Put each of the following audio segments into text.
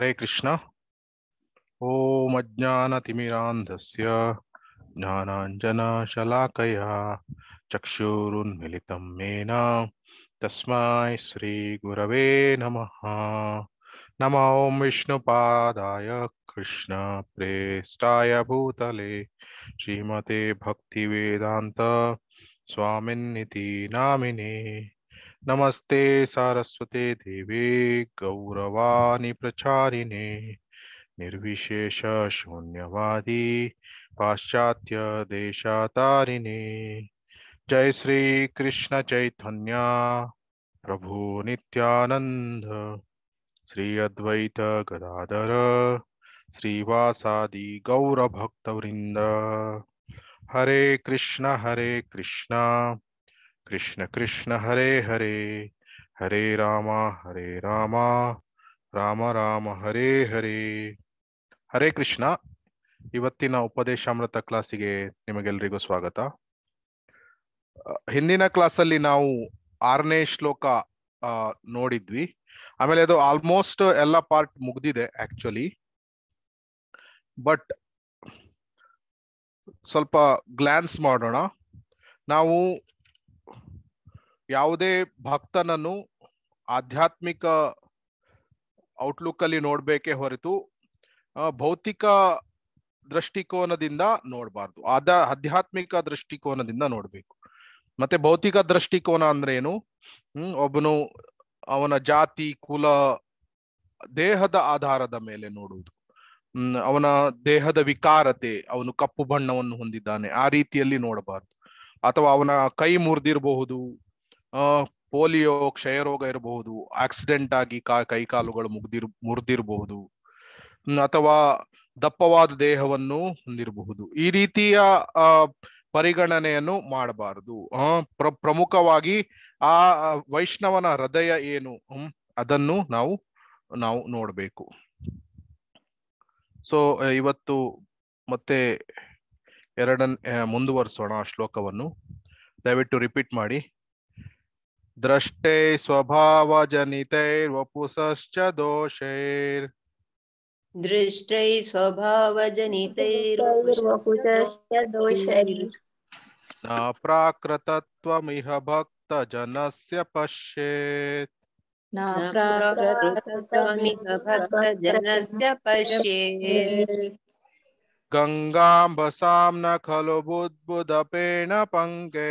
हरे कृष्ण ॐ अज्ञानतिमिरान्धस्य ज्ञानाञ्जनशलाकया चक्षुरुन्मीलितं येन तस्मै श्रीगुरवे नमः नमो विष्णुपादाय कृष्णप्रेष्ठाय भूतले श्रीमते भक्तिवेदान्त स्वामिन्निति नामिने नमस्ते सारस्वते देवे गौरवाणी प्रचारिणे निर्विशेष शून्यवादी पाश्चात्य देशातारिणे जय श्री कृष्ण चैतन्य प्रभु नित्यानंद श्री अद्वैत गदाधर श्रीवासादि गौरभक्तवृंद हरे कृष्ण हरे कृष्ण ಕೃಷ್ಣ ಕೃಷ್ಣ ಹರೇ ಹರೇ ಹರೇ ರಾಮ ಹರೇ ರಾಮ ರಾಮ ರಾಮ ಹರೇ ಹರೇ ಹರೇ ಕೃಷ್ಣ ಇವತ್ತಿನ ಉಪದೇಶಾಮೃತ ಕ್ಲಾಸಿಗೆ ನಿಮಗೆಲ್ರಿಗೂ ಸ್ವಾಗತ ಹಿಂದಿನ ಕ್ಲಾಸಲ್ಲಿ ನಾವು ಆರನೇ ಶ್ಲೋಕ ನೋಡಿದ್ವಿ ಆಮೇಲೆ ಅದು ಆಲ್ಮೋಸ್ಟ್ ಎಲ್ಲ ಪಾರ್ಟ್ ಮುಗ್ದಿದೆ ಆಕ್ಚುಲಿ ಬಟ್ ಸ್ವಲ್ಪ ಗ್ಲಾನ್ಸ್ ಮಾಡೋಣ ನಾವು ಯಾವುದೇ ಭಕ್ತನನ್ನು ಆಧ್ಯಾತ್ಮಿಕ ಔಟ್ಲುಕ್ ಅಲ್ಲಿ ನೋಡ್ಬೇಕೇ ಹೊರತು ಭೌತಿಕ ದೃಷ್ಟಿಕೋನದಿಂದ ನೋಡಬಾರ್ದು ಆದ ಆಧ್ಯಾತ್ಮಿಕ ದೃಷ್ಟಿಕೋನದಿಂದ ನೋಡ್ಬೇಕು ಮತ್ತೆ ಭೌತಿಕ ದೃಷ್ಟಿಕೋನ ಅಂದ್ರೆ ಏನು ಹ್ಮ್ ಒಬ್ಬನು ಅವನ ಜಾತಿ ಕುಲ ದೇಹದ ಆಧಾರದ ಮೇಲೆ ನೋಡುವುದು ಅವನ ದೇಹದ ವಿಕಾರತೆ ಅವನು ಕಪ್ಪು ಬಣ್ಣವನ್ನು ಹೊಂದಿದ್ದಾನೆ ಆ ರೀತಿಯಲ್ಲಿ ನೋಡಬಾರ್ದು ಅಥವಾ ಅವನ ಕೈ ಮುರಿದಿರಬಹುದು ಪೋಲಿಯೋ ಕ್ಷಯರೋಗ ಇರಬಹುದು ಆಕ್ಸಿಡೆಂಟ್ ಆಗಿ ಕಾ ಕೈಕಾಲುಗಳು ಮುಗ್ದಿರ್ ಮುರಿದಿರಬಹುದು ಅಥವಾ ದಪ್ಪವಾದ ದೇಹವನ್ನು ಹೊಂದಿರಬಹುದು ಈ ರೀತಿಯ ಪರಿಗಣನೆಯನ್ನು ಮಾಡಬಾರದು ಪ್ರ ಪ್ರಮುಖವಾಗಿ ಆ ವೈಷ್ಣವನ ಹೃದಯ ಏನು ಅದನ್ನು ನಾವು ನಾವು ನೋಡಬೇಕು ಸೊ ಇವತ್ತು ಮತ್ತೆ ಎರಡನ್ ಮುಂದುವರಿಸೋಣ ಶ್ಲೋಕವನ್ನು ದಯವಿಟ್ಟು ರಿಪೀಟ್ ಮಾಡಿ दृष्टे स्वभाव दोषैर् दृष्टै स्वभावजनितैर्वपुसश्च दोषैर् न प्राकृतत्वमिह भक्तजनस्य पश्येत् न प्राकृतत्वमिह भक्त जनस्य पश्येत् गङ्गाम्बसां न खलु बुद्बुदपेण पङ्के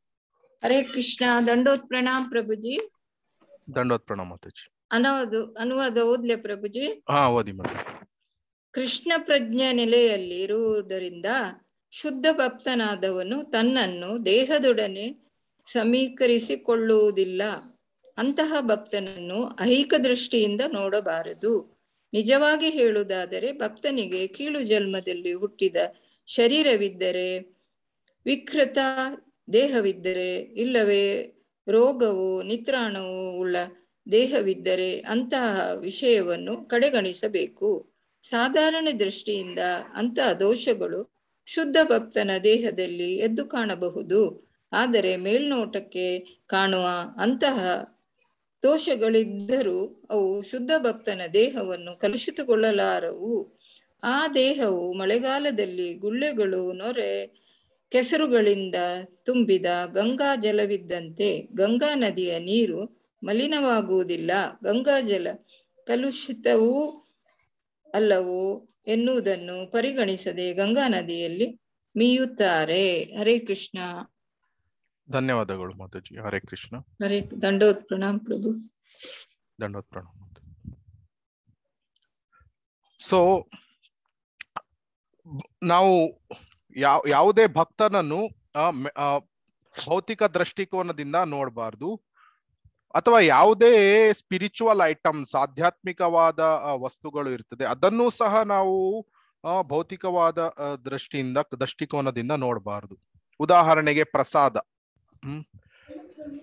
ಹರೇ ಕೃಷ್ಣ ದಂಡೋತ್ ಪ್ರಣಾಮ್ ಪ್ರಭುಜಿ ದಂಡೋತ್ ಪ್ರಣಾಮ್ ಮಾತಾಜಿ ಅನುವಾದ ಓದ್ಲೆ ಪ್ರಭುಜಿ ಹಾ ಓದಿ ಕೃಷ್ಣ ಪ್ರಜ್ಞಾ ನೆಲೆಯಲ್ಲಿ ಇರುವುದರಿಂದ ಶುದ್ಧ ಭಕ್ತನಾದವನು ತನ್ನನ್ನು ದೇಹದೊಡನೆ ಸಮೀಕರಿಸಿಕೊಳ್ಳುವುದಿಲ್ಲ ಅಂತಹ ಭಕ್ತನನ್ನು ಐಹಿಕ ದೃಷ್ಟಿಯಿಂದ ನೋಡಬಾರದು ನಿಜವಾಗಿ ಹೇಳುವುದಾದರೆ ಭಕ್ತನಿಗೆ ಕೀಳು ಜನ್ಮದಲ್ಲಿ ಹುಟ್ಟಿದ ಶರೀರವಿದ್ದರೆ ವಿಕೃತ ದೇಹವಿದ್ದರೆ ಇಲ್ಲವೇ ರೋಗವು ನಿತ್ರಾಣವು ಉಳ್ಳ ದೇಹವಿದ್ದರೆ ಅಂತಹ ವಿಷಯವನ್ನು ಕಡೆಗಣಿಸಬೇಕು ಸಾಧಾರಣ ದೃಷ್ಟಿಯಿಂದ ಅಂತಹ ದೋಷಗಳು ಶುದ್ಧ ಭಕ್ತನ ದೇಹದಲ್ಲಿ ಎದ್ದು ಕಾಣಬಹುದು ಆದರೆ ಮೇಲ್ನೋಟಕ್ಕೆ ಕಾಣುವ ಅಂತಹ ದೋಷಗಳಿದ್ದರೂ ಅವು ಶುದ್ಧ ಭಕ್ತನ ದೇಹವನ್ನು ಕಲುಷಿತಗೊಳ್ಳಲಾರವು ಆ ದೇಹವು ಮಳೆಗಾಲದಲ್ಲಿ ಗುಳ್ಳೆಗಳು ನೊರೆ ಕೆಸರುಗಳಿಂದ ತುಂಬಿದ ಗಂಗಾ ಜಲವಿದ್ದಂತೆ ಗಂಗಾ ನದಿಯ ನೀರು ಮಲಿನವಾಗುವುದಿಲ್ಲ ಗಂಗಾ ಜಲ ಕಲುಷಿತವೂ ಅಲ್ಲವೋ ಎನ್ನುವುದನ್ನು ಪರಿಗಣಿಸದೆ ಗಂಗಾ ನದಿಯಲ್ಲಿ ಮೀಯುತ್ತಾರೆ ಹರೇ ಕೃಷ್ಣ ಧನ್ಯವಾದಗಳು ಮಾತಾಜಿ ಹರೇ ಕೃಷ್ಣ ಹರೇ ದಂಡೋತ್ ಪ್ರಣಾಮ್ ಪ್ರಭು ದಂಡೋತ್ ಪ್ರಣಾಮ್ ಸೊ ನಾವು ಯಾವ ಯಾವುದೇ ಭಕ್ತನನ್ನು ಭೌತಿಕ ದೃಷ್ಟಿಕೋನದಿಂದ ನೋಡಬಾರ್ದು ಅಥವಾ ಯಾವುದೇ ಸ್ಪಿರಿಚುವಲ್ ಐಟಮ್ಸ್ ಆಧ್ಯಾತ್ಮಿಕವಾದ ವಸ್ತುಗಳು ಇರ್ತದೆ ಅದನ್ನು ಸಹ ನಾವು ಭೌತಿಕವಾದ ದೃಷ್ಟಿಯಿಂದ ದೃಷ್ಟಿಕೋನದಿಂದ ನೋಡಬಾರದು ಉದಾಹರಣೆಗೆ ಪ್ರಸಾದ ಹ್ಮ್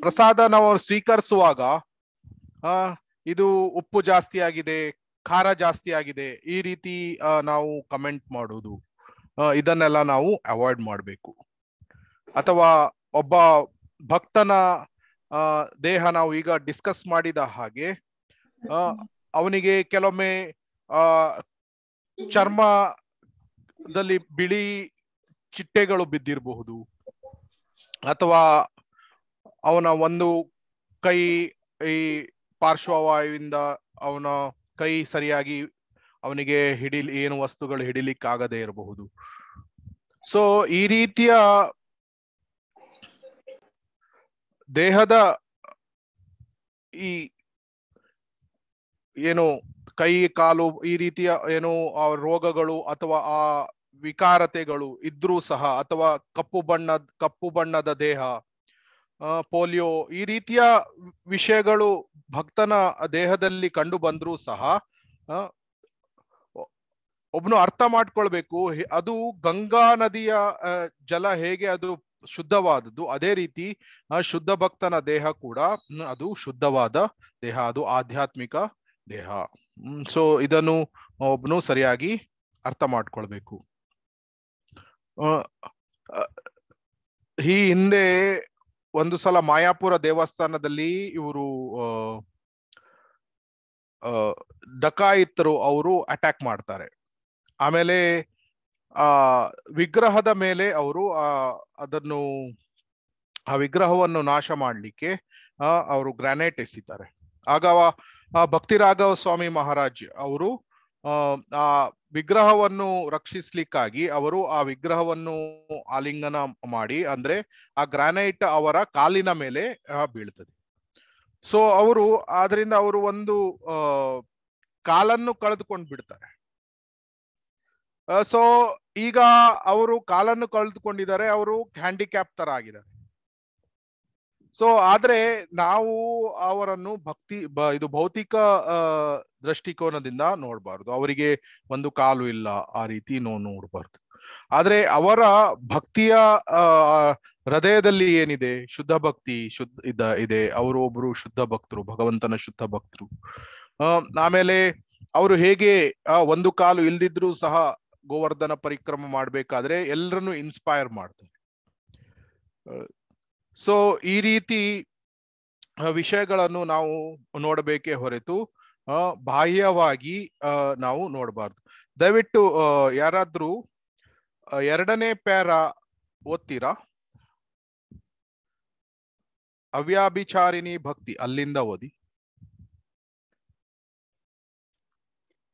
ಪ್ರಸಾದ ನಾವು ಸ್ವೀಕರಿಸುವಾಗ ಇದು ಉಪ್ಪು ಜಾಸ್ತಿ ಆಗಿದೆ ಖಾರ ಜಾಸ್ತಿ ಆಗಿದೆ ಈ ರೀತಿ ನಾವು ಕಮೆಂಟ್ ಮಾಡುವುದು ಇದನ್ನೆಲ್ಲ ನಾವು ಅವಾಯ್ಡ್ ಮಾಡಬೇಕು ಅಥವಾ ಒಬ್ಬ ಭಕ್ತನ ದೇಹ ನಾವು ಈಗ ಡಿಸ್ಕಸ್ ಮಾಡಿದ ಹಾಗೆ ಅವನಿಗೆ ಕೆಲವೊಮ್ಮೆ ಆ ಚರ್ಮದಲ್ಲಿ ಬಿಳಿ ಚಿಟ್ಟೆಗಳು ಬಿದ್ದಿರಬಹುದು ಅಥವಾ ಅವನ ಒಂದು ಕೈ ಈ ಪಾರ್ಶ್ವವಾಯುವಿಂದ ಅವನ ಕೈ ಸರಿಯಾಗಿ ಅವನಿಗೆ ಹಿಡಿ ಏನು ವಸ್ತುಗಳು ಹಿಡಿಲಿಕ್ಕಾಗದೇ ಇರಬಹುದು ಸೊ ಈ ರೀತಿಯ ದೇಹದ ಈ ಏನು ಕೈ ಕಾಲು ಈ ರೀತಿಯ ಏನು ಆ ರೋಗಗಳು ಅಥವಾ ಆ ವಿಕಾರತೆಗಳು ಇದ್ರೂ ಸಹ ಅಥವಾ ಕಪ್ಪು ಬಣ್ಣ ಕಪ್ಪು ಬಣ್ಣದ ದೇಹ ಪೋಲಿಯೋ ಈ ರೀತಿಯ ವಿಷಯಗಳು ಭಕ್ತನ ದೇಹದಲ್ಲಿ ಕಂಡು ಬಂದ್ರೂ ಸಹ ಒಬ್ನು ಅರ್ಥ ಮಾಡ್ಕೊಳ್ಬೇಕು ಅದು ಗಂಗಾ ನದಿಯ ಜಲ ಹೇಗೆ ಅದು ಶುದ್ಧವಾದದ್ದು ಅದೇ ರೀತಿ ಶುದ್ಧ ಭಕ್ತನ ದೇಹ ಕೂಡ ಅದು ಶುದ್ಧವಾದ ದೇಹ ಅದು ಆಧ್ಯಾತ್ಮಿಕ ದೇಹ ಸೊ ಇದನ್ನು ಒಬ್ನು ಸರಿಯಾಗಿ ಅರ್ಥ ಮಾಡ್ಕೊಳ್ಬೇಕು ಈ ಹಿಂದೆ ಒಂದು ಸಲ ಮಾಯಾಪುರ ದೇವಸ್ಥಾನದಲ್ಲಿ ಇವರು ಡಕಾಯಿತರು ಅವರು ಅಟ್ಯಾಕ್ ಮಾಡ್ತಾರೆ ಆಮೇಲೆ ಆ ವಿಗ್ರಹದ ಮೇಲೆ ಅವರು ಆ ಅದನ್ನು ಆ ವಿಗ್ರಹವನ್ನು ನಾಶ ಮಾಡಲಿಕ್ಕೆ ಅವರು ಗ್ರಾನೈಟ್ ಎಸಿತಾರೆ ಆಗ ಭಕ್ತಿ ರಾಘವ ಸ್ವಾಮಿ ಮಹಾರಾಜ್ ಅವರು ಆ ವಿಗ್ರಹವನ್ನು ರಕ್ಷಿಸ್ಲಿಕ್ಕಾಗಿ ಅವರು ಆ ವಿಗ್ರಹವನ್ನು ಆಲಿಂಗನ ಮಾಡಿ ಅಂದ್ರೆ ಆ ಗ್ರಾನೈಟ್ ಅವರ ಕಾಲಿನ ಮೇಲೆ ಬೀಳ್ತದೆ ಸೊ ಅವರು ಆದ್ರಿಂದ ಅವರು ಒಂದು ಕಾಲನ್ನು ಕಳೆದುಕೊಂಡು ಬಿಡ್ತಾರೆ ಸೊ ಈಗ ಅವರು ಕಾಲನ್ನು ಕಳೆದುಕೊಂಡಿದ್ದಾರೆ ಅವರು ಹ್ಯಾಂಡಿಕ್ಯಾಪ್ ತರ ಆಗಿದ್ದಾರೆ ಸೊ ಆದ್ರೆ ನಾವು ಅವರನ್ನು ಭಕ್ತಿ ಇದು ಭೌತಿಕ ದೃಷ್ಟಿಕೋನದಿಂದ ನೋಡಬಾರ್ದು ಅವರಿಗೆ ಒಂದು ಕಾಲು ಇಲ್ಲ ಆ ರೀತಿ ನೋಡ್ಬಾರ್ದು ನೋಡಬಾರ್ದು ಆದ್ರೆ ಅವರ ಭಕ್ತಿಯ ಹೃದಯದಲ್ಲಿ ಏನಿದೆ ಶುದ್ಧ ಭಕ್ತಿ ಶುದ್ಧ ಇದ ಇದೆ ಅವರು ಒಬ್ರು ಶುದ್ಧ ಭಕ್ತರು ಭಗವಂತನ ಶುದ್ಧ ಭಕ್ತರು ಆಮೇಲೆ ಅವರು ಹೇಗೆ ಒಂದು ಕಾಲು ಇಲ್ದಿದ್ರು ಸಹ ಗೋವರ್ಧನ ಪರಿಕ್ರಮ ಮಾಡಬೇಕಾದ್ರೆ ಎಲ್ಲರನ್ನು ಇನ್ಸ್ಪೈರ್ ಮಾಡ್ತಾರೆ ಸೊ ಈ ರೀತಿ ವಿಷಯಗಳನ್ನು ನಾವು ನೋಡಬೇಕೇ ಹೊರತು ಬಾಹ್ಯವಾಗಿ ನಾವು ನೋಡಬಾರ್ದು ದಯವಿಟ್ಟು ಯಾರಾದ್ರೂ ಎರಡನೇ ಪ್ಯಾರ ಓದ್ತೀರಾ ಅವ್ಯಾಭಿಚಾರಿಣಿ ಭಕ್ತಿ ಅಲ್ಲಿಂದ ಓದಿ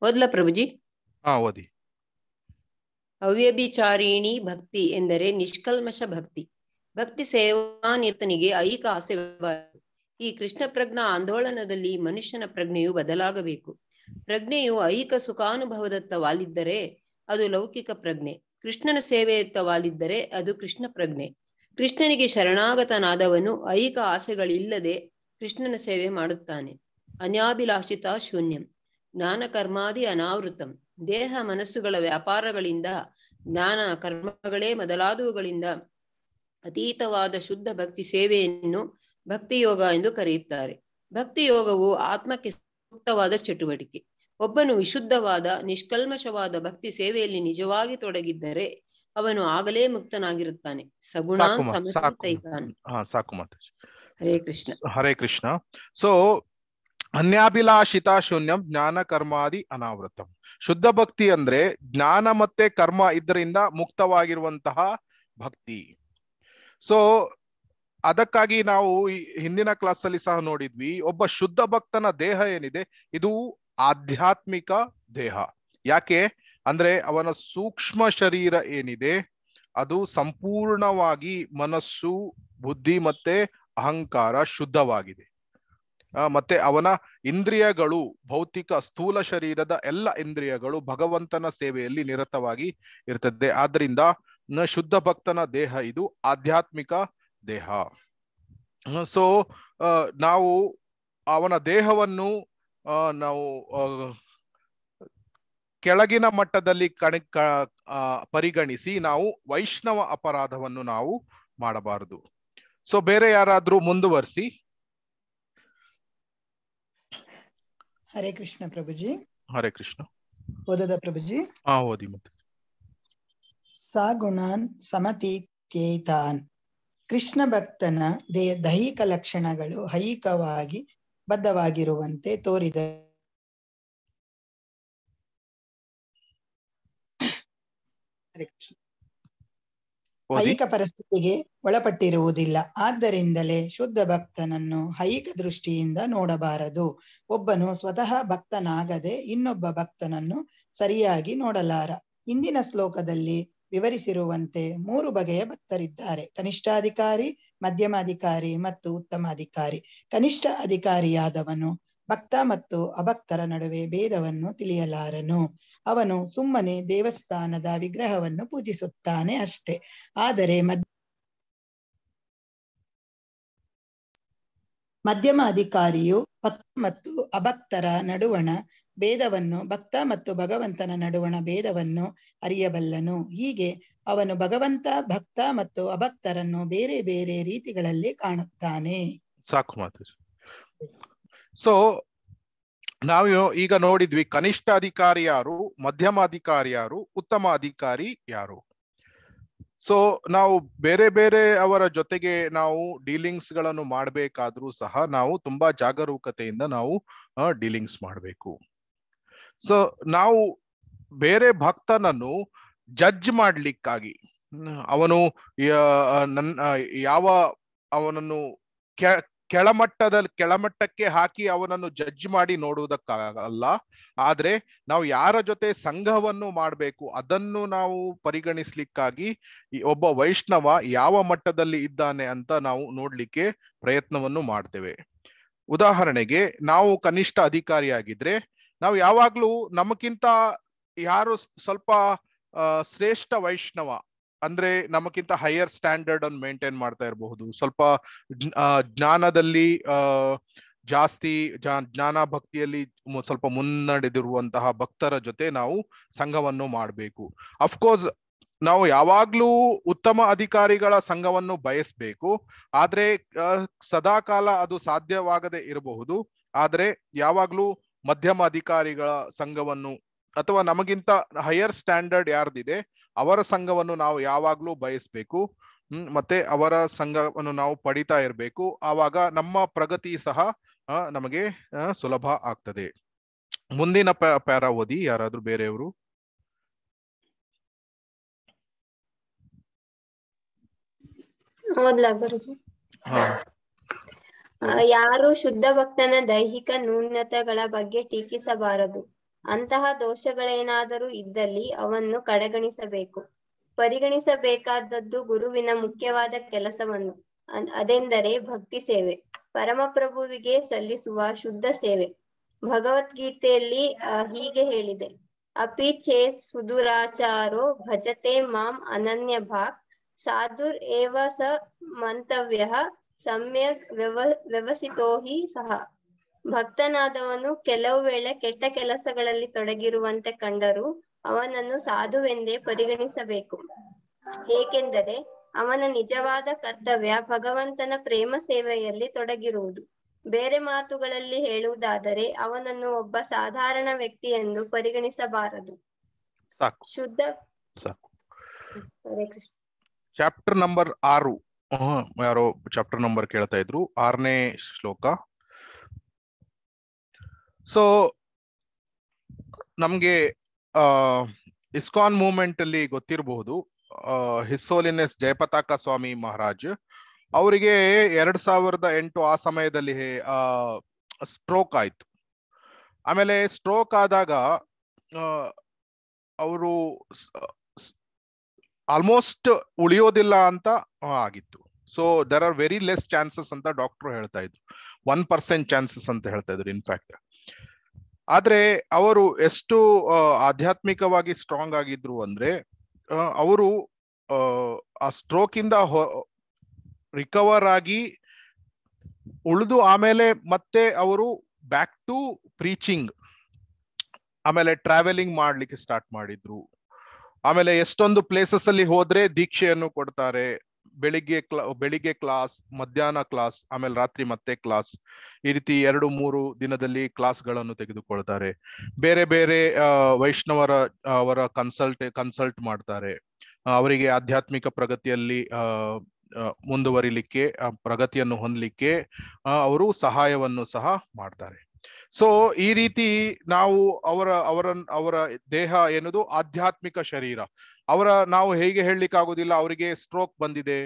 ಓದ್ಲ ಪ್ರಭುಜಿ ಹಾ ಓದಿ ಅವ್ಯಭಿಚಾರಿಣಿ ಭಕ್ತಿ ಎಂದರೆ ನಿಷ್ಕಲ್ಮಶ ಭಕ್ತಿ ಭಕ್ತಿ ಸೇವಾನಿರ್ತನಿಗೆ ಐಕ ಆಸೆಗಳು ಈ ಕೃಷ್ಣ ಪ್ರಜ್ಞಾ ಆಂದೋಲನದಲ್ಲಿ ಮನುಷ್ಯನ ಪ್ರಜ್ಞೆಯು ಬದಲಾಗಬೇಕು ಪ್ರಜ್ಞೆಯು ಐಕ ಸುಖಾನುಭವದತ್ತ ವಾಲಿದ್ದರೆ ಅದು ಲೌಕಿಕ ಪ್ರಜ್ಞೆ ಕೃಷ್ಣನ ಸೇವೆಯತ್ತ ವಾಲಿದ್ದರೆ ಅದು ಕೃಷ್ಣ ಪ್ರಜ್ಞೆ ಕೃಷ್ಣನಿಗೆ ಶರಣಾಗತನಾದವನು ಐಕ ಆಸೆಗಳಿಲ್ಲದೆ ಕೃಷ್ಣನ ಸೇವೆ ಮಾಡುತ್ತಾನೆ ಅನ್ಯಾಭಿಲಾಷಿತ ಶೂನ್ಯಂ ಜ್ಞಾನ ಕರ್ಮಾದಿ ಅನಾವೃತಂ ದೇಹ ಮನಸ್ಸುಗಳ ವ್ಯಾಪಾರಗಳಿಂದ ಜ್ಞಾನ ಕರ್ಮಗಳೇ ಮೊದಲಾದವುಗಳಿಂದ ಅತೀತವಾದ ಶುದ್ಧ ಭಕ್ತಿ ಸೇವೆಯನ್ನು ಭಕ್ತಿಯೋಗ ಎಂದು ಕರೆಯುತ್ತಾರೆ ಭಕ್ತಿಯೋಗವು ಆತ್ಮಕ್ಕೆ ಸೂಕ್ತವಾದ ಚಟುವಟಿಕೆ ಒಬ್ಬನು ವಿಶುದ್ಧವಾದ ನಿಷ್ಕಲ್ಮಶವಾದ ಭಕ್ತಿ ಸೇವೆಯಲ್ಲಿ ನಿಜವಾಗಿ ತೊಡಗಿದ್ದರೆ ಅವನು ಆಗಲೇ ಮುಕ್ತನಾಗಿರುತ್ತಾನೆ ಸಗುಣ ಸಮತೈತಾನೆ ಹರೇ ಕೃಷ್ಣ ಹರೇ ಕೃಷ್ಣ ಸೊ ಅನ್ಯಾಭಿಲಾಷಿತ ಶೂನ್ಯಂ ಜ್ಞಾನ ಕರ್ಮಾದಿ ಅನಾವೃತಂ ಶುದ್ಧ ಭಕ್ತಿ ಅಂದ್ರೆ ಜ್ಞಾನ ಮತ್ತೆ ಕರ್ಮ ಇದರಿಂದ ಮುಕ್ತವಾಗಿರುವಂತಹ ಭಕ್ತಿ ಸೊ ಅದಕ್ಕಾಗಿ ನಾವು ಹಿಂದಿನ ಕ್ಲಾಸ್ ಅಲ್ಲಿ ಸಹ ನೋಡಿದ್ವಿ ಒಬ್ಬ ಶುದ್ಧ ಭಕ್ತನ ದೇಹ ಏನಿದೆ ಇದು ಆಧ್ಯಾತ್ಮಿಕ ದೇಹ ಯಾಕೆ ಅಂದ್ರೆ ಅವನ ಸೂಕ್ಷ್ಮ ಶರೀರ ಏನಿದೆ ಅದು ಸಂಪೂರ್ಣವಾಗಿ ಮನಸ್ಸು ಬುದ್ಧಿ ಮತ್ತೆ ಅಹಂಕಾರ ಶುದ್ಧವಾಗಿದೆ ಮತ್ತೆ ಅವನ ಇಂದ್ರಿಯಗಳು ಭೌತಿಕ ಸ್ಥೂಲ ಶರೀರದ ಎಲ್ಲ ಇಂದ್ರಿಯಗಳು ಭಗವಂತನ ಸೇವೆಯಲ್ಲಿ ನಿರತವಾಗಿ ಇರ್ತದೆ ಆದ್ರಿಂದ ಶುದ್ಧ ಭಕ್ತನ ದೇಹ ಇದು ಆಧ್ಯಾತ್ಮಿಕ ದೇಹ ಸೊ ನಾವು ಅವನ ದೇಹವನ್ನು ನಾವು ಕೆಳಗಿನ ಮಟ್ಟದಲ್ಲಿ ಕಣ ಪರಿಗಣಿಸಿ ನಾವು ವೈಷ್ಣವ ಅಪರಾಧವನ್ನು ನಾವು ಮಾಡಬಾರದು ಸೊ ಬೇರೆ ಯಾರಾದ್ರೂ ಮುಂದುವರಿಸಿ ಹರೇ ಕೃಷ್ಣ ಪ್ರಭುಜಿ ಹರೇ ಕೃಷ್ಣ ಓದದ ಪ್ರಭುಜಿ ಹಾ ಓದಿ ಮತ್ತೆ ಸಾಗುಣಾನ್ ಸಮತೀತ್ಯೇತಾನ್ ಕೃಷ್ಣ ಭಕ್ತನ ದೇ ದೈಹಿಕ ಲಕ್ಷಣಗಳು ಹೈಕವಾಗಿ ಬದ್ಧವಾಗಿರುವಂತೆ ತೋರಿದ ಹರೇ ಕೃಷ್ಣ ಹೈಕ ಪರಿಸ್ಥಿತಿಗೆ ಒಳಪಟ್ಟಿರುವುದಿಲ್ಲ ಆದ್ದರಿಂದಲೇ ಶುದ್ಧ ಭಕ್ತನನ್ನು ಹೈಕ ದೃಷ್ಟಿಯಿಂದ ನೋಡಬಾರದು ಒಬ್ಬನು ಸ್ವತಃ ಭಕ್ತನಾಗದೆ ಇನ್ನೊಬ್ಬ ಭಕ್ತನನ್ನು ಸರಿಯಾಗಿ ನೋಡಲಾರ ಇಂದಿನ ಶ್ಲೋಕದಲ್ಲಿ ವಿವರಿಸಿರುವಂತೆ ಮೂರು ಬಗೆಯ ಭಕ್ತರಿದ್ದಾರೆ ಕನಿಷ್ಠಾಧಿಕಾರಿ ಮಧ್ಯಮಾಧಿಕಾರಿ ಮತ್ತು ಉತ್ತಮಾಧಿಕಾರಿ ಕನಿಷ್ಠ ಅಧಿಕಾರಿಯಾದವನು ಭಕ್ತ ಮತ್ತು ಅಭಕ್ತರ ನಡುವೆ ಭೇದವನ್ನು ತಿಳಿಯಲಾರನು ಅವನು ಸುಮ್ಮನೆ ದೇವಸ್ಥಾನದ ವಿಗ್ರಹವನ್ನು ಪೂಜಿಸುತ್ತಾನೆ ಅಷ್ಟೇ ಆದರೆ ಮಧ್ಯಮ ಅಧಿಕಾರಿಯು ಭಕ್ತ ಮತ್ತು ಅಭಕ್ತರ ನಡುವಣ ಭೇದವನ್ನು ಭಕ್ತ ಮತ್ತು ಭಗವಂತನ ನಡುವಣ ಭೇದವನ್ನು ಅರಿಯಬಲ್ಲನು ಹೀಗೆ ಅವನು ಭಗವಂತ ಭಕ್ತ ಮತ್ತು ಅಭಕ್ತರನ್ನು ಬೇರೆ ಬೇರೆ ರೀತಿಗಳಲ್ಲಿ ಕಾಣುತ್ತಾನೆ ಸಾಕು ಮಾತು ಸೊ ನಾವು ಈಗ ನೋಡಿದ್ವಿ ಕನಿಷ್ಠ ಅಧಿಕಾರಿ ಯಾರು ಮಧ್ಯಮ ಅಧಿಕಾರಿ ಯಾರು ಉತ್ತಮ ಅಧಿಕಾರಿ ಯಾರು ಸೊ ನಾವು ಬೇರೆ ಬೇರೆ ಅವರ ಜೊತೆಗೆ ನಾವು ಡೀಲಿಂಗ್ಸ್ ಗಳನ್ನು ಮಾಡಬೇಕಾದ್ರೂ ಸಹ ನಾವು ತುಂಬಾ ಜಾಗರೂಕತೆಯಿಂದ ನಾವು ಡೀಲಿಂಗ್ಸ್ ಮಾಡಬೇಕು ಸೊ ನಾವು ಬೇರೆ ಭಕ್ತನನ್ನು ಜಡ್ಜ್ ಮಾಡ್ಲಿಕ್ಕಾಗಿ ಅವನು ನನ್ನ ಯಾವ ಅವನನ್ನು ಕೆಳಮಟ್ಟದ ಕೆಳಮಟ್ಟಕ್ಕೆ ಹಾಕಿ ಅವನನ್ನು ಜಡ್ಜ್ ಮಾಡಿ ನೋಡುವುದಕ್ಕಾಗಲ್ಲ ಆದ್ರೆ ನಾವು ಯಾರ ಜೊತೆ ಸಂಘವನ್ನು ಮಾಡಬೇಕು ಅದನ್ನು ನಾವು ಪರಿಗಣಿಸ್ಲಿಕ್ಕಾಗಿ ಒಬ್ಬ ವೈಷ್ಣವ ಯಾವ ಮಟ್ಟದಲ್ಲಿ ಇದ್ದಾನೆ ಅಂತ ನಾವು ನೋಡ್ಲಿಕ್ಕೆ ಪ್ರಯತ್ನವನ್ನು ಮಾಡ್ತೇವೆ ಉದಾಹರಣೆಗೆ ನಾವು ಕನಿಷ್ಠ ಅಧಿಕಾರಿಯಾಗಿದ್ರೆ ನಾವು ಯಾವಾಗ್ಲೂ ನಮಗಿಂತ ಯಾರು ಸ್ವಲ್ಪ ಶ್ರೇಷ್ಠ ವೈಷ್ಣವ ಅಂದ್ರೆ ನಮಗಿಂತ ಹೈಯರ್ ಸ್ಟ್ಯಾಂಡರ್ಡ್ ಅನ್ನು ಮೇಂಟೈನ್ ಮಾಡ್ತಾ ಇರಬಹುದು ಸ್ವಲ್ಪ ಜ್ಞಾನದಲ್ಲಿ ಜಾಸ್ತಿ ಜ್ಞಾನ ಭಕ್ತಿಯಲ್ಲಿ ಸ್ವಲ್ಪ ಮುನ್ನಡೆದಿರುವಂತಹ ಭಕ್ತರ ಜೊತೆ ನಾವು ಸಂಘವನ್ನು ಮಾಡಬೇಕು ಅಫ್ಕೋರ್ಸ್ ನಾವು ಯಾವಾಗ್ಲೂ ಉತ್ತಮ ಅಧಿಕಾರಿಗಳ ಸಂಘವನ್ನು ಬಯಸ್ಬೇಕು ಆದ್ರೆ ಸದಾಕಾಲ ಅದು ಸಾಧ್ಯವಾಗದೆ ಇರಬಹುದು ಆದ್ರೆ ಯಾವಾಗ್ಲೂ ಮಧ್ಯಮ ಅಧಿಕಾರಿಗಳ ಸಂಘವನ್ನು ಅಥವಾ ನಮಗಿಂತ ಹೈಯರ್ ಸ್ಟ್ಯಾಂಡರ್ಡ್ ಯಾರ್ದಿದೆ ಅವರ ಸಂಘವನ್ನು ನಾವು ಯಾವಾಗ್ಲೂ ಬಯಸ್ಬೇಕು ಮತ್ತೆ ಅವರ ಸಂಘವನ್ನು ನಾವು ಪಡಿತಾ ಇರಬೇಕು ಆವಾಗ ನಮ್ಮ ಪ್ರಗತಿ ಸಹ ನಮಗೆ ಸುಲಭ ಆಗ್ತದೆ ಮುಂದಿನ ಪ್ಯಾರಾ ಓದಿ ಯಾರಾದ್ರೂ ಬೇರೆಯವರು ಯಾರು ಶುದ್ಧ ಭಕ್ತನ ದೈಹಿಕ ನ್ಯೂನತೆಗಳ ಬಗ್ಗೆ ಟೀಕಿಸಬಾರದು ಅಂತಹ ದೋಷಗಳೇನಾದರೂ ಇದ್ದಲ್ಲಿ ಅವನ್ನು ಕಡೆಗಣಿಸಬೇಕು ಪರಿಗಣಿಸಬೇಕಾದದ್ದು ಗುರುವಿನ ಮುಖ್ಯವಾದ ಕೆಲಸವನ್ನು ಅದೆಂದರೆ ಭಕ್ತಿ ಸೇವೆ ಪರಮಪ್ರಭುವಿಗೆ ಸಲ್ಲಿಸುವ ಶುದ್ಧ ಸೇವೆ ಭಗವದ್ಗೀತೆಯಲ್ಲಿ ಹೀಗೆ ಹೇಳಿದೆ ಅಪಿ ಚೇ ಸುಧುರಾಚಾರೋ ಭಜತೆ ಮಾಂ ಅನನ್ಯ ಭಾಕ್ ಸಾಧುರ್ ಏವ ಸ ಮಂತವ್ಯ ಸಮ್ಯಕ್ ವ್ಯವ ವ್ಯವಸಿತೋ ಹಿ ಸಹ ಭಕ್ತನಾದವನು ಕೆಲವು ವೇಳೆ ಕೆಟ್ಟ ಕೆಲಸಗಳಲ್ಲಿ ತೊಡಗಿರುವಂತೆ ಕಂಡರೂ ಅವನನ್ನು ಸಾಧುವೆಂದೇ ಪರಿಗಣಿಸಬೇಕು ಏಕೆಂದರೆ ಅವನ ನಿಜವಾದ ಕರ್ತವ್ಯ ಭಗವಂತನ ಪ್ರೇಮ ಸೇವೆಯಲ್ಲಿ ತೊಡಗಿರುವುದು ಬೇರೆ ಮಾತುಗಳಲ್ಲಿ ಹೇಳುವುದಾದರೆ ಅವನನ್ನು ಒಬ್ಬ ಸಾಧಾರಣ ವ್ಯಕ್ತಿ ಎಂದು ಪರಿಗಣಿಸಬಾರದು ಶುದ್ಧ ಚಾಪ್ಟರ್ ನಂಬರ್ ಆರು ಯಾರೋ ಚಾಪ್ಟರ್ ನಂಬರ್ ಕೇಳ್ತಾ ಇದ್ರು ಆರನೇ ಶ್ಲೋಕ ಸೊ ನಮಗೆ ಆ ಇಸ್ಕಾನ್ ಮೂವ್ಮೆಂಟ್ ಅಲ್ಲಿ ಗೊತ್ತಿರಬಹುದು ಹಿಸ್ಸೋಲಿನೆಸ್ ಜಯಪತಾಕ ಸ್ವಾಮಿ ಮಹಾರಾಜ್ ಅವರಿಗೆ ಎರಡ್ ಸಾವಿರದ ಎಂಟು ಆ ಸಮಯದಲ್ಲಿ ಸ್ಟ್ರೋಕ್ ಆಯ್ತು ಆಮೇಲೆ ಸ್ಟ್ರೋಕ್ ಆದಾಗ ಅವರು ಆಲ್ಮೋಸ್ಟ್ ಉಳಿಯೋದಿಲ್ಲ ಅಂತ ಆಗಿತ್ತು so there are very less chances ಅಂತ ಡಾಕ್ಟರ್ ಹೇಳ್ತಾ ಇದ್ರು ಒನ್ ಪರ್ಸೆಂಟ್ ಚಾನ್ಸಸ್ ಅಂತ ಹೇಳ್ತಾ ಇದ್ರು ಇನ್ಫ್ಯಾಕ್ಟ್ ಆದ್ರೆ ಅವರು ಎಷ್ಟು ಆಧ್ಯಾತ್ಮಿಕವಾಗಿ ಸ್ಟ್ರಾಂಗ್ ಆಗಿದ್ರು ಅಂದ್ರೆ ಅವರು ಆ ಸ್ಟ್ರೋಕ್ ಇಂದ ರಿಕವರ್ ಆಗಿ ಉಳಿದು ಆಮೇಲೆ ಮತ್ತೆ ಅವರು ಬ್ಯಾಕ್ ಟು ಪ್ರೀಚಿಂಗ್ ಆಮೇಲೆ ಟ್ರಾವೆಲಿಂಗ್ ಮಾಡ್ಲಿಕ್ಕೆ ಸ್ಟಾರ್ಟ್ ಮಾಡಿದ್ರು ಆಮೇಲೆ ಎಷ್ಟೊಂದು ಪ್ಲೇಸಸ್ ಅಲ್ಲಿ ಹೋದ್ರೆ ದೀಕ್ಷೆಯನ್ನು ಕೊಡ್ತಾರೆ ಬೆಳಿಗ್ಗೆ ಕ್ಲಾ ಬೆಳಿಗ್ಗೆ ಕ್ಲಾಸ್ ಮಧ್ಯಾಹ್ನ ಕ್ಲಾಸ್ ಆಮೇಲೆ ರಾತ್ರಿ ಮತ್ತೆ ಕ್ಲಾಸ್ ಈ ರೀತಿ ಎರಡು ಮೂರು ದಿನದಲ್ಲಿ ಕ್ಲಾಸ್ಗಳನ್ನು ತೆಗೆದುಕೊಳ್ತಾರೆ ಬೇರೆ ಬೇರೆ ವೈಷ್ಣವರ ಅವರ ಕನ್ಸಲ್ಟ್ ಕನ್ಸಲ್ಟ್ ಮಾಡ್ತಾರೆ ಅವರಿಗೆ ಆಧ್ಯಾತ್ಮಿಕ ಪ್ರಗತಿಯಲ್ಲಿ ಮುಂದುವರಿಲಿಕ್ಕೆ ಪ್ರಗತಿಯನ್ನು ಹೊಂದಲಿಕ್ಕೆ ಅವರು ಸಹಾಯವನ್ನು ಸಹ ಮಾಡ್ತಾರೆ ಸೊ ಈ ರೀತಿ ನಾವು ಅವರ ಅವರ ಅವರ ದೇಹ ಏನದು ಆಧ್ಯಾತ್ಮಿಕ ಶರೀರ ಅವರ ನಾವು ಹೇಗೆ ಹೇಳಲಿಕ್ಕೆ ಆಗುದಿಲ್ಲ ಅವರಿಗೆ ಸ್ಟ್ರೋಕ್ ಬಂದಿದೆ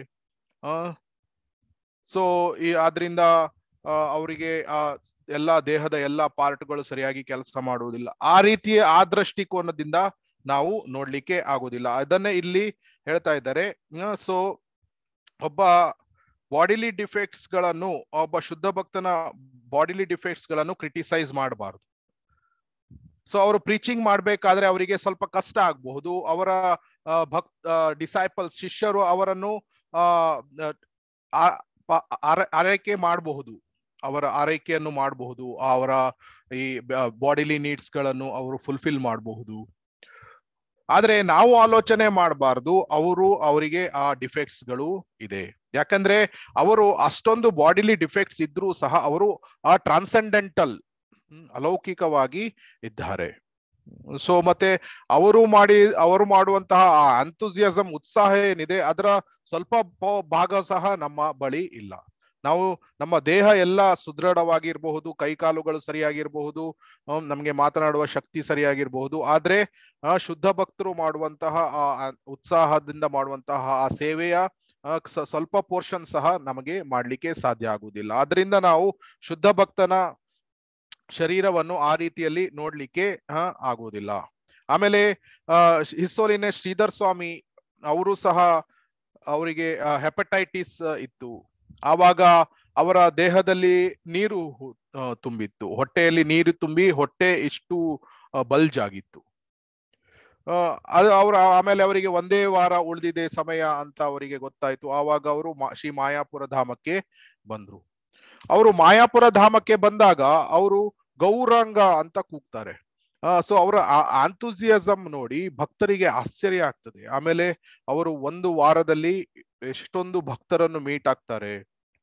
ಸೊ ಈ ಆದ್ರಿಂದ ಅವರಿಗೆ ಆ ಎಲ್ಲಾ ದೇಹದ ಎಲ್ಲಾ ಪಾರ್ಟ್ಗಳು ಸರಿಯಾಗಿ ಕೆಲಸ ಮಾಡುವುದಿಲ್ಲ ಆ ರೀತಿಯ ಆ ದೃಷ್ಟಿಕೋನದಿಂದ ನಾವು ನೋಡ್ಲಿಕ್ಕೆ ಆಗುದಿಲ್ಲ ಅದನ್ನೇ ಇಲ್ಲಿ ಹೇಳ್ತಾ ಇದ್ದಾರೆ ಸೊ ಒಬ್ಬ ಬಾಡಿಲಿ ಡಿಫೆಕ್ಟ್ಸ್ ಗಳನ್ನು ಒಬ್ಬ ಶುದ್ಧ ಭಕ್ತನ ಬಾಡಿಲಿ ಡಿಫೆಕ್ಟ್ಸ್ ಗಳನ್ನು ಕ್ರಿಟಿಸೈಸ್ ಮಾಡಬಾರ್ದು ಸೊ ಅವರು ಪ್ರೀಚಿಂಗ್ ಮಾಡಬೇಕಾದ್ರೆ ಅವರಿಗೆ ಸ್ವಲ್ಪ ಕಷ್ಟ ಆಗಬಹುದು ಅವರ ಭಕ್ತ ಡಿಸೈಪಲ್ ಶಿಷ್ಯರು ಅವರನ್ನು ಆರೈಕೆ ಮಾಡಬಹುದು ಅವರ ಆರೈಕೆಯನ್ನು ಮಾಡಬಹುದು ಅವರ ಈ ಬಾಡಿಲಿ ನೀಡ್ಸ್ ಗಳನ್ನು ಅವರು ಫುಲ್ಫಿಲ್ ಮಾಡಬಹುದು ಆದ್ರೆ ನಾವು ಆಲೋಚನೆ ಮಾಡಬಾರ್ದು ಅವರು ಅವರಿಗೆ ಆ ಡಿಫೆಕ್ಟ್ಸ್ ಗಳು ಇದೆ ಯಾಕಂದ್ರೆ ಅವರು ಅಷ್ಟೊಂದು ಬಾಡಿಲಿ ಡಿಫೆಕ್ಟ್ಸ್ ಇದ್ರೂ ಸಹ ಅವರು ಆ ಟ್ರಾನ್ಸೆಂಡೆಂಟಲ್ ಅಲೌಕಿಕವಾಗಿ ಇದ್ದಾರೆ ಸೊ ಮತ್ತೆ ಅವರು ಮಾಡಿ ಅವರು ಮಾಡುವಂತಹ ಆ ಅಂತುಸಿಯಸಂ ಉತ್ಸಾಹ ಏನಿದೆ ಅದರ ಸ್ವಲ್ಪ ಭಾಗ ಸಹ ನಮ್ಮ ಬಳಿ ಇಲ್ಲ ನಾವು ನಮ್ಮ ದೇಹ ಎಲ್ಲ ಸುದೃಢವಾಗಿರಬಹುದು ಕೈಕಾಲುಗಳು ಸರಿಯಾಗಿರಬಹುದು ನಮಗೆ ಮಾತನಾಡುವ ಶಕ್ತಿ ಸರಿಯಾಗಿರಬಹುದು ಆದ್ರೆ ಶುದ್ಧ ಭಕ್ತರು ಮಾಡುವಂತಹ ಆ ಉತ್ಸಾಹದಿಂದ ಮಾಡುವಂತಹ ಆ ಸೇವೆಯ ಸ್ವಲ್ಪ ಪೋರ್ಷನ್ ಸಹ ನಮಗೆ ಮಾಡ್ಲಿಕ್ಕೆ ಸಾಧ್ಯ ಆಗುವುದಿಲ್ಲ ಆದ್ರಿಂದ ನಾವು ಶುದ್ಧ ಭಕ್ತನ ಶರೀರವನ್ನು ಆ ರೀತಿಯಲ್ಲಿ ನೋಡ್ಲಿಕ್ಕೆ ಆಗುವುದಿಲ್ಲ ಆಮೇಲೆ ಹಿಸ್ಸೋಲಿನ ಶ್ರೀಧರ್ ಸ್ವಾಮಿ ಅವರು ಸಹ ಅವರಿಗೆ ಹೆಪಟೈಟಿಸ್ ಇತ್ತು ಆವಾಗ ಅವರ ದೇಹದಲ್ಲಿ ನೀರು ತುಂಬಿತ್ತು ಹೊಟ್ಟೆಯಲ್ಲಿ ನೀರು ತುಂಬಿ ಹೊಟ್ಟೆ ಇಷ್ಟು ಬಲ್ಜ್ ಆಗಿತ್ತು ಅದು ಅವ್ರ ಆಮೇಲೆ ಅವರಿಗೆ ಒಂದೇ ವಾರ ಉಳಿದಿದೆ ಸಮಯ ಅಂತ ಅವರಿಗೆ ಗೊತ್ತಾಯ್ತು ಆವಾಗ ಅವರು ಶ್ರೀ ಮಾಯಾಪುರ ಧಾಮಕ್ಕೆ ಬಂದ್ರು ಅವರು ಮಾಯಾಪುರ ಧಾಮಕ್ಕೆ ಬಂದಾಗ ಅವರು ಗೌರಾಂಗ ಅಂತ ಕೂಗ್ತಾರೆ ಸೊ ಅವರ ಆಂಥೂಸಿಯಸಮ್ ನೋಡಿ ಭಕ್ತರಿಗೆ ಆಶ್ಚರ್ಯ ಆಗ್ತದೆ ಆಮೇಲೆ ಅವರು ಒಂದು ವಾರದಲ್ಲಿ ಎಷ್ಟೊಂದು ಭಕ್ತರನ್ನು ಮೀಟ್ ಆಗ್ತಾರೆ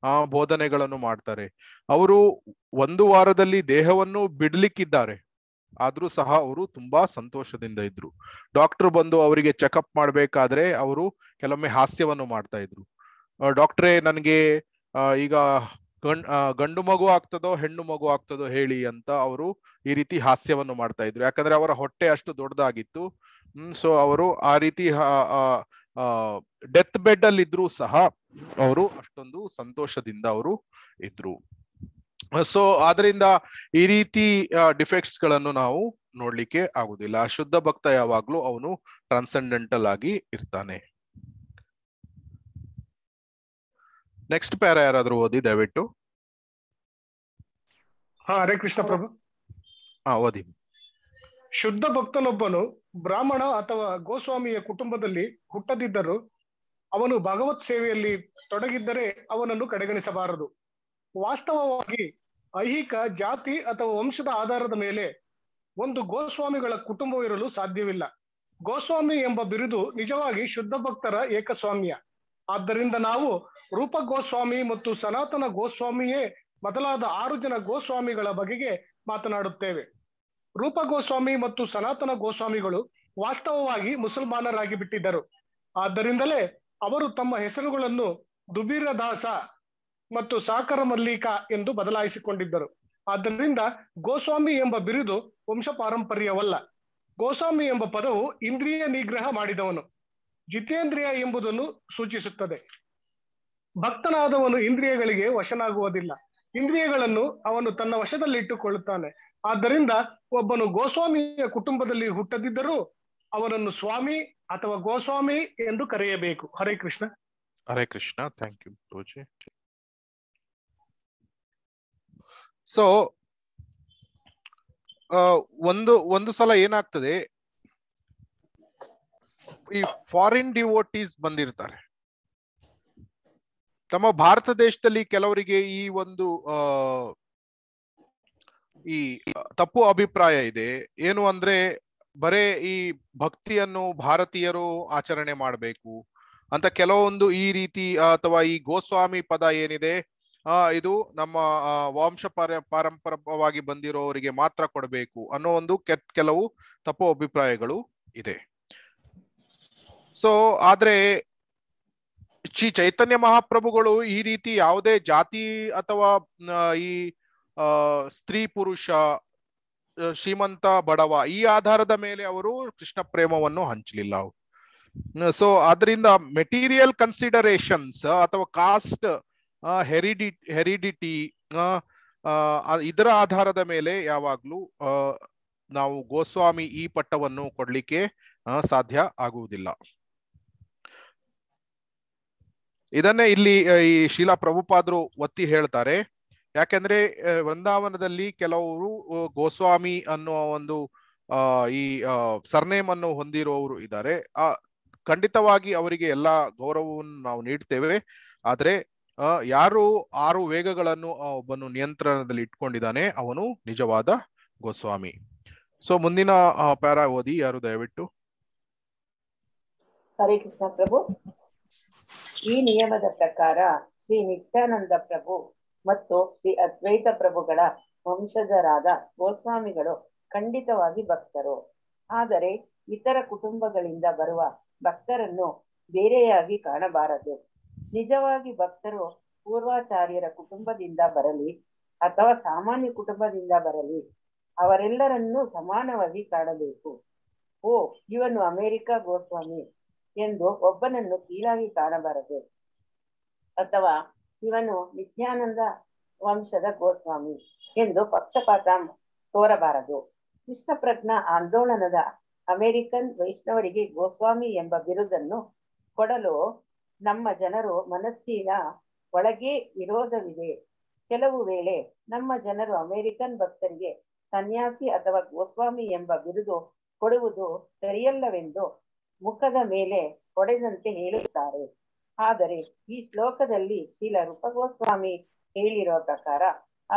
ಆ ಬೋಧನೆಗಳನ್ನು ಮಾಡ್ತಾರೆ ಅವರು ಒಂದು ವಾರದಲ್ಲಿ ದೇಹವನ್ನು ಬಿಡ್ಲಿಕ್ಕಿದ್ದಾರೆ ಆದ್ರೂ ಸಹ ಅವರು ತುಂಬಾ ಸಂತೋಷದಿಂದ ಇದ್ರು ಡಾಕ್ಟರ್ ಬಂದು ಅವರಿಗೆ ಚೆಕಪ್ ಮಾಡ್ಬೇಕಾದ್ರೆ ಅವರು ಕೆಲವೊಮ್ಮೆ ಹಾಸ್ಯವನ್ನು ಮಾಡ್ತಾ ಇದ್ರು ಡಾಕ್ಟ್ರೇ ನನಗೆ ಈಗ ಗಂಡ್ ಗಂಡು ಮಗು ಆಗ್ತದೋ ಹೆಣ್ಣು ಮಗು ಆಗ್ತದೋ ಹೇಳಿ ಅಂತ ಅವರು ಈ ರೀತಿ ಹಾಸ್ಯವನ್ನು ಮಾಡ್ತಾ ಇದ್ರು ಯಾಕಂದ್ರೆ ಅವರ ಹೊಟ್ಟೆ ಅಷ್ಟು ದೊಡ್ಡದಾಗಿತ್ತು ಹ್ಮ್ ಸೊ ಅವರು ಆ ರೀತಿ ಡೆತ್ ಬೆಡ್ ಅಲ್ಲಿ ಇದ್ರು ಸಹ ಅವರು ಅಷ್ಟೊಂದು ಸಂತೋಷದಿಂದ ಅವರು ಇದ್ರು ಸೊ ಆದ್ರಿಂದ ಈ ರೀತಿ ಡಿಫೆಕ್ಟ್ಸ್ ಗಳನ್ನು ನಾವು ನೋಡ್ಲಿಕ್ಕೆ ಆಗುದಿಲ್ಲ ಶುದ್ಧ ಭಕ್ತ ಯಾವಾಗ್ಲೂ ಅವನು ಟ್ರಾನ್ಸೆಂಡೆಂಟಲ್ ಆಗಿ ಇರ್ತಾನೆ ನೆಕ್ಸ್ಟ್ ಪ್ಯಾರ ಯಾರಾದ್ರೂ ಓದಿ ದಯವಿಟ್ಟು ಹಾ ಹರೇ ಕೃಷ್ಣ ಪ್ರಭು ಓದಿ ಶುದ್ಧ ಭಕ್ತನೊಬ್ಬನು ಬ್ರಾಹ್ಮಣ ಅಥವಾ ಗೋಸ್ವಾಮಿಯ ಕುಟುಂಬದಲ್ಲಿ ಹುಟ್ಟದಿದ್ದರೂ ಅವನು ಭಗವತ್ ಸೇವೆಯಲ್ಲಿ ತೊಡಗಿದ್ದರೆ ಅವನನ್ನು ಕಡೆಗಣಿಸಬಾರದು ವಾಸ್ತವವಾಗಿ ಐಹಿಕ ಜಾತಿ ಅಥವಾ ವಂಶದ ಆಧಾರದ ಮೇಲೆ ಒಂದು ಗೋಸ್ವಾಮಿಗಳ ಕುಟುಂಬವಿರಲು ಸಾಧ್ಯವಿಲ್ಲ ಗೋಸ್ವಾಮಿ ಎಂಬ ಬಿರುದು ನಿಜವಾಗಿ ಶುದ್ಧ ಭಕ್ತರ ಏಕಸ್ವಾಮ್ಯ ಆದ್ದರಿಂದ ನಾವು ರೂಪ ಗೋಸ್ವಾಮಿ ಮತ್ತು ಸನಾತನ ಗೋಸ್ವಾಮಿಯೇ ಮೊದಲಾದ ಆರು ಜನ ಗೋಸ್ವಾಮಿಗಳ ಬಗೆಗೆ ಮಾತನಾಡುತ್ತೇವೆ ರೂಪ ಗೋಸ್ವಾಮಿ ಮತ್ತು ಸನಾತನ ಗೋಸ್ವಾಮಿಗಳು ವಾಸ್ತವವಾಗಿ ಮುಸಲ್ಮಾನರಾಗಿ ಬಿಟ್ಟಿದ್ದರು ಆದ್ದರಿಂದಲೇ ಅವರು ತಮ್ಮ ಹೆಸರುಗಳನ್ನು ದುಬೀರದಾಸ ಮತ್ತು ಸಾಕರ ಮಲ್ಲಿಕ ಎಂದು ಬದಲಾಯಿಸಿಕೊಂಡಿದ್ದರು ಆದ್ದರಿಂದ ಗೋಸ್ವಾಮಿ ಎಂಬ ಬಿರುದು ವಂಶ ಪಾರಂಪರ್ಯವಲ್ಲ ಗೋಸ್ವಾಮಿ ಎಂಬ ಪದವು ಇಂದ್ರಿಯ ನಿಗ್ರಹ ಮಾಡಿದವನು ಜಿತೇಂದ್ರಿಯ ಎಂಬುದನ್ನು ಸೂಚಿಸುತ್ತದೆ ಭಕ್ತನಾದವನು ಇಂದ್ರಿಯಗಳಿಗೆ ವಶನಾಗುವುದಿಲ್ಲ ಇಂದ್ರಿಯಗಳನ್ನು ಅವನು ತನ್ನ ವಶದಲ್ಲಿ ಇಟ್ಟುಕೊಳ್ಳುತ್ತಾನೆ ಆದ್ದರಿಂದ ಒಬ್ಬನು ಗೋಸ್ವಾಮಿಯ ಕುಟುಂಬದಲ್ಲಿ ಹುಟ್ಟದಿದ್ದರೂ ಅವನನ್ನು ಸ್ವಾಮಿ ಅಥವಾ ಗೋಸ್ವಾಮಿ ಎಂದು ಕರೆಯಬೇಕು Hare Krishna Hare Krishna thank you so ಒಂದು ಒಂದು ಸಲ ಏನಾಗ್ತದೆ ಈ ಫಾರಿನ್ ಡಿವೋಟೀಸ್ ಬಂದಿರ್ತಾರೆ ನಮ್ಮ ಭಾರತ ದೇಶದಲ್ಲಿ ಕೆಲವರಿಗೆ ಈ ಒಂದು ಈ ತಪ್ಪು ಅಭಿಪ್ರಾಯ ಇದೆ ಏನು ಅಂದ್ರೆ ಬರೇ ಈ ಭಕ್ತಿಯನ್ನು ಭಾರತೀಯರು ಆಚರಣೆ ಮಾಡಬೇಕು ಅಂತ ಕೆಲವೊಂದು ಈ ರೀತಿ ಅಥವಾ ಈ ಗೋಸ್ವಾಮಿ ಪದ ಏನಿದೆ ಆ ಇದು ನಮ್ಮ ವಂಶ ಪಾರಂಪರವಾಗಿ ಬಂದಿರೋರಿಗೆ ಮಾತ್ರ ಕೊಡಬೇಕು ಅನ್ನೋ ಒಂದು ಕೆಟ್ ಕೆಲವು ತಪ್ಪು ಅಭಿಪ್ರಾಯಗಳು ಇದೆ ಸೊ ಆದ್ರೆ ಶ್ರೀ ಚೈತನ್ಯ ಮಹಾಪ್ರಭುಗಳು ಈ ರೀತಿ ಯಾವುದೇ ಜಾತಿ ಅಥವಾ ಈ ಸ್ತ್ರೀ ಪುರುಷ ಶ್ರೀಮಂತ ಬಡವ ಈ ಆಧಾರದ ಮೇಲೆ ಅವರು ಕೃಷ್ಣ ಪ್ರೇಮವನ್ನು ಹಂಚಲಿಲ್ಲ ಸೊ ಅದರಿಂದ ಮೆಟೀರಿಯಲ್ ಕನ್ಸಿಡರೇಷನ್ಸ್ ಅಥವಾ ಕಾಸ್ಟ್ ಹೆರಿಡಿ ಹೆರಿಡಿಟಿ ಇದರ ಆಧಾರದ ಮೇಲೆ ಯಾವಾಗ್ಲೂ ನಾವು ಗೋಸ್ವಾಮಿ ಈ ಪಟ್ಟವನ್ನು ಕೊಡ್ಲಿಕ್ಕೆ ಸಾಧ್ಯ ಆಗುವುದಿಲ್ಲ ಇದನ್ನೇ ಇಲ್ಲಿ ಈ ಶೀಲಾ ಪ್ರಭುಪಾದ್ರು ಒತ್ತಿ ಹೇಳ್ತಾರೆ ಯಾಕೆಂದ್ರೆ ವೃಂದಾವನದಲ್ಲಿ ಕೆಲವರು ಗೋಸ್ವಾಮಿ ಅನ್ನುವ ಒಂದು ಈ ಸರ್ನೇಮ್ ಅನ್ನು ಹೊಂದಿರುವವರು ಇದ್ದಾರೆ ಆ ಖಂಡಿತವಾಗಿ ಅವರಿಗೆ ಎಲ್ಲಾ ಗೌರವವನ್ನು ನಾವು ನೀಡ್ತೇವೆ ಆದ್ರೆ ಯಾರು ಆರು ವೇಗಗಳನ್ನು ಒಬ್ಬನು ನಿಯಂತ್ರಣದಲ್ಲಿ ಇಟ್ಕೊಂಡಿದ್ದಾನೆ ಅವನು ನಿಜವಾದ ಗೋಸ್ವಾಮಿ ಸೊ ಮುಂದಿನ ಪ್ಯಾರಾ ಓದಿ ಯಾರು ದಯವಿಟ್ಟು ಹರೇ ಕೃಷ್ಣ ಪ್ರಭು ಈ ನಿಯಮದ ಪ್ರಕಾರ ಶ್ರೀ ನಿತ್ಯಾನಂದ ಪ್ರಭು ಮತ್ತು ಶ್ರೀ ಅದ್ವೈತ ಪ್ರಭುಗಳ ವಂಶಜರಾದ ಗೋಸ್ವಾಮಿಗಳು ಖಂಡಿತವಾಗಿ ಭಕ್ತರು ಆದರೆ ಇತರ ಕುಟುಂಬಗಳಿಂದ ಬರುವ ಭಕ್ತರನ್ನು ಬೇರೆಯಾಗಿ ಕಾಣಬಾರದು ನಿಜವಾಗಿ ಭಕ್ತರು ಪೂರ್ವಾಚಾರ್ಯರ ಕುಟುಂಬದಿಂದ ಬರಲಿ ಅಥವಾ ಸಾಮಾನ್ಯ ಕುಟುಂಬದಿಂದ ಬರಲಿ ಅವರೆಲ್ಲರನ್ನೂ ಸಮಾನವಾಗಿ ಕಾಣಬೇಕು ಓ ಇವನು ಅಮೇರಿಕಾ ಗೋಸ್ವಾಮಿ ಎಂದು ಒಬ್ಬನನ್ನು ಕೀಳಾಗಿ ಕಾಣಬಾರದು ಅಥವಾ ಇವನು ನಿತ್ಯಾನಂದ ವಂಶದ ಗೋಸ್ವಾಮಿ ಎಂದು ಪಕ್ಷಪಾತ ತೋರಬಾರದು ಕೃಷ್ಣ ಪ್ರಜ್ಞಾ ಆಂದೋಲನದ ಅಮೆರಿಕನ್ ವೈಷ್ಣವರಿಗೆ ಗೋಸ್ವಾಮಿ ಎಂಬ ಬಿರುದನ್ನು ಕೊಡಲು ನಮ್ಮ ಜನರು ಮನಸ್ಸಿನ ಒಳಗೆ ವಿರೋಧವಿದೆ ಕೆಲವು ವೇಳೆ ನಮ್ಮ ಜನರು ಅಮೆರಿಕನ್ ಭಕ್ತರಿಗೆ ಸನ್ಯಾಸಿ ಅಥವಾ ಗೋಸ್ವಾಮಿ ಎಂಬ ಬಿರುದು ಕೊಡುವುದು ಸರಿಯಲ್ಲವೆಂದು ಮುಖದ ಮೇಲೆ ಹೊಡೆದಂತೆ ಹೇಳುತ್ತಾರೆ ಆದರೆ ಈ ಶ್ಲೋಕದಲ್ಲಿ ರೂಪ ರೂಪಗೋಸ್ವಾಮಿ ಹೇಳಿರೋ ಪ್ರಕಾರ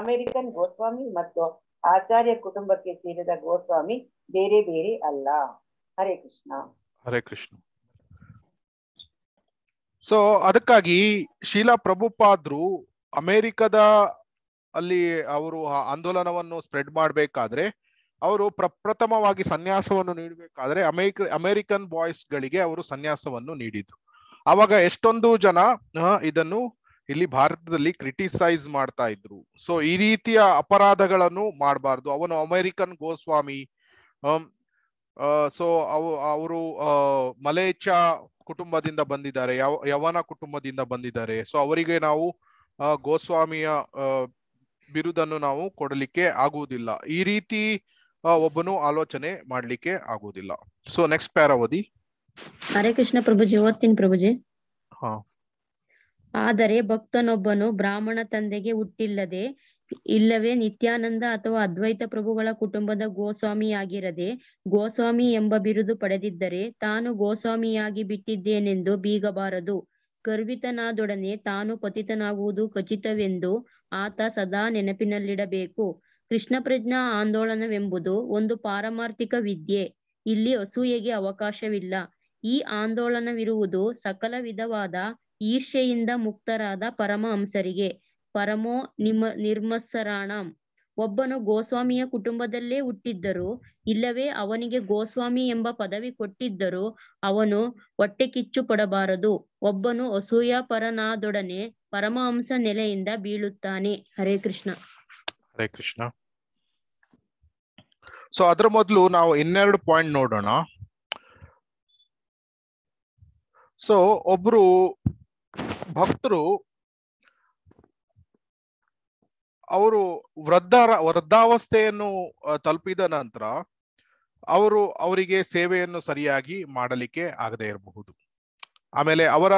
ಅಮೆರಿಕನ್ ಗೋಸ್ವಾಮಿ ಮತ್ತು ಆಚಾರ್ಯ ಕುಟುಂಬಕ್ಕೆ ಸೇರಿದ ಗೋಸ್ವಾಮಿ ಬೇರೆ ಬೇರೆ ಅಲ್ಲ ಹರೇ ಕೃಷ್ಣ ಹರೇ ಕೃಷ್ಣ ಸೊ ಅದಕ್ಕಾಗಿ ಶೀಲಾ ಪ್ರಭುಪಾದ್ರು ಅಮೆರಿಕದ ಅಲ್ಲಿ ಅವರು ಆಂದೋಲನವನ್ನು ಸ್ಪ್ರೆಡ್ ಮಾಡಬೇಕಾದ್ರೆ ಅವರು ಪ್ರಪ್ರಥಮವಾಗಿ ಸನ್ಯಾಸವನ್ನು ನೀಡಬೇಕಾದ್ರೆ ಅಮೇರಿಕ ಅಮೇರಿಕನ್ ಬಾಯ್ಸ್ ಗಳಿಗೆ ಅವರು ಸನ್ಯಾಸವನ್ನು ನೀಡಿದ್ರು ಅವಾಗ ಎಷ್ಟೊಂದು ಜನ ಇದನ್ನು ಇಲ್ಲಿ ಭಾರತದಲ್ಲಿ ಕ್ರಿಟಿಸೈಸ್ ಮಾಡ್ತಾ ಇದ್ರು ಸೊ ಈ ರೀತಿಯ ಅಪರಾಧಗಳನ್ನು ಮಾಡಬಾರ್ದು ಅವನು ಅಮೇರಿಕನ್ ಗೋಸ್ವಾಮಿ ಸೊ ಅವರು ಮಲೇಚಾ ಕುಟುಂಬದಿಂದ ಬಂದಿದ್ದಾರೆ ಯಾವ ಯವನ ಕುಟುಂಬದಿಂದ ಬಂದಿದ್ದಾರೆ ಸೊ ಅವರಿಗೆ ನಾವು ಗೋಸ್ವಾಮಿಯ ಬಿರುದನ್ನು ನಾವು ಕೊಡಲಿಕ್ಕೆ ಆಗುವುದಿಲ್ಲ ಈ ರೀತಿ ಒಬ್ಬನು ಆಲೋಚನೆ ಮಾಡ್ಲಿಕ್ಕೆ ಆಗುವುದಿಲ್ಲ ಸೊ ನೆಕ್ಸ್ಟ್ ಅವಧಿ ಹರೇ ಕೃಷ್ಣ ಪ್ರಭುಜಿ ಓದ್ತೀನಿ ಪ್ರಭುಜಿ ಆದರೆ ಭಕ್ತನೊಬ್ಬನು ಬ್ರಾಹ್ಮಣ ತಂದೆಗೆ ಹುಟ್ಟಿಲ್ಲದೆ ಇಲ್ಲವೇ ನಿತ್ಯಾನಂದ ಅಥವಾ ಅದ್ವೈತ ಪ್ರಭುಗಳ ಕುಟುಂಬದ ಗೋಸ್ವಾಮಿಯಾಗಿರದೆ ಗೋಸ್ವಾಮಿ ಎಂಬ ಬಿರುದು ಪಡೆದಿದ್ದರೆ ತಾನು ಗೋಸ್ವಾಮಿಯಾಗಿ ಬಿಟ್ಟಿದ್ದೇನೆಂದು ಬೀಗಬಾರದು ಗರ್ವಿತನಾದೊಡನೆ ತಾನು ಪತಿತನಾಗುವುದು ಖಚಿತವೆಂದು ಆತ ಸದಾ ನೆನಪಿನಲ್ಲಿಡಬೇಕು ಕೃಷ್ಣ ಪ್ರಜ್ಞಾ ಆಂದೋಲನವೆಂಬುದು ಒಂದು ಪಾರಮಾರ್ಥಿಕ ವಿದ್ಯೆ ಇಲ್ಲಿ ಅಸೂಯೆಗೆ ಅವಕಾಶವಿಲ್ಲ ಈ ಆಂದೋಳನವಿರುವುದು ಸಕಲ ವಿಧವಾದ ಈರ್ಷೆಯಿಂದ ಮುಕ್ತರಾದ ಪರಮಹಂಸರಿಗೆ ಪರಮೋ ನಿಮ ನಿರ್ಮಸರಾಣ ಒಬ್ಬನು ಗೋಸ್ವಾಮಿಯ ಕುಟುಂಬದಲ್ಲೇ ಹುಟ್ಟಿದ್ದರು ಇಲ್ಲವೇ ಅವನಿಗೆ ಗೋಸ್ವಾಮಿ ಎಂಬ ಪದವಿ ಕೊಟ್ಟಿದ್ದರೂ ಅವನು ಹೊಟ್ಟೆ ಕಿಚ್ಚು ಪಡಬಾರದು ಒಬ್ಬನು ಅಸೂಯ ಪರನಾದೊಡನೆ ಪರಮಹಂಸ ನೆಲೆಯಿಂದ ಬೀಳುತ್ತಾನೆ ಹರೇ ಕೃಷ್ಣ ಹರೇ ಕೃಷ್ಣ ಸೊ ಅದ್ರ ಮೊದಲು ನಾವು ಇನ್ನೆರಡು ಪಾಯಿಂಟ್ ನೋಡೋಣ ಸೊ ಒಬ್ರು ಭಕ್ತರು ಅವರು ವೃದ್ಧ ವೃದ್ಧಾವಸ್ಥೆಯನ್ನು ತಲುಪಿದ ನಂತರ ಅವರು ಅವರಿಗೆ ಸೇವೆಯನ್ನು ಸರಿಯಾಗಿ ಮಾಡಲಿಕ್ಕೆ ಆಗದೆ ಇರಬಹುದು ಆಮೇಲೆ ಅವರ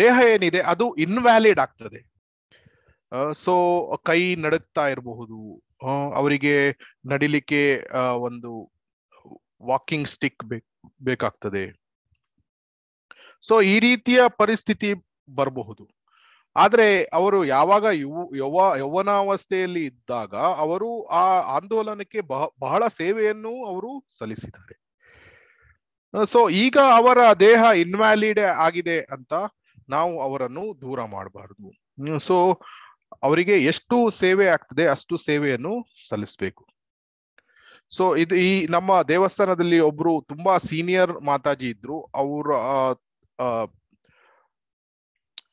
ದೇಹ ಏನಿದೆ ಅದು ಇನ್ವ್ಯಾಲಿಡ್ ಆಗ್ತದೆ ಸೊ ಕೈ ನಡುಕ್ತಾ ಇರಬಹುದು ಅವರಿಗೆ ನಡಿಲಿಕ್ಕೆ ಒಂದು ವಾಕಿಂಗ್ ಸ್ಟಿಕ್ ಬೇಕಾಗ್ತದೆ ಸೊ ಈ ರೀತಿಯ ಪರಿಸ್ಥಿತಿ ಬರಬಹುದು ಆದ್ರೆ ಅವರು ಯಾವಾಗ ಯುವ ಯೌವ ಯೌವನಾವಸ್ಥೆಯಲ್ಲಿ ಇದ್ದಾಗ ಅವರು ಆ ಆಂದೋಲನಕ್ಕೆ ಬಹಳ ಸೇವೆಯನ್ನು ಅವರು ಸಲ್ಲಿಸಿದ್ದಾರೆ ಸೊ ಈಗ ಅವರ ದೇಹ ಇನ್ವ್ಯಾಲಿಡ್ ಆಗಿದೆ ಅಂತ ನಾವು ಅವರನ್ನು ದೂರ ಮಾಡಬಾರದು ಸೊ ಅವರಿಗೆ ಎಷ್ಟು ಸೇವೆ ಆಗ್ತದೆ ಅಷ್ಟು ಸೇವೆಯನ್ನು ಸಲ್ಲಿಸಬೇಕು ಸೊ ಇದು ಈ ನಮ್ಮ ದೇವಸ್ಥಾನದಲ್ಲಿ ಒಬ್ರು ತುಂಬಾ ಸೀನಿಯರ್ ಮಾತಾಜಿ ಇದ್ರು ಅವರ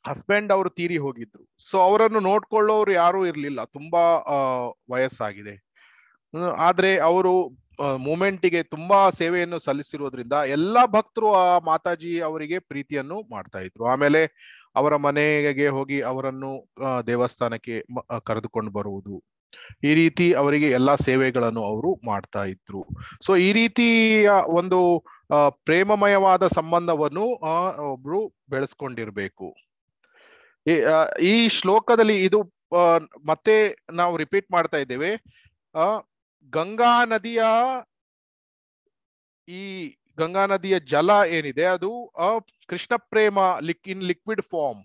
ಹಸ್ಬೆಂಡ್ ಅವರು ತೀರಿ ಹೋಗಿದ್ರು ಸೊ ಅವರನ್ನು ನೋಡ್ಕೊಳ್ಳೋರು ಯಾರು ಇರ್ಲಿಲ್ಲ ತುಂಬಾ ವಯಸ್ಸಾಗಿದೆ ಆದ್ರೆ ಅವರು ಮೂಮೆಂಟಿಗೆ ತುಂಬಾ ಸೇವೆಯನ್ನು ಸಲ್ಲಿಸಿರೋದ್ರಿಂದ ಎಲ್ಲಾ ಭಕ್ತರು ಆ ಮಾತಾಜಿ ಅವರಿಗೆ ಪ್ರೀತಿಯನ್ನು ಮಾಡ್ತಾ ಇದ್ರು ಆಮೇಲೆ ಅವರ ಮನೆಗೆ ಹೋಗಿ ಅವರನ್ನು ದೇವಸ್ಥಾನಕ್ಕೆ ಕರೆದುಕೊಂಡು ಬರುವುದು ಈ ರೀತಿ ಅವರಿಗೆ ಎಲ್ಲಾ ಸೇವೆಗಳನ್ನು ಅವರು ಮಾಡ್ತಾ ಇದ್ರು ಸೊ ಈ ರೀತಿಯ ಒಂದು ಪ್ರೇಮಮಯವಾದ ಸಂಬಂಧವನ್ನು ಒಬ್ರು ಬೆಳೆಸ್ಕೊಂಡಿರ್ಬೇಕು ಈ ಶ್ಲೋಕದಲ್ಲಿ ಇದು ಮತ್ತೆ ನಾವು ರಿಪೀಟ್ ಮಾಡ್ತಾ ಇದ್ದೇವೆ ಗಂಗಾ ನದಿಯ ಈ ಗಂಗಾ ನದಿಯ ಜಲ ಏನಿದೆ ಅದು ಕೃಷ್ಣ ಪ್ರೇಮ ಲಿಕ್ ಇನ್ ಲಿಕ್ವಿಡ್ ಫಾರ್ಮ್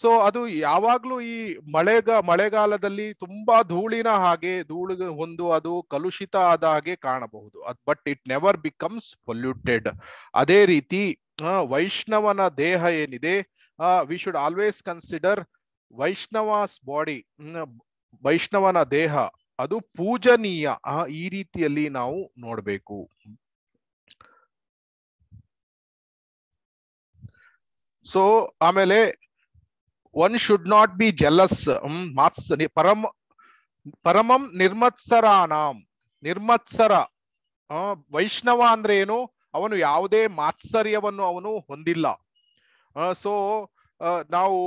ಸೊ ಅದು ಯಾವಾಗ್ಲೂ ಈ ಮಳೆಗ ಮಳೆಗಾಲದಲ್ಲಿ ತುಂಬಾ ಧೂಳಿನ ಹಾಗೆ ಧೂಳು ಒಂದು ಅದು ಕಲುಷಿತ ಆದ ಹಾಗೆ ಕಾಣಬಹುದು but it never becomes polluted ಅದೇ ರೀತಿ ವೈಷ್ಣವನ ದೇಹ ಏನಿದೆ we should always consider Vaishnava's body ವೈಷ್ಣವನ ದೇಹ ಅದು ಪೂಜನೀಯ ಈ ರೀತಿಯಲ್ಲಿ ನಾವು ನೋಡಬೇಕು ಸೊ ಆಮೇಲೆ one should not be jealous ಮಾತ್ಸ ಪರಮ ಪರಮಂ ನಿರ್ಮತ್ಸರಾನಾಂ ನಿರ್ಮತ್ಸರ ವೈಷ್ಣವ ಅಂದ್ರೆ ಏನು ಅವನು ಯಾವುದೇ ಮಾತ್ಸರ್ಯವನ್ನು ಅವನು ಹೊಂದಿಲ್ಲ ಸೊ ನಾವು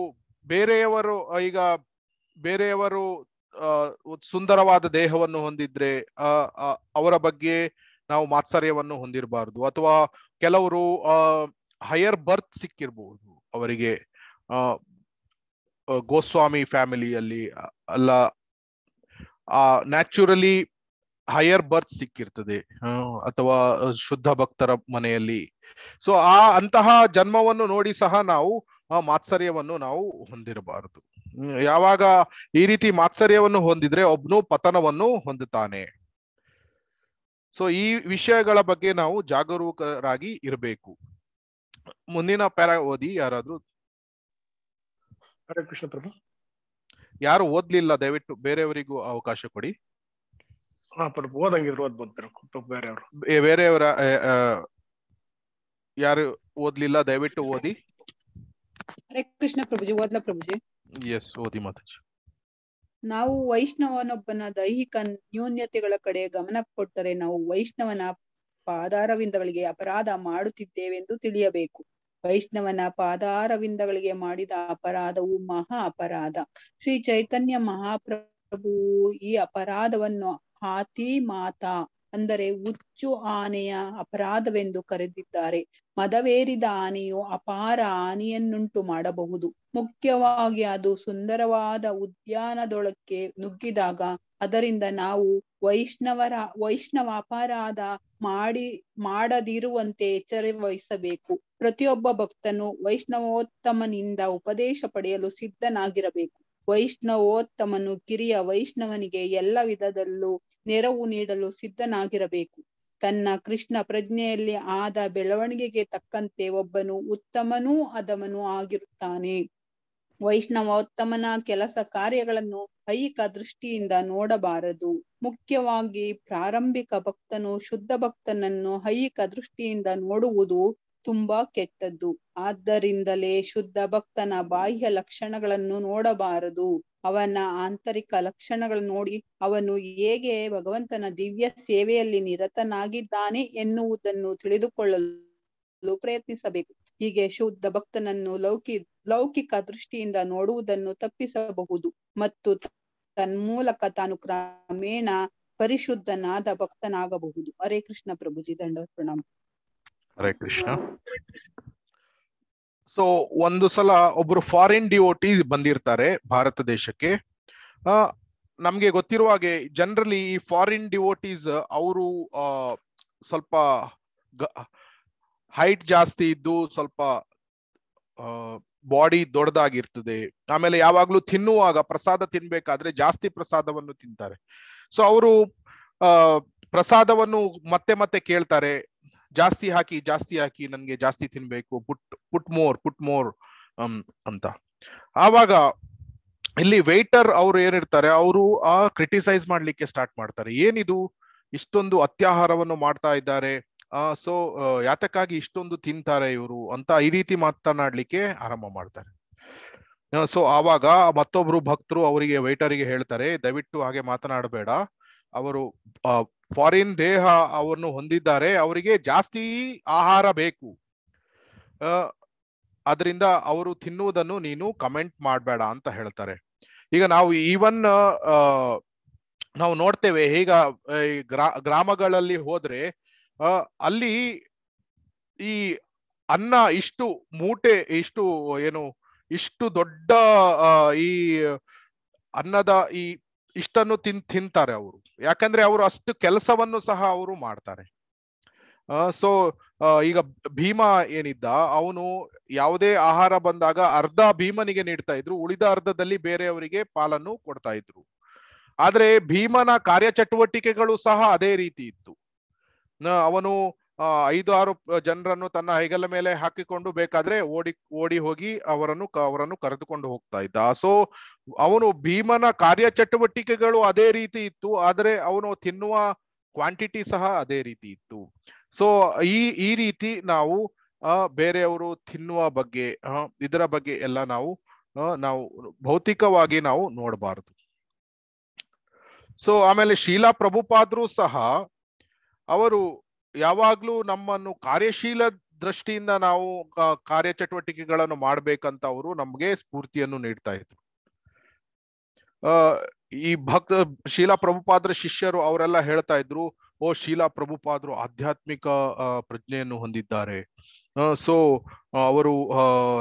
ಬೇರೆಯವರು ಈಗ ಬೇರೆಯವರು ಸುಂದರವಾದ ದೇಹವನ್ನು ಹೊಂದಿದ್ರೆ ಅವರ ಬಗ್ಗೆ ನಾವು ಮಾತ್ಸರ್ಯವನ್ನು ಹೊಂದಿರಬಾರ್ದು ಅಥವಾ ಕೆಲವರು ಹೈಯರ್ ಬರ್ತ್ ಸಿಕ್ಕಿರಬಹುದು ಅವರಿಗೆ ಗೋಸ್ವಾಮಿ ಫ್ಯಾಮಿಲಿಯಲ್ಲಿ ಅಲ್ಲ ಆ ನ್ಯಾಚುರಲಿ ಹೈಯರ್ ಬರ್ತ್ ಸಿಕ್ಕಿರ್ತದೆ ಅಥವಾ ಶುದ್ಧ ಭಕ್ತರ ಮನೆಯಲ್ಲಿ ಸೊ ಆ ಅಂತಹ ಜನ್ಮವನ್ನು ನೋಡಿ ಸಹ ನಾವು ಮಾತ್ಸರ್ಯವನ್ನು ನಾವು ಹೊಂದಿರಬಾರದು ಯಾವಾಗ ಈ ರೀತಿ ಮಾತ್ಸರ್ಯವನ್ನು ಹೊಂದಿದ್ರೆ ಒಬ್ನು ಪತನವನ್ನು ಹೊಂದುತ್ತಾನೆ ಸೊ ಈ ವಿಷಯಗಳ ಬಗ್ಗೆ ನಾವು ಜಾಗರೂಕರಾಗಿ ಇರಬೇಕು ಮುಂದಿನ ಪ್ಯಾರಾ ಓದಿ ಯಾರಾದ್ರೂ ಕೃಷ್ಣ ಪ್ರಭು ಯಾರು ಓದ್ಲಿಲ್ಲ ದಯವಿಟ್ಟು ಬೇರೆಯವರಿಗೂ ಅವಕಾಶ ಕೊಡಿ ಓದಂಗಿದ್ರು ಓದ್ಬೋದು ಬೇರೆಯವರು ಬೇರೆಯವರ ಯಾರು ಓದ್ಲಿಲ್ಲ ದಯವಿಟ್ಟು ಓದಿ ಕೃಷ್ಣ ಪ್ರಭುಜಿ ಓದ್ಲ ಪ್ರಭುಜಿ ಎಸ್ ಓದಿ ಮಾತಾಜಿ ನಾವು ವೈಷ್ಣವನೊಬ್ಬನ ದೈಹಿಕ ನ್ಯೂನ್ಯತೆಗಳ ಕಡೆ ಗಮನ ಕೊಟ್ಟರೆ ನಾವು ವೈಷ್ಣವನ ಪಾದಾರವಿಂದಗಳಿಗೆ ಅಪರಾಧ ಮಾಡುತ್ತಿದ್ದೇವೆಂದು ತಿಳಿಯಬೇಕು ವೈಷ್ಣವನ ಪಾದಾರವಿಂದಗಳಿಗೆ ಮಾಡಿದ ಅಪರಾಧವು ಮಹಾ ಅಪರಾಧ ಶ್ರೀ ಚೈತನ್ಯ ಮಹಾಪ್ರಭು ಈ ಅಪರಾಧವನ್ನು ಹಾತಿ ಮಾತಾ ಅಂದರೆ ಹುಚ್ಚು ಆನೆಯ ಅಪರಾಧವೆಂದು ಕರೆದಿದ್ದಾರೆ ಮದವೇರಿದ ಆನೆಯು ಅಪಾರ ಆನೆಯನ್ನುಂಟು ಮಾಡಬಹುದು ಮುಖ್ಯವಾಗಿ ಅದು ಸುಂದರವಾದ ಉದ್ಯಾನದೊಳಕ್ಕೆ ನುಗ್ಗಿದಾಗ ಅದರಿಂದ ನಾವು ವೈಷ್ಣವರ ವೈಷ್ಣವ ಅಪರಾಧ ಮಾಡಿ ಮಾಡದಿರುವಂತೆ ಎಚ್ಚರ ವಹಿಸಬೇಕು ಪ್ರತಿಯೊಬ್ಬ ಭಕ್ತನು ವೈಷ್ಣವೋತ್ತಮನಿಂದ ಉಪದೇಶ ಪಡೆಯಲು ಸಿದ್ಧನಾಗಿರಬೇಕು ವೈಷ್ಣವೋತ್ತಮನು ಕಿರಿಯ ವೈಷ್ಣವನಿಗೆ ಎಲ್ಲ ವಿಧದಲ್ಲೂ ನೆರವು ನೀಡಲು ಸಿದ್ಧನಾಗಿರಬೇಕು ತನ್ನ ಕೃಷ್ಣ ಪ್ರಜ್ಞೆಯಲ್ಲಿ ಆದ ಬೆಳವಣಿಗೆಗೆ ತಕ್ಕಂತೆ ಒಬ್ಬನು ಉತ್ತಮನೂ ಅದಮನೂ ಆಗಿರುತ್ತಾನೆ ವೈಷ್ಣವೋತ್ತಮನ ಕೆಲಸ ಕಾರ್ಯಗಳನ್ನು ಐಹಿಕ ದೃಷ್ಟಿಯಿಂದ ನೋಡಬಾರದು ಮುಖ್ಯವಾಗಿ ಪ್ರಾರಂಭಿಕ ಭಕ್ತನು ಶುದ್ಧ ಭಕ್ತನನ್ನು ಐಹಿಕ ದೃಷ್ಟಿಯಿಂದ ನೋಡುವುದು ತುಂಬಾ ಕೆಟ್ಟದ್ದು ಆದ್ದರಿಂದಲೇ ಶುದ್ಧ ಭಕ್ತನ ಬಾಹ್ಯ ಲಕ್ಷಣಗಳನ್ನು ನೋಡಬಾರದು ಅವನ ಆಂತರಿಕ ಲಕ್ಷಣಗಳು ನೋಡಿ ಅವನು ಹೇಗೆ ಭಗವಂತನ ದಿವ್ಯ ಸೇವೆಯಲ್ಲಿ ನಿರತನಾಗಿದ್ದಾನೆ ಎನ್ನುವುದನ್ನು ತಿಳಿದುಕೊಳ್ಳಲು ಪ್ರಯತ್ನಿಸಬೇಕು ಹೀಗೆ ಶುದ್ಧ ಭಕ್ತನನ್ನು ಲೌಕಿ ಲೌಕಿಕ ದೃಷ್ಟಿಯಿಂದ ನೋಡುವುದನ್ನು ತಪ್ಪಿಸಬಹುದು ಮತ್ತು ತನ್ಮೂಲಕ ತಾನು ಕ್ರಮೇಣ ಪರಿಶುದ್ಧನಾದ ಭಕ್ತನಾಗಬಹುದು ಹರೇ ಕೃಷ್ಣ ಪ್ರಭುಜಿ ದಂಡ ಪ್ರಣಾಮ ಹರೇ ಕೃಷ್ಣ ಸೊ ಒಂದು ಸಲ ಒಬ್ರು ಫಾರಿನ್ ಡಿಒಟಿ ಬಂದಿರ್ತಾರೆ ಭಾರತ ದೇಶಕ್ಕೆ ನಮ್ಗೆ ಗೊತ್ತಿರುವ ಹಾಗೆ ಜನರಲಿ ಈ ಫಾರಿನ್ ಡಿವೋಟೀಸ್ ಅವರು ಸ್ವಲ್ಪ ಹೈಟ್ ಜಾಸ್ತಿ ಇದ್ದು ಸ್ವಲ್ಪ ಬಾಡಿ ದೊಡ್ಡದಾಗಿರ್ತದೆ ಆಮೇಲೆ ಯಾವಾಗ್ಲೂ ತಿನ್ನುವಾಗ ಪ್ರಸಾದ ತಿನ್ಬೇಕಾದ್ರೆ ಜಾಸ್ತಿ ಪ್ರಸಾದವನ್ನು ತಿಂತಾರೆ ಸೊ ಅವರು ಪ್ರಸಾದವನ್ನು ಮತ್ತೆ ಮತ್ತೆ ಕೇಳ್ತಾರೆ ಜಾಸ್ತಿ ಹಾಕಿ ಜಾಸ್ತಿ ಹಾಕಿ ನನ್ಗೆ ಜಾಸ್ತಿ ತಿನ್ಬೇಕು ಪುಟ್ ಪುಟ್ ಮೋರ್ ಪುಟ್ ಮೋರ್ ಅಂತ ಆವಾಗ ಇಲ್ಲಿ ವೆಯ್ಟರ್ ಅವ್ರು ಏನಿರ್ತಾರೆ ಅವರು ಆ ಕ್ರಿಟಿಸೈಸ್ ಮಾಡ್ಲಿಕ್ಕೆ ಸ್ಟಾರ್ಟ್ ಮಾಡ್ತಾರೆ ಏನಿದು ಇಷ್ಟೊಂದು ಅತ್ಯಾಹಾರವನ್ನು ಮಾಡ್ತಾ ಇದ್ದಾರೆ ಸೊ ಯಾತಕ್ಕಾಗಿ ಇಷ್ಟೊಂದು ತಿಂತಾರೆ ಇವರು ಅಂತ ಈ ರೀತಿ ಮಾತನಾಡ್ಲಿಕ್ಕೆ ಆರಂಭ ಮಾಡ್ತಾರೆ ಸೊ ಆವಾಗ ಮತ್ತೊಬ್ರು ಭಕ್ತರು ಅವರಿಗೆ ವೈಟರಿಗೆ ಹೇಳ್ತಾರೆ ದಯವಿಟ್ಟು ಹಾಗೆ ಮಾತನಾಡಬೇಡ ಅವರು ಫಾರಿನ್ ದೇಹ ಅವನ್ನು ಹೊಂದಿದ್ದಾರೆ ಅವರಿಗೆ ಜಾಸ್ತಿ ಆಹಾರ ಬೇಕು ಅದರಿಂದ ಅವರು ತಿನ್ನುವುದನ್ನು ನೀನು ಕಮೆಂಟ್ ಮಾಡಬೇಡ ಅಂತ ಹೇಳ್ತಾರೆ ಈಗ ನಾವು ಈವನ್ ನಾವು ನೋಡ್ತೇವೆ ಈಗ ಗ್ರಾಮಗಳಲ್ಲಿ ಹೋದ್ರೆ ಅಲ್ಲಿ ಈ ಅನ್ನ ಇಷ್ಟು ಮೂಟೆ ಇಷ್ಟು ಏನು ಇಷ್ಟು ದೊಡ್ಡ ಈ ಅನ್ನದ ಈ ಇಷ್ಟನ್ನು ತಿನ್ ತಿಂತಾರೆ ಅವರು ಯಾಕಂದ್ರೆ ಅವರು ಅಷ್ಟು ಕೆಲಸವನ್ನು ಸಹ ಅವರು ಮಾಡ್ತಾರೆ ಸೊ ಈಗ ಭೀಮ ಏನಿದ್ದ ಅವನು ಯಾವುದೇ ಆಹಾರ ಬಂದಾಗ ಅರ್ಧ ಭೀಮನಿಗೆ ನೀಡ್ತಾ ಇದ್ರು ಉಳಿದ ಅರ್ಧದಲ್ಲಿ ಬೇರೆಯವರಿಗೆ ಪಾಲನ್ನು ಕೊಡ್ತಾ ಇದ್ರು ಆದ್ರೆ ಭೀಮನ ಕಾರ್ಯಚಟುವಟಿಕೆಗಳು ಸಹ ಅದೇ ರೀತಿ ಇತ್ತು ಅವನು ಐದು ಆರು ಜನರನ್ನು ತನ್ನ ಹೈಗಲ ಮೇಲೆ ಹಾಕಿಕೊಂಡು ಬೇಕಾದ್ರೆ ಓಡಿ ಓಡಿ ಹೋಗಿ ಅವರನ್ನು ಅವರನ್ನು ಕರೆದುಕೊಂಡು ಹೋಗ್ತಾ ಇದ್ದ ಸೊ ಅವನು ಭೀಮನ ಕಾರ್ಯ ಚಟುವಟಿಕೆಗಳು ಅದೇ ರೀತಿ ಇತ್ತು ಆದರೆ ಅವನು ತಿನ್ನುವ ಕ್ವಾಂಟಿಟಿ ಸಹ ಅದೇ ರೀತಿ ಇತ್ತು ಸೊ ಈ ಈ ರೀತಿ ನಾವು ಬೇರೆಯವರು ತಿನ್ನುವ ಬಗ್ಗೆ ಇದರ ಬಗ್ಗೆ ಎಲ್ಲ ನಾವು ನಾವು ಭೌತಿಕವಾಗಿ ನಾವು ನೋಡಬಾರದು ಸೊ ಆಮೇಲೆ ಶೀಲಾ ಪ್ರಭುಪಾದ್ರು ಸಹ ಅವರು ಯಾವಾಗ್ಲೂ ನಮ್ಮನ್ನು ಕಾರ್ಯಶೀಲ ದೃಷ್ಟಿಯಿಂದ ನಾವು ಕಾರ್ಯಚಟುವಟಿಕೆಗಳನ್ನು ಮಾಡ್ಬೇಕಂತ ಅವರು ನಮ್ಗೆ ಸ್ಫೂರ್ತಿಯನ್ನು ನೀಡ್ತಾ ಇದ್ರು ಈ ಭಕ್ತ ಶೀಲಾ ಪ್ರಭುಪಾದ್ರ ಶಿಷ್ಯರು ಅವರೆಲ್ಲ ಹೇಳ್ತಾ ಇದ್ರು ಓ ಶೀಲಾ ಪ್ರಭುಪಾದ್ರು ಆಧ್ಯಾತ್ಮಿಕ ಪ್ರಜ್ಞೆಯನ್ನು ಹೊಂದಿದ್ದಾರೆ ಸೊ ಅವರು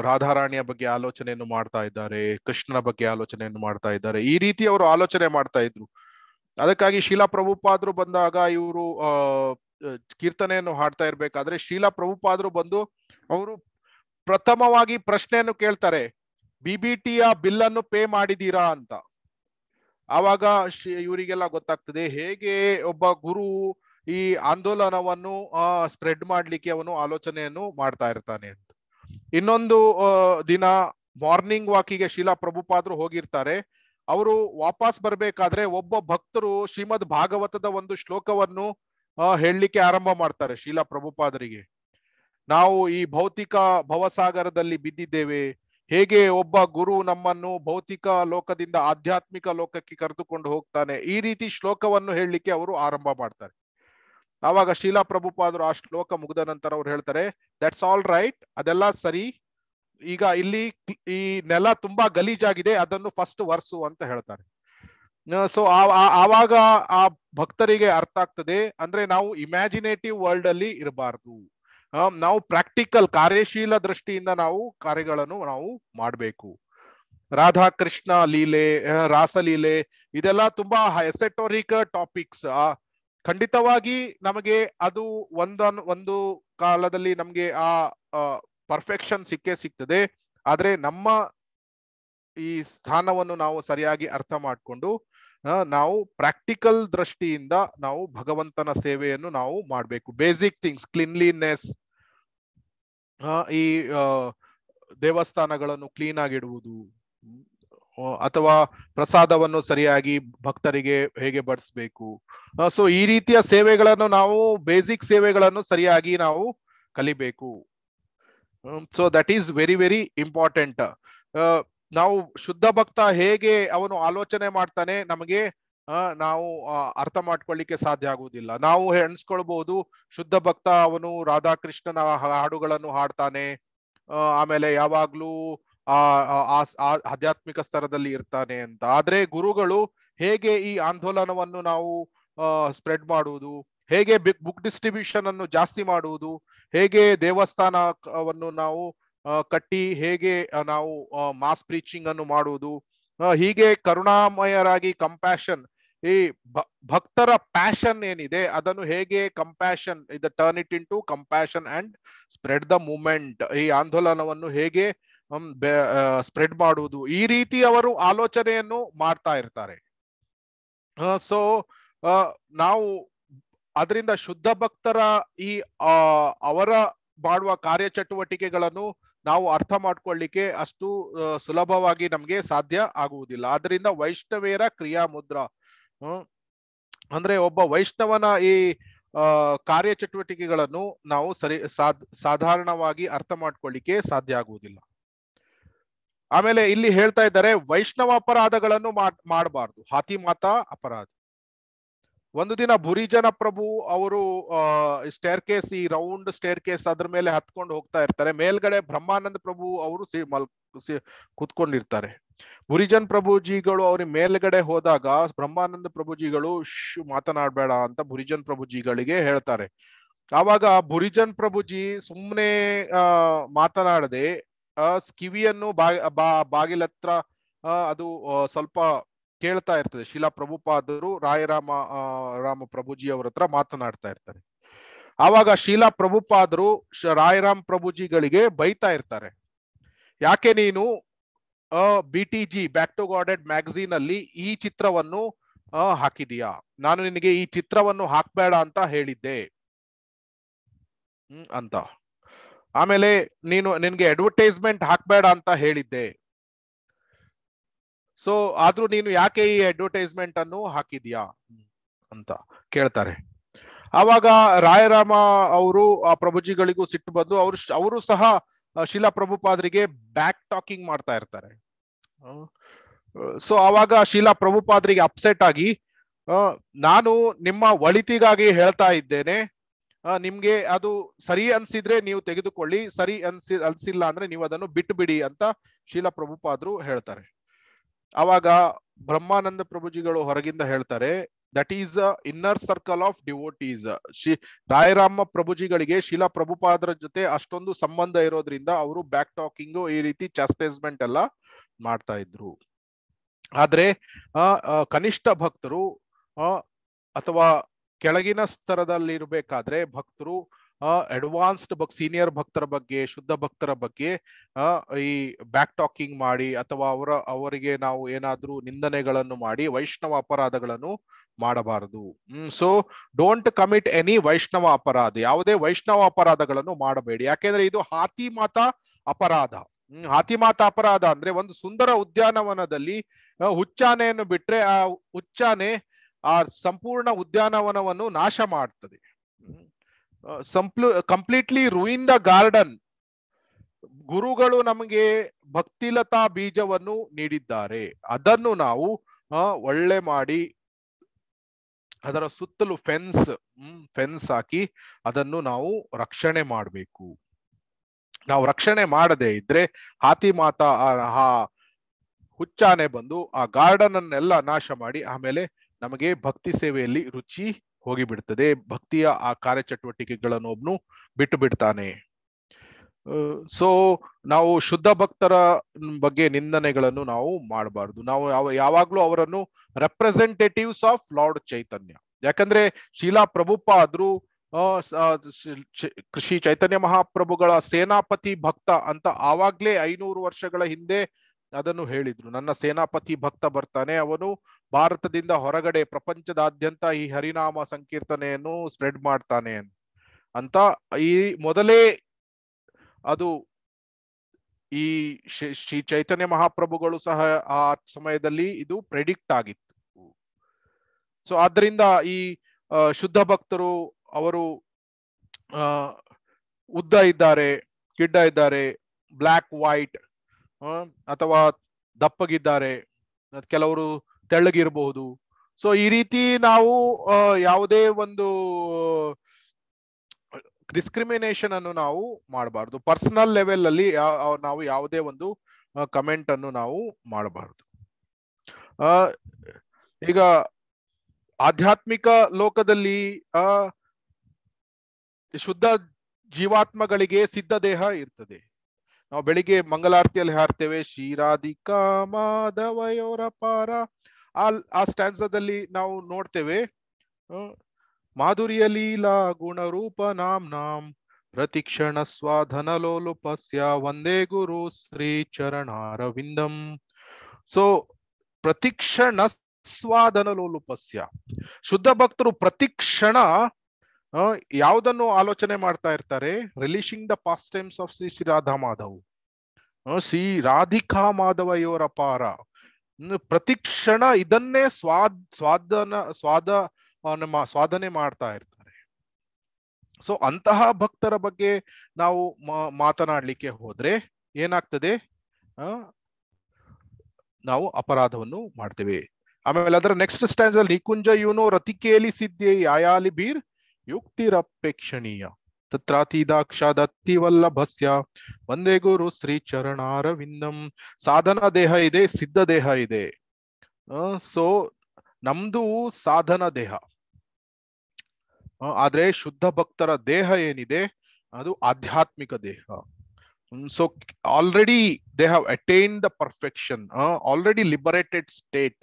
ರಾಧಾರಾಣಿಯ ಬಗ್ಗೆ ಆಲೋಚನೆಯನ್ನು ಮಾಡ್ತಾ ಇದ್ದಾರೆ ಕೃಷ್ಣನ ಬಗ್ಗೆ ಆಲೋಚನೆಯನ್ನು ಮಾಡ್ತಾ ಇದ್ದಾರೆ ಈ ರೀತಿ ಅವರು ಆಲೋಚನೆ ಮಾಡ್ತಾ ಇದ್ರು ಅದಕ್ಕಾಗಿ ಶೀಲಾ ಪ್ರಭುಪಾದ್ರು ಬಂದಾಗ ಇವರು ಕೀರ್ತನೆಯನ್ನು ಹಾಡ್ತಾ ಇರ್ಬೇಕಾದ್ರೆ ಶೀಲಾ ಪ್ರಭುಪಾದ್ರು ಬಂದು ಅವರು ಪ್ರಥಮವಾಗಿ ಪ್ರಶ್ನೆಯನ್ನು ಕೇಳ್ತಾರೆ ಬಿಬಿಟಿಯ ಬಿಲ್ ಅನ್ನು ಪೇ ಮಾಡಿದೀರಾ ಅಂತ ಆವಾಗ ಇವರಿಗೆಲ್ಲ ಗೊತ್ತಾಗ್ತದೆ ಹೇಗೆ ಒಬ್ಬ ಗುರು ಈ ಆಂದೋಲನವನ್ನು ಸ್ಪ್ರೆಡ್ ಮಾಡ್ಲಿಕ್ಕೆ ಅವನು ಆಲೋಚನೆಯನ್ನು ಮಾಡ್ತಾ ಇರ್ತಾನೆ ಅಂತ ಇನ್ನೊಂದು ದಿನ ಮಾರ್ನಿಂಗ್ ವಾಕಿಗೆ ಶೀಲಾ ಪ್ರಭುಪಾದ್ರು ಹೋಗಿರ್ತಾರೆ ಅವರು ವಾಪಸ್ ಬರ್ಬೇಕಾದ್ರೆ ಒಬ್ಬ ಭಕ್ತರು ಶ್ರೀಮದ್ ಭಾಗವತದ ಒಂದು ಶ್ಲೋಕವನ್ನು ಹೇಳಲಿಕ್ಕೆ ಆರಂಭ ಮಾಡ್ತಾರೆ ಶೀಲಾ ಪ್ರಭುಪಾದರಿಗೆ ನಾವು ಈ ಭೌತಿಕ ಭವಸಾಗರದಲ್ಲಿ ಬಿದ್ದಿದ್ದೇವೆ ಹೇಗೆ ಒಬ್ಬ ಗುರು ನಮ್ಮನ್ನು ಭೌತಿಕ ಲೋಕದಿಂದ ಆಧ್ಯಾತ್ಮಿಕ ಲೋಕಕ್ಕೆ ಕರೆದುಕೊಂಡು ಹೋಗ್ತಾನೆ ಈ ರೀತಿ ಶ್ಲೋಕವನ್ನು ಹೇಳಲಿಕ್ಕೆ ಅವರು ಆರಂಭ ಮಾಡ್ತಾರೆ ಆವಾಗ ಶೀಲಾ ಪ್ರಭುಪಾದರು ಆ ಶ್ಲೋಕ ಮುಗಿದ ನಂತರ ಅವ್ರು ಹೇಳ್ತಾರೆ ದಟ್ಸ್ ಆಲ್ ರೈಟ್ ಅದೆಲ್ಲ ಸರಿ ಈಗ ಇಲ್ಲಿ ಈ ನೆಲ ತುಂಬಾ ಗಲೀಜಾಗಿದೆ ಅದನ್ನು ಫಸ್ಟ್ ವರ್ಸು ಅಂತ ಹೇಳ್ತಾರೆ ಸೊ ಆವಾಗ ಆ ಭಕ್ತರಿಗೆ ಅರ್ಥ ಆಗ್ತದೆ ಅಂದ್ರೆ ನಾವು ಇಮ್ಯಾಜಿನೇಟಿವ್ ವರ್ಲ್ಡ್ ಅಲ್ಲಿ ಇರಬಾರ್ದು ನಾವು ಪ್ರಾಕ್ಟಿಕಲ್ ಕಾರ್ಯಶೀಲ ದೃಷ್ಟಿಯಿಂದ ನಾವು ಕಾರ್ಯಗಳನ್ನು ನಾವು ಮಾಡಬೇಕು ರಾಧಾಕೃಷ್ಣ ಲೀಲೆ ರಾಸಲೀಲೆ ಇದೆಲ್ಲ ತುಂಬಾ ಎಸೆಟೋರಿಕ ಟಾಪಿಕ್ಸ್ ಖಂಡಿತವಾಗಿ ನಮಗೆ ಅದು ಒಂದನ್ ಒಂದು ಕಾಲದಲ್ಲಿ ನಮ್ಗೆ ಆ ಪರ್ಫೆಕ್ಷನ್ ಸಿಕ್ಕೇ ಸಿಗ್ತದೆ ಆದ್ರೆ ನಮ್ಮ ಈ ಸ್ಥಾನವನ್ನು ನಾವು ಸರಿಯಾಗಿ ಅರ್ಥ ಮಾಡಿಕೊಂಡು ನಾವು ಪ್ರಾಕ್ಟಿಕಲ್ ದೃಷ್ಟಿಯಿಂದ ನಾವು ಭಗವಂತನ ಸೇವೆಯನ್ನು ನಾವು ಮಾಡಬೇಕು ಬೇಸಿಕ್ ಥಿಂಗ್ಸ್ ಕ್ಲೀನ್ಲಿನೆಸ್ ಈ ದೇವಸ್ಥಾನಗಳನ್ನು ಕ್ಲೀನ್ ಆಗಿಡುವುದು ಅಥವಾ ಪ್ರಸಾದವನ್ನು ಸರಿಯಾಗಿ ಭಕ್ತರಿಗೆ ಹೇಗೆ ಬಡಿಸ್ಬೇಕು ಸೊ ಈ ರೀತಿಯ ಸೇವೆಗಳನ್ನು ನಾವು ಬೇಸಿಕ್ ಸೇವೆಗಳನ್ನು ಸರಿಯಾಗಿ ನಾವು ಕಲಿಬೇಕು so that is very very important ನಾವು ಶುದ್ಧ ಭಕ್ತ ಹೇಗೆ ಅವನು ಆಲೋಚನೆ ಮಾಡ್ತಾನೆ ನಮಗೆ ನಾವು ಅರ್ಥ ಮಾಡ್ಕೊಳ್ಳಿಕ್ಕೆ ಸಾಧ್ಯ ಆಗುವುದಿಲ್ಲ ನಾವು ಎಣಿಸ್ಕೊಳ್ಬಹುದು ಶುದ್ಧ ಭಕ್ತ ಅವನು ರಾಧಾಕೃಷ್ಣನ ಹಾಡುಗಳನ್ನು ಹಾಡ್ತಾನೆ ಆಮೇಲೆ ಯಾವಾಗ್ಲೂ ಆ ಆಧ್ಯಾತ್ಮಿಕ ಸ್ತರದಲ್ಲಿ ಇರ್ತಾನೆ ಅಂತ ಆದ್ರೆ ಗುರುಗಳು ಹೇಗೆ ಈ ಆಂದೋಲನವನ್ನು ನಾವು ಸ್ಪ್ರೆಡ್ ಮಾಡುವುದು ಹೇಗೆ ಬುಕ್ ಡಿಸ್ಟ್ರಿಬ್ಯೂಷನ್ ಅನ್ನು ಜಾಸ್ತಿ ಮಾಡುವುದು ಹೇಗೆ ದೇವಸ್ಥಾನವನ್ನು ನಾವು ಕಟ್ಟಿ ಹೇಗೆ ನಾವು ಮಾಸ್ ಪ್ರೀಚಿಂಗ್ ಅನ್ನು ಮಾಡುವುದು ಹೀಗೆ ಕರುಣಾಮಯರಾಗಿ ಕಂಪ್ಯಾಷನ್ ಈ ಭಕ್ತರ ಪ್ಯಾಷನ್ ಏನಿದೆ ಅದನ್ನು ಹೇಗೆ ಕಂಪ್ಯಾಷನ್ ಇದು turn it into compassion and spread the movement ಈ ಆಂದೋಲನವನ್ನು ಹೇಗೆ ಸ್ಪ್ರೆಡ್ ಮಾಡುವುದು ಈ ರೀತಿ ಅವರು ಆಲೋಚನೆಯನ್ನು ಮಾಡ್ತಾ ಇರ್ತಾರೆ ಸೊ ನಾವು ಅದರಿಂದ ಶುದ್ಧ ಭಕ್ತರ ಈ ಅವರ ಮಾಡುವ ಕಾರ್ಯಚಟುವಟಿಕೆಗಳನ್ನು ನಾವು ಅರ್ಥ ಮಾಡ್ಕೊಳ್ಳಿಕ್ಕೆ ಅಷ್ಟು ಸುಲಭವಾಗಿ ನಮ್ಗೆ ಸಾಧ್ಯ ಆಗುವುದಿಲ್ಲ ಆದ್ರಿಂದ ವೈಷ್ಣವೇರ ಕ್ರಿಯಾ ಮುದ್ರಾ ಹ್ಮ್ ಅಂದ್ರೆ ಒಬ್ಬ ವೈಷ್ಣವನ ಈ ಕಾರ್ಯ ಚಟುವಟಿಕೆಗಳನ್ನು ನಾವು ಸರಿ ಸಾಧಾರಣವಾಗಿ ಅರ್ಥ ಮಾಡ್ಕೊಳ್ಳಿಕ್ಕೆ ಸಾಧ್ಯ ಆಗುವುದಿಲ್ಲ ಆಮೇಲೆ ಇಲ್ಲಿ ಹೇಳ್ತಾ ಇದ್ದಾರೆ ವೈಷ್ಣವ ಅಪರಾಧಗಳನ್ನು ಮಾಡಬಾರ್ದು ಹಾತಿ ಮಾತಾ ಅಪರಾಧ ಒಂದು ದಿನ ಬುರಿಜನ ಪ್ರಭು ಅವರು ಸ್ಟೇರ್ ಕೇಸ್ ಈ ರೌಂಡ್ ಸ್ಟೇರ್ ಕೇಸ್ ಅದ್ರ ಮೇಲೆ ಹತ್ಕೊಂಡು ಹೋಗ್ತಾ ಇರ್ತಾರೆ ಮೇಲ್ಗಡೆ ಬ್ರಹ್ಮಾನಂದ ಪ್ರಭು ಅವರು ಸಿ ಮಲ್ ಕುತ್ಕೊಂಡಿರ್ತಾರೆ ಬುರಿಜನ್ ಪ್ರಭುಜಿಗಳು ಅವ್ರ ಮೇಲ್ಗಡೆ ಹೋದಾಗ ಬ್ರಹ್ಮಾನಂದ ಪ್ರಭುಜಿಗಳು ಮಾತನಾಡ್ಬೇಡ ಅಂತ ಬುರಿಜನ್ ಪ್ರಭುಜಿಗಳಿಗೆ ಹೇಳ್ತಾರೆ ಆವಾಗ ಬುರಿಜನ್ ಪ್ರಭುಜಿ ಸುಮ್ಮನೆ ಆ ಮಾತನಾಡದೆ ಕಿವಿಯನ್ನು ಬಾ ಬಾಗಿಲತ್ರ ಅದು ಸ್ವಲ್ಪ ಕೇಳ್ತಾ ಇರ್ತದೆ ಶಿಲಾ ಪ್ರಭುಪಾದರು ರಾಯರಾಮ ರಾಮ ಪ್ರಭುಜಿ ಅವರ ಹತ್ರ ಮಾತನಾಡ್ತಾ ಇರ್ತಾರೆ ಆವಾಗ ಶೀಲಾ ಪ್ರಭುಪಾದರು ರಾಯರಾಮ್ ಪ್ರಭುಜಿಗಳಿಗೆ ಬೈತಾ ಇರ್ತಾರೆ ಯಾಕೆ ನೀನು B T G back to Godhead magazine ಅಲ್ಲಿ ಈ ಚಿತ್ರವನ್ನು ಹಾಕಿದೀಯಾ ನಾನು ನಿನಗೆ ಈ ಚಿತ್ರವನ್ನು ಹಾಕ್ಬೇಡ ಅಂತ ಹೇಳಿದ್ದೆ ಅಂತ ಆಮೇಲೆ ನೀನು ನಿನ್ಗೆ ಅಡ್ವರ್ಟೈಸ್ಮೆಂಟ್ ಹಾಕ್ಬೇಡ ಅಂತ ಹೇಳಿದ್ದೆ ಸೊ ಆದ್ರೂ ನೀನು ಯಾಕೆ ಈ ಅಡ್ವರ್ಟೈಸ್ಮೆಂಟ್ ಅನ್ನು ಹಾಕಿದ್ಯಾ ಅಂತ ಕೇಳ್ತಾರೆ ಆವಾಗ ರಾಯರಾಮ ಅವರು ಆ ಪ್ರಭುಜಿಗಳಿಗೂ ಸಿಟ್ಟು ಬಂದು ಅವರು ಅವರು ಸಹ ಶಿಲಾ ಪ್ರಭುಪಾದ್ರಿಗೆ ಬ್ಯಾಕ್ ಟಾಕಿಂಗ್ ಮಾಡ್ತಾ ಇರ್ತಾರೆ ಸೊ ಆವಾಗ ಶೀಲಾ ಪ್ರಭುಪಾದ್ರಿಗೆ ಅಪ್ಸೆಟ್ ಆಗಿ ನಾನು ನಿಮ್ಮ ಒಳಿತಿಗಾಗಿ ಹೇಳ್ತಾ ಇದ್ದೇನೆ ನಿಮ್ಗೆ ಅದು ಸರಿ ಅನ್ಸಿದ್ರೆ ನೀವು ತೆಗೆದುಕೊಳ್ಳಿ ಸರಿ ಅನ್ಸಿ ಅನ್ಸಿಲ್ಲ ಅಂದ್ರೆ ನೀವು ಅದನ್ನು ಬಿಟ್ಟು ಬಿಡಿ ಅಂತ ಶೀಲಾ ಪ್ರಭುಪಾದ್ರು ಹೇಳ್ತಾರೆ ಅವಾಗ ಬ್ರಹ್ಮಾನಂದ ಪ್ರಭುಜಿಗಳು ಹೊರಗಿಂದ ಹೇಳ್ತಾರೆ that is a inner circle of devotees Shri Rayarama ಪ್ರಭುಜಿಗಳಿಗೆ ಶಿಲಾ ಪ್ರಭುಪಾದರ ಜೊತೆ ಅಷ್ಟೊಂದು ಸಂಬಂಧ ಇರೋದ್ರಿಂದ ಅವರು ಬ್ಯಾಕ್ ಟಾಕಿಂಗ್ ಈ ರೀತಿ ಚಾಸ್ಟೈಸ್ಮೆಂಟ್ ಎಲ್ಲ ಮಾಡ್ತಾ ಇದ್ರು ಆದ್ರೆ ಆ ಕನಿಷ್ಠ ಭಕ್ತರು ಅಥವಾ ಕೆಳಗಿನ ಸ್ತರದಲ್ಲಿರ್ಬೇಕಾದ್ರೆ ಭಕ್ತರು ಅಡ್ವಾನ್ಸ್ಡ್ ಬಗ್ ಸೀನಿಯರ್ ಭಕ್ತರ ಬಗ್ಗೆ ಶುದ್ಧ ಭಕ್ತರ ಬಗ್ಗೆ ಈ ಬ್ಯಾಕ್ ಟಾಕಿಂಗ್ ಮಾಡಿ ಅಥವಾ ಅವರ ಅವರಿಗೆ ನಾವು ಏನಾದ್ರೂ ನಿಂದನೆಗಳನ್ನು ಮಾಡಿ ವೈಷ್ಣವ ಅಪರಾಧಗಳನ್ನು ಮಾಡಬಾರದು hmm so don't commit any Vaishnava aparadha ಯಾವುದೇ ವೈಷ್ಣವ ಅಪರಾಧಗಳನ್ನು ಮಾಡಬೇಡಿ ಯಾಕೆಂದ್ರೆ ಇದು ಹಾತಿ ಮಾತಾ ಅಪರಾಧ ಹಾತಿ ಮಾತಾ ಅಪರಾಧ ಅಂದ್ರೆ ಒಂದು ಸುಂದರ ಉದ್ಯಾನವನದಲ್ಲಿ ಹುಚ್ಚಾನೆಯನ್ನು ಬಿಟ್ರೆ ಆ ಹುಚ್ಚಾನೆ ಆ ಸಂಪೂರ್ಣ ಉದ್ಯಾನವನವನ್ನು ನಾಶ ಮಾಡ್ತದೆ ಕಂಪ್ಲೀಟ್ಲಿ ರೂಯಿನ್ ದ ಗಾರ್ಡನ್ ಗುರುಗಳು ನಮಗೆ ಭಕ್ತಿಲತಾ ಬೀಜವನ್ನು ನೀಡಿದ್ದಾರೆ ಅದನ್ನು ನಾವು ಒಳ್ಳೆ ಮಾಡಿ ಅದರ ಸುತ್ತಲೂ ಫೆನ್ಸ್ ಫೆನ್ಸ್ ಹಾಕಿ ಅದನ್ನು ನಾವು ರಕ್ಷಣೆ ಮಾಡಬೇಕು ನಾವು ರಕ್ಷಣೆ ಮಾಡದೆ ಇದ್ರೆ ಹಾತಿ ಮಾತಾ ಆ ಹುಚ್ಚಾನೆ ಬಂದು ಆ ಗಾರ್ಡನ್ ಅನ್ನೆಲ್ಲ ನಾಶ ಮಾಡಿ ಆಮೇಲೆ ನಮಗೆ ಭಕ್ತಿ ಸೇವೆಯಲ್ಲಿ ರುಚಿ ಹೋಗಿಬಿಡ್ತದೆ ಭಕ್ತಿಯ ಆ ಕಾರ್ಯಚಟುವಟಿಕೆಗಳನ್ನು ಒಬ್ನು ಬಿಟ್ಟು ಬಿಡ್ತಾನೆ ಸೊ ನಾವು ಶುದ್ಧ ಭಕ್ತರ ಬಗ್ಗೆ ನಿಂದನೆಗಳನ್ನು ನಾವು ಮಾಡಬಾರ್ದು ನಾವು ಯಾವ ಯಾವಾಗ್ಲೂ ಅವರನ್ನು ರೆಪ್ರೆಸೆಂಟೇಟಿವ್ಸ್ ಆಫ್ ಲಾರ್ಡ್ ಚೈತನ್ಯ ಯಾಕಂದ್ರೆ ಶೀಲಾ ಪ್ರಭುಪ್ಪ ಆದ್ರು ಕೃಷಿ ಚೈತನ್ಯ ಮಹಾಪ್ರಭುಗಳ ಸೇನಾಪತಿ ಭಕ್ತ ಅಂತ ಆವಾಗ್ಲೇ ಐನೂರು ವರ್ಷಗಳ ಹಿಂದೆ ಅದನ್ನು ಹೇಳಿದ್ರು ನನ್ನ ಸೇನಾಪತಿ ಭಕ್ತ ಬರ್ತಾನೆ ಅವನು ಭಾರತದಿಂದ ಹೊರಗಡೆ ಪ್ರಪಂಚದಾದ್ಯಂತ ಈ ಹರಿನಾಮ ಸಂಕೀರ್ತನೆಯನ್ನು ಸ್ಪ್ರೆಡ್ ಮಾಡ್ತಾನೆ ಅಂತ ಈ ಮೊದಲೇ ಅದು ಈ ಶ್ರೀ ಚೈತನ್ಯ ಮಹಾಪ್ರಭುಗಳು ಸಹ ಆ ಸಮಯದಲ್ಲಿ ಇದು ಪ್ರೆಡಿಕ್ಟ್ ಆಗಿತ್ತು ಸೊ ಆದ್ರಿಂದ ಈ ಶುದ್ಧ ಭಕ್ತರು ಅವರು ಉದ್ದ ಇದ್ದಾರೆ ಕಿಡ್ಡ ಇದ್ದಾರೆ ಬ್ಲ್ಯಾಕ್ ವೈಟ್ ಅಥವಾ ದಪ್ಪಗಿದ್ದಾರೆ ಕೆಲವರು ತೆಳ್ಳಗಿರಬಹುದು ಸೊ ಈ ರೀತಿ ನಾವು ಯಾವುದೇ ಒಂದು ಡಿಸ್ಕ್ರಿಮಿನೇಷನ್ ಅನ್ನು ನಾವು ಮಾಡಬಾರದು ಪರ್ಸನಲ್ ಲೆವೆಲ್ ಅಲ್ಲಿ ನಾವು ಯಾವುದೇ ಒಂದು ಕಮೆಂಟ್ ಅನ್ನು ನಾವು ಮಾಡಬಾರದು ಈಗ ಆಧ್ಯಾತ್ಮಿಕ ಲೋಕದಲ್ಲಿ ಶುದ್ಧ ಜೀವಾತ್ಮಗಳಿಗೆ ಸಿದ್ಧ ದೇಹ ಇರ್ತದೆ ನಾವು ಬೆಳಿಗ್ಗೆ ಮಂಗಲಾರತಿಯಲ್ಲಿ ಹಾರ್ತೇವೆ ಶ್ರೀರಾಧಿಕಾ ಮಾಧವಯೋರ ಪಾರ ಆ ಆ ಸ್ಟ್ಯಾನ್ಸದಲ್ಲಿ ನಾವು ನೋಡ್ತೇವೆ ಮಾಧುರಿಯ ಲೀಲಾ ಗುಣರೂಪ ನಾಂ ನಾಂ ಪ್ರತಿಕ್ಷಣ ಸ್ವಾಧನ ಲೋಲುಪಸ್ಯ ಒಂದೇ ಗುರು ಶ್ರೀ ಚರಣಾರವಿಂದಂ ಸೊ ಪ್ರತಿಕ್ಷಣ ಸ್ವಾಧನ ಲೋಲುಪಸ್ಯ ಶುದ್ಧ ಭಕ್ತರು ಪ್ರತಿಕ್ಷಣ ಯಾವುದನ್ನು ಆಲೋಚನೆ ಮಾಡ್ತಾ ಇರ್ತಾರೆ relishing the pastimes of Shri Shri Radha Madhav Shri Radhika Madhava ಇವರ ಪಾರ ಪ್ರತಿಕ್ಷಣ ಇದನ್ನೇ ಸ್ವಾದ್ ಸ್ವಾದನ ಸ್ವಾದ ನಮ್ಮ ಸ್ವಾದನೆ ಮಾಡ್ತಾ ಇರ್ತಾರೆ ಸೊ ಅಂತಹ ಭಕ್ತರ ಬಗ್ಗೆ ನಾವು ಮಾತನಾಡ್ಲಿಕ್ಕೆ ಹೋದ್ರೆ ಏನಾಗ್ತದೆ ನಾವು ಅಪರಾಧವನ್ನು ಮಾಡ್ತೇವೆ ಆಮೇಲೆ ಅದರ ನೆಕ್ಸ್ಟ್ ಸ್ಟ್ಯಾಂಡ್ ನಿಕುಂಜ ಯುನೋ ರತಿಕೇಲಿ ಸಿದ್ಧಿ ಯಾಯಾಲಿ ಬೀರ್ ಯುಕ್ತಿರಪೇಕ್ಷಣೀಯ ತತ್ರಾತೀದಾಕ್ಷಾದತ್ತಿವಲ್ಲಭಸ್ಯ ಒಂದೇ ಗುರು ಶ್ರೀ ಚರಣಾರವಿಂದಂ ಸಾಧನ ದೇಹ ಇದೆ ಸಿದ್ಧ ದೇಹ ಇದೆ ಸೊ ನಮ್ದು ಸಾಧನ ದೇಹ ಆದ್ರೆ ಶುದ್ಧ ಭಕ್ತರ ದೇಹ ಏನಿದೆ ಅದು ಆಧ್ಯಾತ್ಮಿಕ ದೇಹ so already they have attain the perfection already liberated state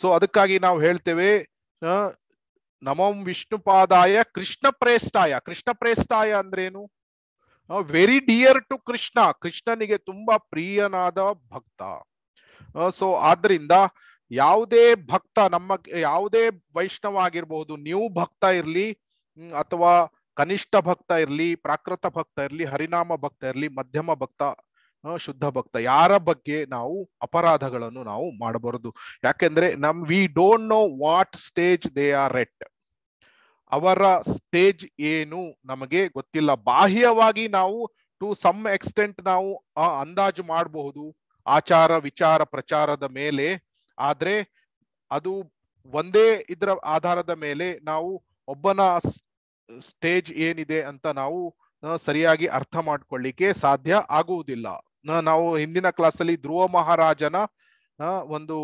so ಅದಕ್ಕಾಗಿ ನಾವು ಹೇಳ್ತೇವೆ ನಮಂ ವಿಷ್ಣುಪಾದಾಯ ಕೃಷ್ಣ ಪ್ರೇಷ್ಠಾಯ ಕೃಷ್ಣ ಪ್ರೇಷ್ಠಾಯ ಅಂದ್ರೇನು ವೆರಿ ಡಿಯರ್ ಟು ಕೃಷ್ಣ ಕೃಷ್ಣನಿಗೆ ತುಂಬಾ ಪ್ರಿಯನಾದ ಭಕ್ತ ಸೊ ಆದ್ರಿಂದ ಯಾವುದೇ ಭಕ್ತ ನಮ್ಮ ಯಾವುದೇ ವೈಷ್ಣವ ಆಗಿರ್ಬಹುದು ನೀವು ಭಕ್ತ ಇರ್ಲಿ ಅಥವಾ ಕನಿಷ್ಠ ಭಕ್ತ ಇರ್ಲಿ ಪ್ರಾಕೃತ ಭಕ್ತ ಇರ್ಲಿ ಹರಿನಾಮ ಭಕ್ತ ಇರ್ಲಿ ಮಧ್ಯಮ ಭಕ್ತ ಶುದ್ಧ ಭಕ್ತ ಯಾರ ಬಗ್ಗೆ ನಾವು ಅಪರಾಧಗಳನ್ನು ನಾವು ಮಾಡಬಾರದು ಯಾಕೆಂದ್ರೆ ನಮ್ we don't know what stage they are at ಅವರ ಸ್ಟೇಜ್ ಏನು ನಮಗೆ ಗೊತ್ತಿಲ್ಲ ಬಾಹ್ಯವಾಗಿ ನಾವು ಟು ಸಮ್ ಎಕ್ಸ್ಟೆಂಟ್ ನಾವು ಅಂದಾಜು ಮಾಡಬಹುದು ಆಚಾರ ವಿಚಾರ ಪ್ರಚಾರದ ಮೇಲೆ ಆದ್ರೆ ಅದು ಒಂದೇ ಇದರ ಆಧಾರದ ಮೇಲೆ ನಾವು ಒಬ್ಬನ ಸ್ಟೇಜ್ ಏನಿದೆ ಅಂತ ನಾವು ಸರಿಯಾಗಿ ಅರ್ಥ ಮಾಡ್ಕೊಳ್ಳಿಕ್ಕೆ ಸಾಧ್ಯ ಆಗುವುದಿಲ್ಲ ನಾವು ಹಿಂದಿನ ಕ್ಲಾಸ್ ಅಲ್ಲಿ ಧ್ರುವ ಮಹಾರಾಜನ ಒಂದು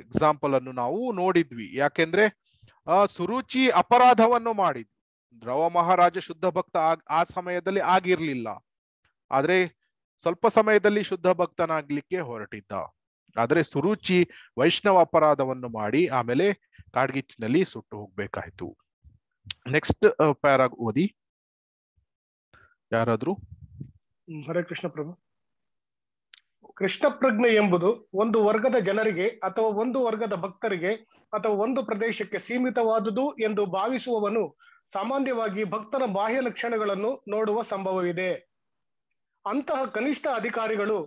ಎಕ್ಸಾಂಪಲ್ ಅನ್ನು ನಾವು ನೋಡಿದ್ವಿ ಯಾಕೆಂದ್ರೆ ಸುರುಚಿ ಅಪರಾಧವನ್ನು ಮಾಡಿದ್ವಿ ಧ್ರುವ ಮಹಾರಾಜ ಶುದ್ಧ ಭಕ್ತ ಆ ಸಮಯದಲ್ಲಿ ಆಗಿರ್ಲಿಲ್ಲ ಆದ್ರೆ ಸ್ವಲ್ಪ ಸಮಯದಲ್ಲಿ ಶುದ್ಧ ಭಕ್ತನಾಗ್ಲಿಕ್ಕೆ ಹೊರಟಿದ್ದ ಆದ್ರೆ ಸುರುಚಿ ವೈಷ್ಣವ ಅಪರಾಧವನ್ನು ಮಾಡಿ ಆಮೇಲೆ ಕಾಡ್ಗಿಚ್ಚಿನಲ್ಲಿ ಸುಟ್ಟು ಹೋಗ್ಬೇಕಾಯ್ತು ನೆಕ್ಸ್ಟ್ ಪ್ಯಾರಾಗ್ ಓದಿ ಯಾರಾದ್ರೂ ಹರೇ ಕೃಷ್ಣ ಪ್ರಭು ಕೃಷ್ಣ ಪ್ರಜ್ಞೆ ಎಂಬುದು ಒಂದು ವರ್ಗದ ಜನರಿಗೆ ಅಥವಾ ಒಂದು ವರ್ಗದ ಭಕ್ತರಿಗೆ ಅಥವಾ ಒಂದು ಪ್ರದೇಶಕ್ಕೆ ಸೀಮಿತವಾದುದು ಎಂದು ಭಾವಿಸುವವನು ಸಾಮಾನ್ಯವಾಗಿ ಭಕ್ತರ ಬಾಹ್ಯ ಲಕ್ಷಣಗಳನ್ನು ನೋಡುವ ಸಂಭವವಿದೆ ಅಂತಹ ಕನಿಷ್ಠ ಅಧಿಕಾರಿಗಳು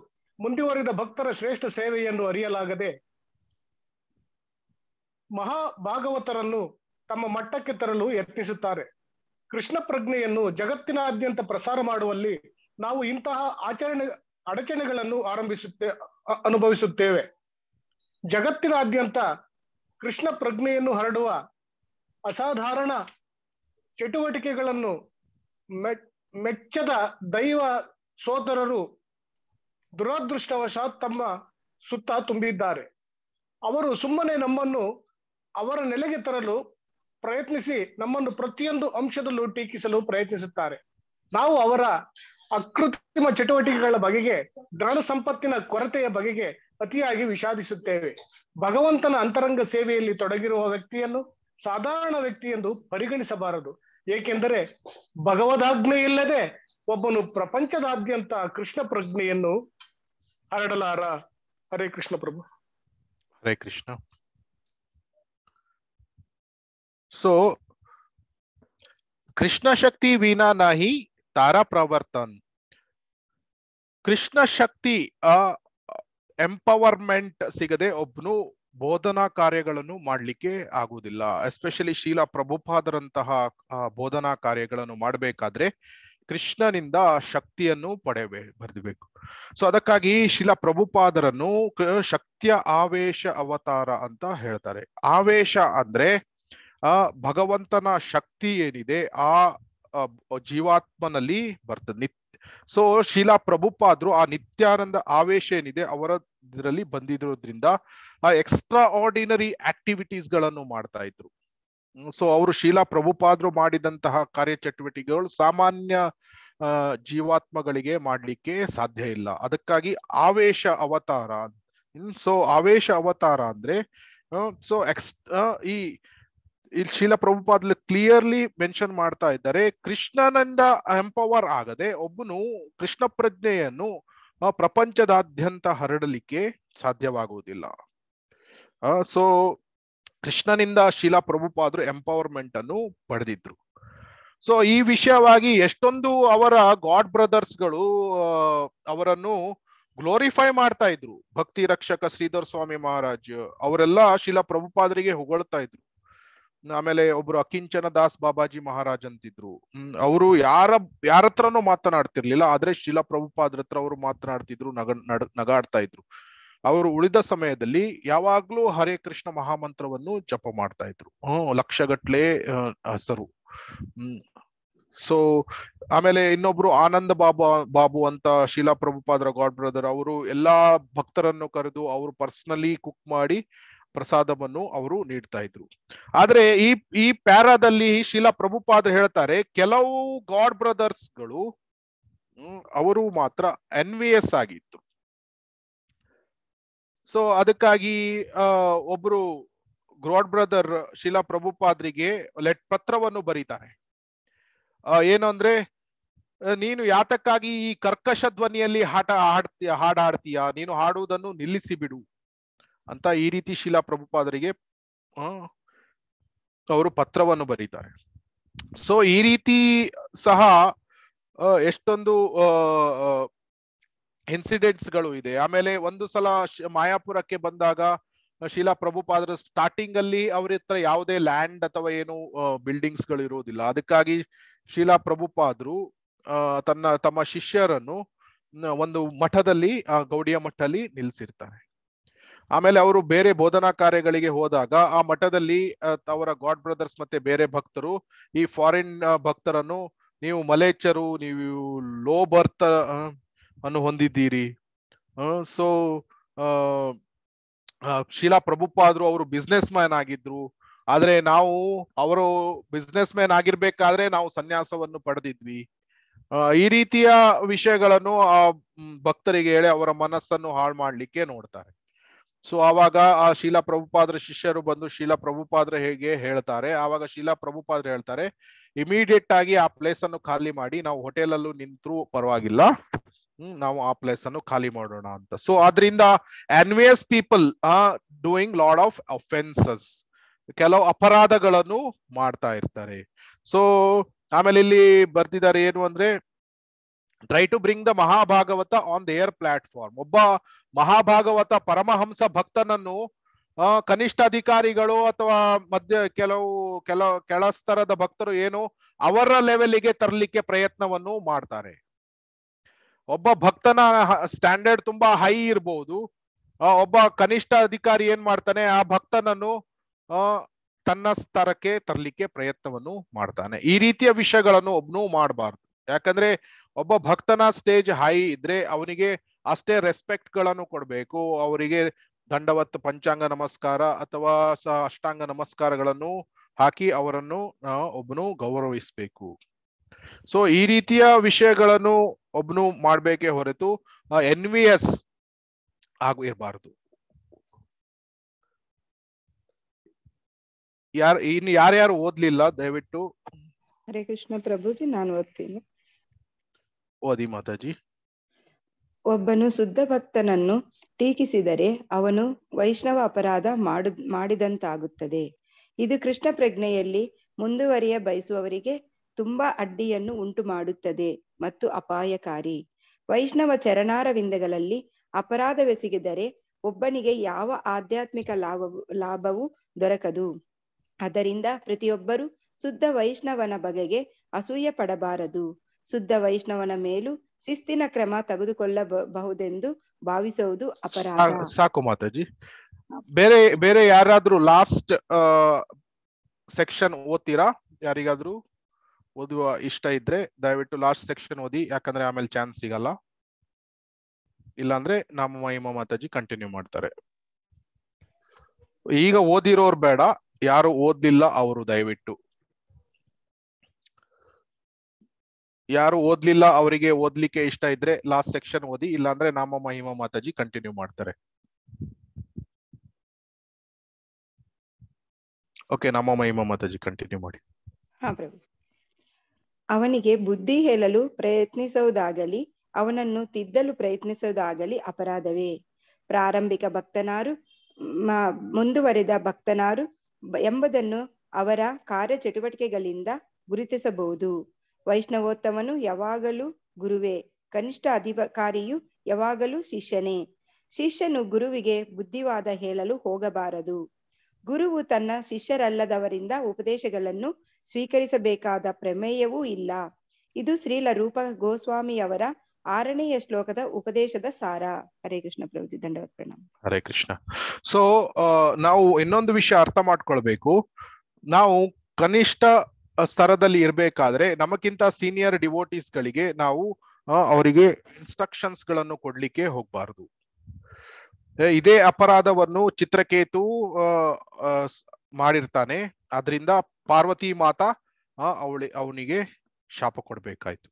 ಮುಂದುವರಿದ ಭಕ್ತರ ಶ್ರೇಷ್ಠ ಸೇವೆಯನ್ನು ಅರಿಯಲಾಗದೆ ಮಹಾ ಭಾಗವತರನ್ನು ತಮ್ಮ ಮಟ್ಟಕ್ಕೆ ತರಲು ಯತ್ನಿಸುತ್ತಾರೆ ಕೃಷ್ಣ ಪ್ರಜ್ಞೆಯನ್ನು ಜಗತ್ತಿನಾದ್ಯಂತ ಪ್ರಸಾರ ಮಾಡುವಲ್ಲಿ ನಾವು ಇಂತಹ ಆಚರಣೆ ಅಡಚಣೆಗಳನ್ನು ಆರಂಭಿಸುತ್ತೆ ಅನುಭವಿಸುತ್ತೇವೆ ಜಗತ್ತಿನಾದ್ಯಂತ ಕೃಷ್ಣ ಪ್ರಜ್ಞೆಯನ್ನು ಹರಡುವ ಅಸಾಧಾರಣ ಚಟುವಟಿಕೆಗಳನ್ನು ಮೆಚ್ಚದ ದೈವ ಸೋದರರು ದುರದೃಷ್ಟವಶಾತ್ ತಮ್ಮ ಸುತ್ತ ತುಂಬಿದ್ದಾರೆ ಅವರು ಸುಮ್ಮನೆ ನಮ್ಮನ್ನು ಅವರ ನೆಲೆಗೆ ತರಲು ಪ್ರಯತ್ನಿಸಿ ನಮ್ಮನ್ನು ಪ್ರತಿಯೊಂದು ಅಂಶದಲ್ಲೂ ಟೀಕಿಸಲು ಪ್ರಯತ್ನಿಸುತ್ತಾರೆ ನಾವು ಅವರ ಅಕೃತ್ರಿಮ ಚಟುವಟಿಕೆಗಳ ಬಗೆಗೆ ಜ್ಞಾನ ಸಂಪತ್ತಿನ ಕೊರತೆಯ ಬಗೆಗೆ ಅತಿಯಾಗಿ ವಿಷಾದಿಸುತ್ತೇವೆ ಭಗವಂತನ ಅಂತರಂಗ ಸೇವೆಯಲ್ಲಿ ತೊಡಗಿರುವ ವ್ಯಕ್ತಿಯನ್ನು ಸಾಧಾರಣ ವ್ಯಕ್ತಿ ಎಂದು ಪರಿಗಣಿಸಬಾರದು ಏಕೆಂದರೆ ಇಲ್ಲದೆ ಒಬ್ಬನು ಪ್ರಪಂಚದಾದ್ಯಂತ ಕೃಷ್ಣ ಪ್ರಜ್ಞೆಯನ್ನು ಹರಡಲಾರ ಹರೇ ಕೃಷ್ಣ ಪ್ರಭು ಹರೇ ಕೃಷ್ಣ ಸೊ ಕೃಷ್ಣ ಶಕ್ತಿ ವೀಣಾ ನಾಹಿ ತಾರಾ ಪ್ರವರ್ತನ್ ಕೃಷ್ಣ ಶಕ್ತಿ ಆ ಎಂಪವರ್ಮೆಂಟ್ ಸಿಗದೆ ಒಬ್ನು ಬೋಧನಾ ಕಾರ್ಯಗಳನ್ನು ಮಾಡಲಿಕ್ಕೆ ಆಗುವುದಿಲ್ಲ ಎಸ್ಪೆಷಲಿ ಶೀಲಾ ಪ್ರಭುಪಾದರಂತಹ ಬೋಧನಾ ಕಾರ್ಯಗಳನ್ನು ಮಾಡಬೇಕಾದ್ರೆ ಕೃಷ್ಣನಿಂದ ಶಕ್ತಿಯನ್ನು ಪಡೆಯಬೇ ಬರೆದಬೇಕು ಸೊ ಅದಕ್ಕಾಗಿ ಶಿಲಾ ಪ್ರಭುಪಾದರನ್ನು ಶಕ್ತಿಯ ಆವೇಶ ಅವತಾರ ಅಂತ ಹೇಳ್ತಾರೆ ಆವೇಶ ಅಂದ್ರೆ ಆ ಭಗವಂತನ ಶಕ್ತಿ ಏನಿದೆ ಆ ಜೀವಾತ್ಮನಲ್ಲಿ ಬರ್ತದೆ ನಿತ್ಯ ಸೊ ಶೀಲಾ ಪ್ರಭುಪಾದ್ರು ಆ ನಿತ್ಯಾನಂದ ಆವೇಶ ಏನಿದೆ ಅವರ ಇದರಲ್ಲಿ ಬಂದಿರೋದ್ರಿಂದ ಆ ಎಕ್ಸ್ಟ್ರಾ ಆರ್ಡಿನರಿ ಆಕ್ಟಿವಿಟೀಸ್ ಗಳನ್ನು ಮಾಡ್ತಾ ಇದ್ರು ಸೊ ಅವರು ಶೀಲಾ ಪ್ರಭುಪಾದ್ರು ಮಾಡಿದಂತಹ ಕಾರ್ಯಚಟುವಟಿಕೆಗಳು ಸಾಮಾನ್ಯ ಜೀವಾತ್ಮಗಳಿಗೆ ಮಾಡ್ಲಿಕ್ಕೆ ಸಾಧ್ಯ ಇಲ್ಲ ಅದಕ್ಕಾಗಿ ಆವೇಶ ಅವತಾರ ಸೊ ಆವೇಶ ಅವತಾರ ಅಂದ್ರೆ ಸೊ ಎಕ್ಸ್ ಈ ಇಲ್ಲಿ ಶೀಲ ಪ್ರಭುಪಾದ್ಲು ಕ್ಲಿಯರ್ಲಿ ಮೆನ್ಷನ್ ಮಾಡ್ತಾ ಇದ್ದಾರೆ ಕೃಷ್ಣನಿಂದ ಎಂಪವರ್ ಆಗದೆ ಒಬ್ಬನು ಕೃಷ್ಣ ಪ್ರಜ್ಞೆಯನ್ನು ಪ್ರಪಂಚದಾದ್ಯಂತ ಹರಡಲಿಕ್ಕೆ ಸಾಧ್ಯವಾಗುವುದಿಲ್ಲ ಸೊ ಕೃಷ್ಣನಿಂದ ಶೀಲಾ ಪ್ರಭುಪಾದ್ರು ಎಂಪವರ್ಮೆಂಟ್ ಅನ್ನು ಪಡೆದಿದ್ರು ಸೊ ಈ ವಿಷಯವಾಗಿ ಎಷ್ಟೊಂದು ಅವರ ಗಾಡ್ ಬ್ರದರ್ಸ್ ಗಳು ಅವರನ್ನು ಗ್ಲೋರಿಫೈ ಮಾಡ್ತಾ ಇದ್ರು ಭಕ್ತಿ ರಕ್ಷಕ ಶ್ರೀಧರ್ ಸ್ವಾಮಿ ಮಹಾರಾಜ್ ಅವರೆಲ್ಲ ಶೀಲಾ ಪ್ರಭುಪಾದರಿಗೆ ಹೊಗಳ್ತಾ ಇದ್ರು ಆಮೇಲೆ ಒಬ್ರು ಅಕಿಂಚನ ದಾಸ್ ಬಾಬಾಜಿ ಮಹಾರಾಜ್ ಅಂತಿದ್ರು ಅವರು ಯಾರ ಯಾರ ಹತ್ರನೂ ಮಾತನಾಡ್ತಿರ್ಲಿಲ್ಲ ಆದ್ರೆ ಶಿಲಾ ಪ್ರಭುಪಾದ್ರ ಹತ್ರ ಅವರು ಮಾತನಾಡ್ತಿದ್ರು ನಗ ನಗಾಡ್ತಾ ಇದ್ರು ಅವರು ಉಳಿದ ಸಮಯದಲ್ಲಿ ಯಾವಾಗ್ಲೂ ಹರೇ ಕೃಷ್ಣ ಮಹಾಮಂತ್ರವನ್ನು ಜಪ ಮಾಡ್ತಾ ಇದ್ರು ಹ್ಮ್ ಲಕ್ಷಗಟ್ಲೆ ಹೆಸರು ಹ್ಮ್ ಸೊ ಆಮೇಲೆ ಇನ್ನೊಬ್ರು ಆನಂದ ಬಾಬಾ ಬಾಬು ಅಂತ ಶಿಲಾ ಪ್ರಭುಪಾದ್ರ ಗಾಡ್ ಬ್ರದರ್ ಅವರು ಎಲ್ಲಾ ಭಕ್ತರನ್ನು ಕರೆದು ಅವರು ಪರ್ಸನಲಿ ಕುಕ್ ಮಾಡಿ ಪ್ರಸಾದವನ್ನು ಅವರು ನೀಡ್ತಾ ಇದ್ರು ಆದ್ರೆ ಈ ಈ ಪ್ಯಾರಾದಲ್ಲಿ ಶಿಲಾ ಪ್ರಭುಪಾದ್ರ ಹೇಳ್ತಾರೆ ಕೆಲವು ಗಾಡ್ ಬ್ರದರ್ಸ್ಗಳು ಅವರು ಮಾತ್ರ ಎಸ್ ಆಗಿತ್ತು ಸೊ ಅದಕ್ಕಾಗಿ ಒಬ್ರು ಗ್ರಾಡ್ ಬ್ರದರ್ ಶಿಲಾ ಪ್ರಭುಪಾದ್ರಿಗೆ ಲೆಟ್ ಪತ್ರವನ್ನು ಬರೀತಾರೆ ಏನು ಅಂದ್ರೆ ನೀನು ಯಾತಕ್ಕಾಗಿ ಈ ಕರ್ಕಶ ಧ್ವನಿಯಲ್ಲಿ ಹಾಟ ಹಾಡ್ತೀಯ ಹಾಡಾಡ್ತೀಯ ನೀನು ಹಾಡುವುದನ್ನು ನಿಲ್ಲಿಸಿ ಬಿಡು ಅಂತ ಈ ರೀತಿ ಶಿಲಾ ಪ್ರಭುಪಾದರಿಗೆ ಅವರು ಪತ್ರವನ್ನು ಬರೀತಾರೆ ಸೊ ಈ ರೀತಿ ಸಹ ಎಷ್ಟೊಂದು ಇನ್ಸಿಡೆಂಟ್ಸ್ ಗಳು ಇದೆ ಆಮೇಲೆ ಒಂದು ಸಲ ಮಾಯಾಪುರಕ್ಕೆ ಬಂದಾಗ ಶೀಲಾ ಪ್ರಭುಪಾದರ ಸ್ಟಾರ್ಟಿಂಗ್ ಅಲ್ಲಿ ಅವ್ರ ಹತ್ರ ಯಾವುದೇ ಲ್ಯಾಂಡ್ ಅಥವಾ ಏನು ಬಿಲ್ಡಿಂಗ್ಸ್ ಗಳು ಇರುವುದಿಲ್ಲ ಅದಕ್ಕಾಗಿ ಶೀಲಾ ಪ್ರಭುಪಾದ್ರು ತನ್ನ ತಮ್ಮ ಶಿಷ್ಯರನ್ನು ಒಂದು ಮಠದಲ್ಲಿ ಆ ಗೌಡಿಯ ಮಠದಲ್ಲಿ ನಿಲ್ಸಿರ್ತಾರೆ ಆಮೇಲೆ ಅವರು ಬೇರೆ ಬೋಧನಾ ಕಾರ್ಯಗಳಿಗೆ ಹೋದಾಗ ಆ ಮಠದಲ್ಲಿ ಅವರ ಗಾಡ್ ಬ್ರದರ್ಸ್ ಮತ್ತೆ ಬೇರೆ ಭಕ್ತರು ಈ ಫಾರಿನ್ ಭಕ್ತರನ್ನು ನೀವು ಮಲೇಚರು ನೀವು ಲೋ ಬರ್ತ್ ಅನ್ನು ಹೊಂದಿದ್ದೀರಿ ಸೊ ಶೀಲಾ ಪ್ರಭುಪಾದ್ರು ಅವರು ಬಿಸ್ನೆಸ್ ಮ್ಯಾನ್ ಆಗಿದ್ರು ಆದ್ರೆ ನಾವು ಅವರು ಬಿಸ್ನೆಸ್ ಮ್ಯಾನ್ ಆಗಿರ್ಬೇಕಾದ್ರೆ ನಾವು ಸನ್ಯಾಸವನ್ನು ಪಡೆದಿದ್ವಿ ಈ ರೀತಿಯ ವಿಷಯಗಳನ್ನು ಆ ಭಕ್ತರಿಗೆ ಹೇಳಿ ಅವರ ಮನಸ್ಸನ್ನು ಹಾಳು ಮಾಡ್ಲಿಕ್ಕೆ ನೋಡ್ತಾರೆ ಸೊ ಆವಾಗ ಆ ಶೀಲಾ ಪ್ರಭುಪಾದ್ರ ಶಿಷ್ಯರು ಬಂದು ಶೀಲಾ ಪ್ರಭುಪಾದ್ರ ಹೇಗೆ ಹೇಳ್ತಾರೆ ಆವಾಗ ಶೀಲಾ ಪ್ರಭುಪಾದ್ರ ಹೇಳ್ತಾರೆ ಇಮಿಡಿಯೇಟ್ ಆಗಿ ಆ ಪ್ಲೇಸ್ ಅನ್ನು ಖಾಲಿ ಮಾಡಿ ನಾವು ಹೋಟೆಲ್ ಅಲ್ಲೂ ನಿಂತರೂ ಪರವಾಗಿಲ್ಲ ಹ್ಮ್ ನಾವು ಆ ಪ್ಲೇಸ್ ಅನ್ನು ಖಾಲಿ ಮಾಡೋಣ ಅಂತ ಸೊ ಅದರಿಂದ envious people are doing lot of offences ಕೆಲವು ಅಪರಾಧಗಳನ್ನು ಮಾಡ್ತಾ ಇರ್ತಾರೆ ಸೊ ಆಮೇಲೆ ಇಲ್ಲಿ ಬರ್ತಿದ್ದಾರೆ ಏನು ಅಂದ್ರೆ try to bring the mahabhagavata on air platform ಒಬ್ಬ ಮಹಾಭಾಗವತ ಪರಮಹಂಸ ಭಕ್ತನನ್ನು ಕನಿಷ್ಠ ಅಧಿಕಾರಿಗಳು ಅಥವಾ ಮಧ್ಯ ಕೆಲವು ಕೆಲ ಕೆಳಸ್ತರದ ಭಕ್ತರು ಏನು ಅವರ ಲೆವೆಲ್ಗೆ ತರಲಿಕ್ಕೆ ಪ್ರಯತ್ನವನ್ನು ಮಾಡ್ತಾರೆ ಒಬ್ಬ ಭಕ್ತನ ಸ್ಟ್ಯಾಂಡರ್ಡ್ ತುಂಬಾ ಹೈ ಇರಬಹುದು ಒಬ್ಬ ಕನಿಷ್ಠ ಅಧಿಕಾರಿ ಏನ್ ಮಾಡ್ತಾನೆ ಆ ಭಕ್ತನನ್ನು ತನ್ನ ಸ್ತರಕ್ಕೆ ತರಲಿಕ್ಕೆ ಪ್ರಯತ್ನವನ್ನು ಮಾಡ್ತಾನೆ ಈ ರೀತಿಯ ವಿಷಯಗಳನ್ನು ಒಬ್ನು ಮಾಡಬಾರ್ದು ಯಾಕಂದ್ರೆ ಒಬ್ಬ ಭಕ್ತನ ಸ್ಟೇಜ್ ಹೈ ಇದ್ರೆ ಅವನಿಗೆ ಅಷ್ಟೇ ರೆಸ್ಪೆಕ್ಟ್ ಗಳನ್ನು ಕೊಡಬೇಕು ಅವರಿಗೆ ದಂಡವತ್ ಪಂಚಾಂಗ ನಮಸ್ಕಾರ ಅಥವಾ ಅಷ್ಟಾಂಗ ನಮಸ್ಕಾರಗಳನ್ನು ಹಾಕಿ ಅವರನ್ನು ಒಬ್ಬನು ಗೌರವಿಸಬೇಕು ಸೊ ಈ ರೀತಿಯ ವಿಷಯಗಳನ್ನು ಒಬ್ನು ಮಾಡ್ಬೇಕೇ ಹೊರತು ಎನ್ ವಿ ಎಸ್ ಆಗು ಇರಬಾರದು ಇನ್ನು ಯಾರ್ಯಾರು ಓದ್ಲಿಲ್ಲ ದಯವಿಟ್ಟು ಹರೇ ಕೃಷ್ಣ ಪ್ರಭುಜಿ ನಾನು ಓದ್ತೀನಿ ಓದಿ ಮಾತಾಜಿ ಒಬ್ಬನು ಶುದ್ಧ ಭಕ್ತನನ್ನು ಟೀಕಿಸಿದರೆ ಅವನು ವೈಷ್ಣವ ಅಪರಾಧ ಮಾಡು ಮಾಡಿದಂತಾಗುತ್ತದೆ ಇದು ಕೃಷ್ಣ ಪ್ರಜ್ಞೆಯಲ್ಲಿ ಮುಂದುವರಿಯ ಬಯಸುವವರಿಗೆ ತುಂಬಾ ಅಡ್ಡಿಯನ್ನು ಉಂಟು ಮಾಡುತ್ತದೆ ಮತ್ತು ಅಪಾಯಕಾರಿ ವೈಷ್ಣವ ಚರಣಾರವಿಂದಗಳಲ್ಲಿ ಅಪರಾಧವೆಸಗಿದರೆ ಒಬ್ಬನಿಗೆ ಯಾವ ಆಧ್ಯಾತ್ಮಿಕ ಲಾಭವು ಲಾಭವೂ ದೊರಕದು ಅದರಿಂದ ಪ್ರತಿಯೊಬ್ಬರೂ ಶುದ್ಧ ವೈಷ್ಣವನ ಬಗೆಗೆ ಅಸೂಯ ಪಡಬಾರದು ಶುದ್ಧ ವೈಷ್ಣವನ ಮೇಲೂ ಶಿಸ್ತಿನ ಕ್ರಮ ತೆಗೆದುಕೊಳ್ಳಬಹುದೆಂದು ಭಾವಿಸುವುದು ಅಪರಾಧ ಸಾಕು ಮಾತಾಜಿ ಬೇರೆ ಬೇರೆ ಯಾರಾದ್ರೂ ಲಾಸ್ಟ್ ಸೆಕ್ಷನ್ ಓದ್ತೀರಾ ಯಾರಿಗಾದ್ರೂ ಓದುವ ಇಷ್ಟ ಇದ್ರೆ ದಯವಿಟ್ಟು ಲಾಸ್ಟ್ ಸೆಕ್ಷನ್ ಓದಿ ಯಾಕಂದ್ರೆ ಆಮೇಲೆ ಚಾನ್ಸ್ ಸಿಗಲ್ಲ ಇಲ್ಲಾಂದ್ರೆ ನಮ್ಮ ಮಹಿಮಾ ಮಾತಾಜಿ ಕಂಟಿನ್ಯೂ ಮಾಡ್ತಾರೆ ಈಗ ಓದಿರೋರ್ ಬೇಡ ಯಾರು ಓದ್ಲಿಲ್ಲ ಅವರು ದಯವಿಟ್ಟು ಯಾರು ಓದ್ಲಿಲ್ಲ ಅವರಿಗೆ ಓದ್ಲಿಕ್ಕೆ ಇಷ್ಟ ಇದ್ರೆ ಲಾಸ್ಟ್ ಸೆಕ್ಷನ್ ಓದಿ ಇಲ್ಲಾಂದ್ರೆ ನಾಮ ಮಹಿಮಾ ಮಾತಾಜಿ ಕಂಟಿನ್ಯೂ ಮಾಡ್ತಾರೆ ಓಕೆ ನಾಮ ಮಹಿಮಾ ಮಾತಾಜಿ ಕಂಟಿನ್ಯೂ ಮಾಡಿ ಅವನಿಗೆ ಬುದ್ಧಿ ಹೇಳಲು ಪ್ರಯತ್ನಿಸುವುದಾಗಲಿ ಅವನನ್ನು ತಿದ್ದಲು ಪ್ರಯತ್ನಿಸುವುದಾಗಲಿ ಅಪರಾಧವೇ ಪ್ರಾರಂಭಿಕ ಭಕ್ತನಾರು ಮುಂದುವರೆದ ಭಕ್ತನಾರು ಎಂಬುದನ್ನು ಅವರ ಕಾರ್ಯ ಚಟುವಟಿಕೆಗಳಿಂದ ಗುರುತಿಸಬಹುದು ವೈಷ್ಣವೋತ್ತಮನು ಯಾವಾಗಲೂ ಗುರುವೇ ಕನಿಷ್ಠ ಅಧಿಕಾರಿಯು ಯಾವಾಗಲೂ ಶಿಷ್ಯನೇ ಶಿಷ್ಯನು ಗುರುವಿಗೆ ಬುದ್ಧಿವಾದ ಹೇಳಲು ಹೋಗಬಾರದು ಗುರುವು ತನ್ನ ಶಿಷ್ಯರಲ್ಲದವರಿಂದ ಉಪದೇಶಗಳನ್ನು ಸ್ವೀಕರಿಸಬೇಕಾದ ಪ್ರಮೇಯವೂ ಇಲ್ಲ ಇದು ಶ್ರೀಲ ರೂಪ ಗೋಸ್ವಾಮಿಯವರ ಆರನೆಯ ಶ್ಲೋಕದ ಉಪದೇಶದ ಸಾರ ಹರೇ ಕೃಷ್ಣ ಪ್ರಭುಜಿ ದಂಡವತ್ ಪ್ರಣಾಮ ಹರೇ ಕೃಷ್ಣ ಸೊ ನಾವು ಇನ್ನೊಂದು ವಿಷಯ ಅರ್ಥ ಮಾಡ್ಕೊಳ್ಬೇಕು ನಾವು ಕನಿಷ್ಠ ಸ್ತರದಲ್ಲಿ ಇರಬೇಕಾದ್ರೆ ನಮಗಿಂತ ಸೀನಿಯರ್ ಡಿವೋಟಿಸ್ ಗಳಿಗೆ ನಾವು ಅವರಿಗೆ ಇನ್ಸ್ಟ್ರಕ್ಷನ್ಸ್ ಗಳನ್ನು ಕೊಡ್ಲಿಕ್ಕೆ ಹೋಗಬಾರದು ಇದೇ ಅಪರಾಧವನ್ನು ಚಿತ್ರಕೇತು ಮಾಡಿರ್ತಾನೆ ಅದರಿಂದ ಪಾರ್ವತಿ ಮಾತಾ ಅವಳಿ ಅವನಿಗೆ ಶಾಪ ಕೊಡ್ಬೇಕಾಯ್ತು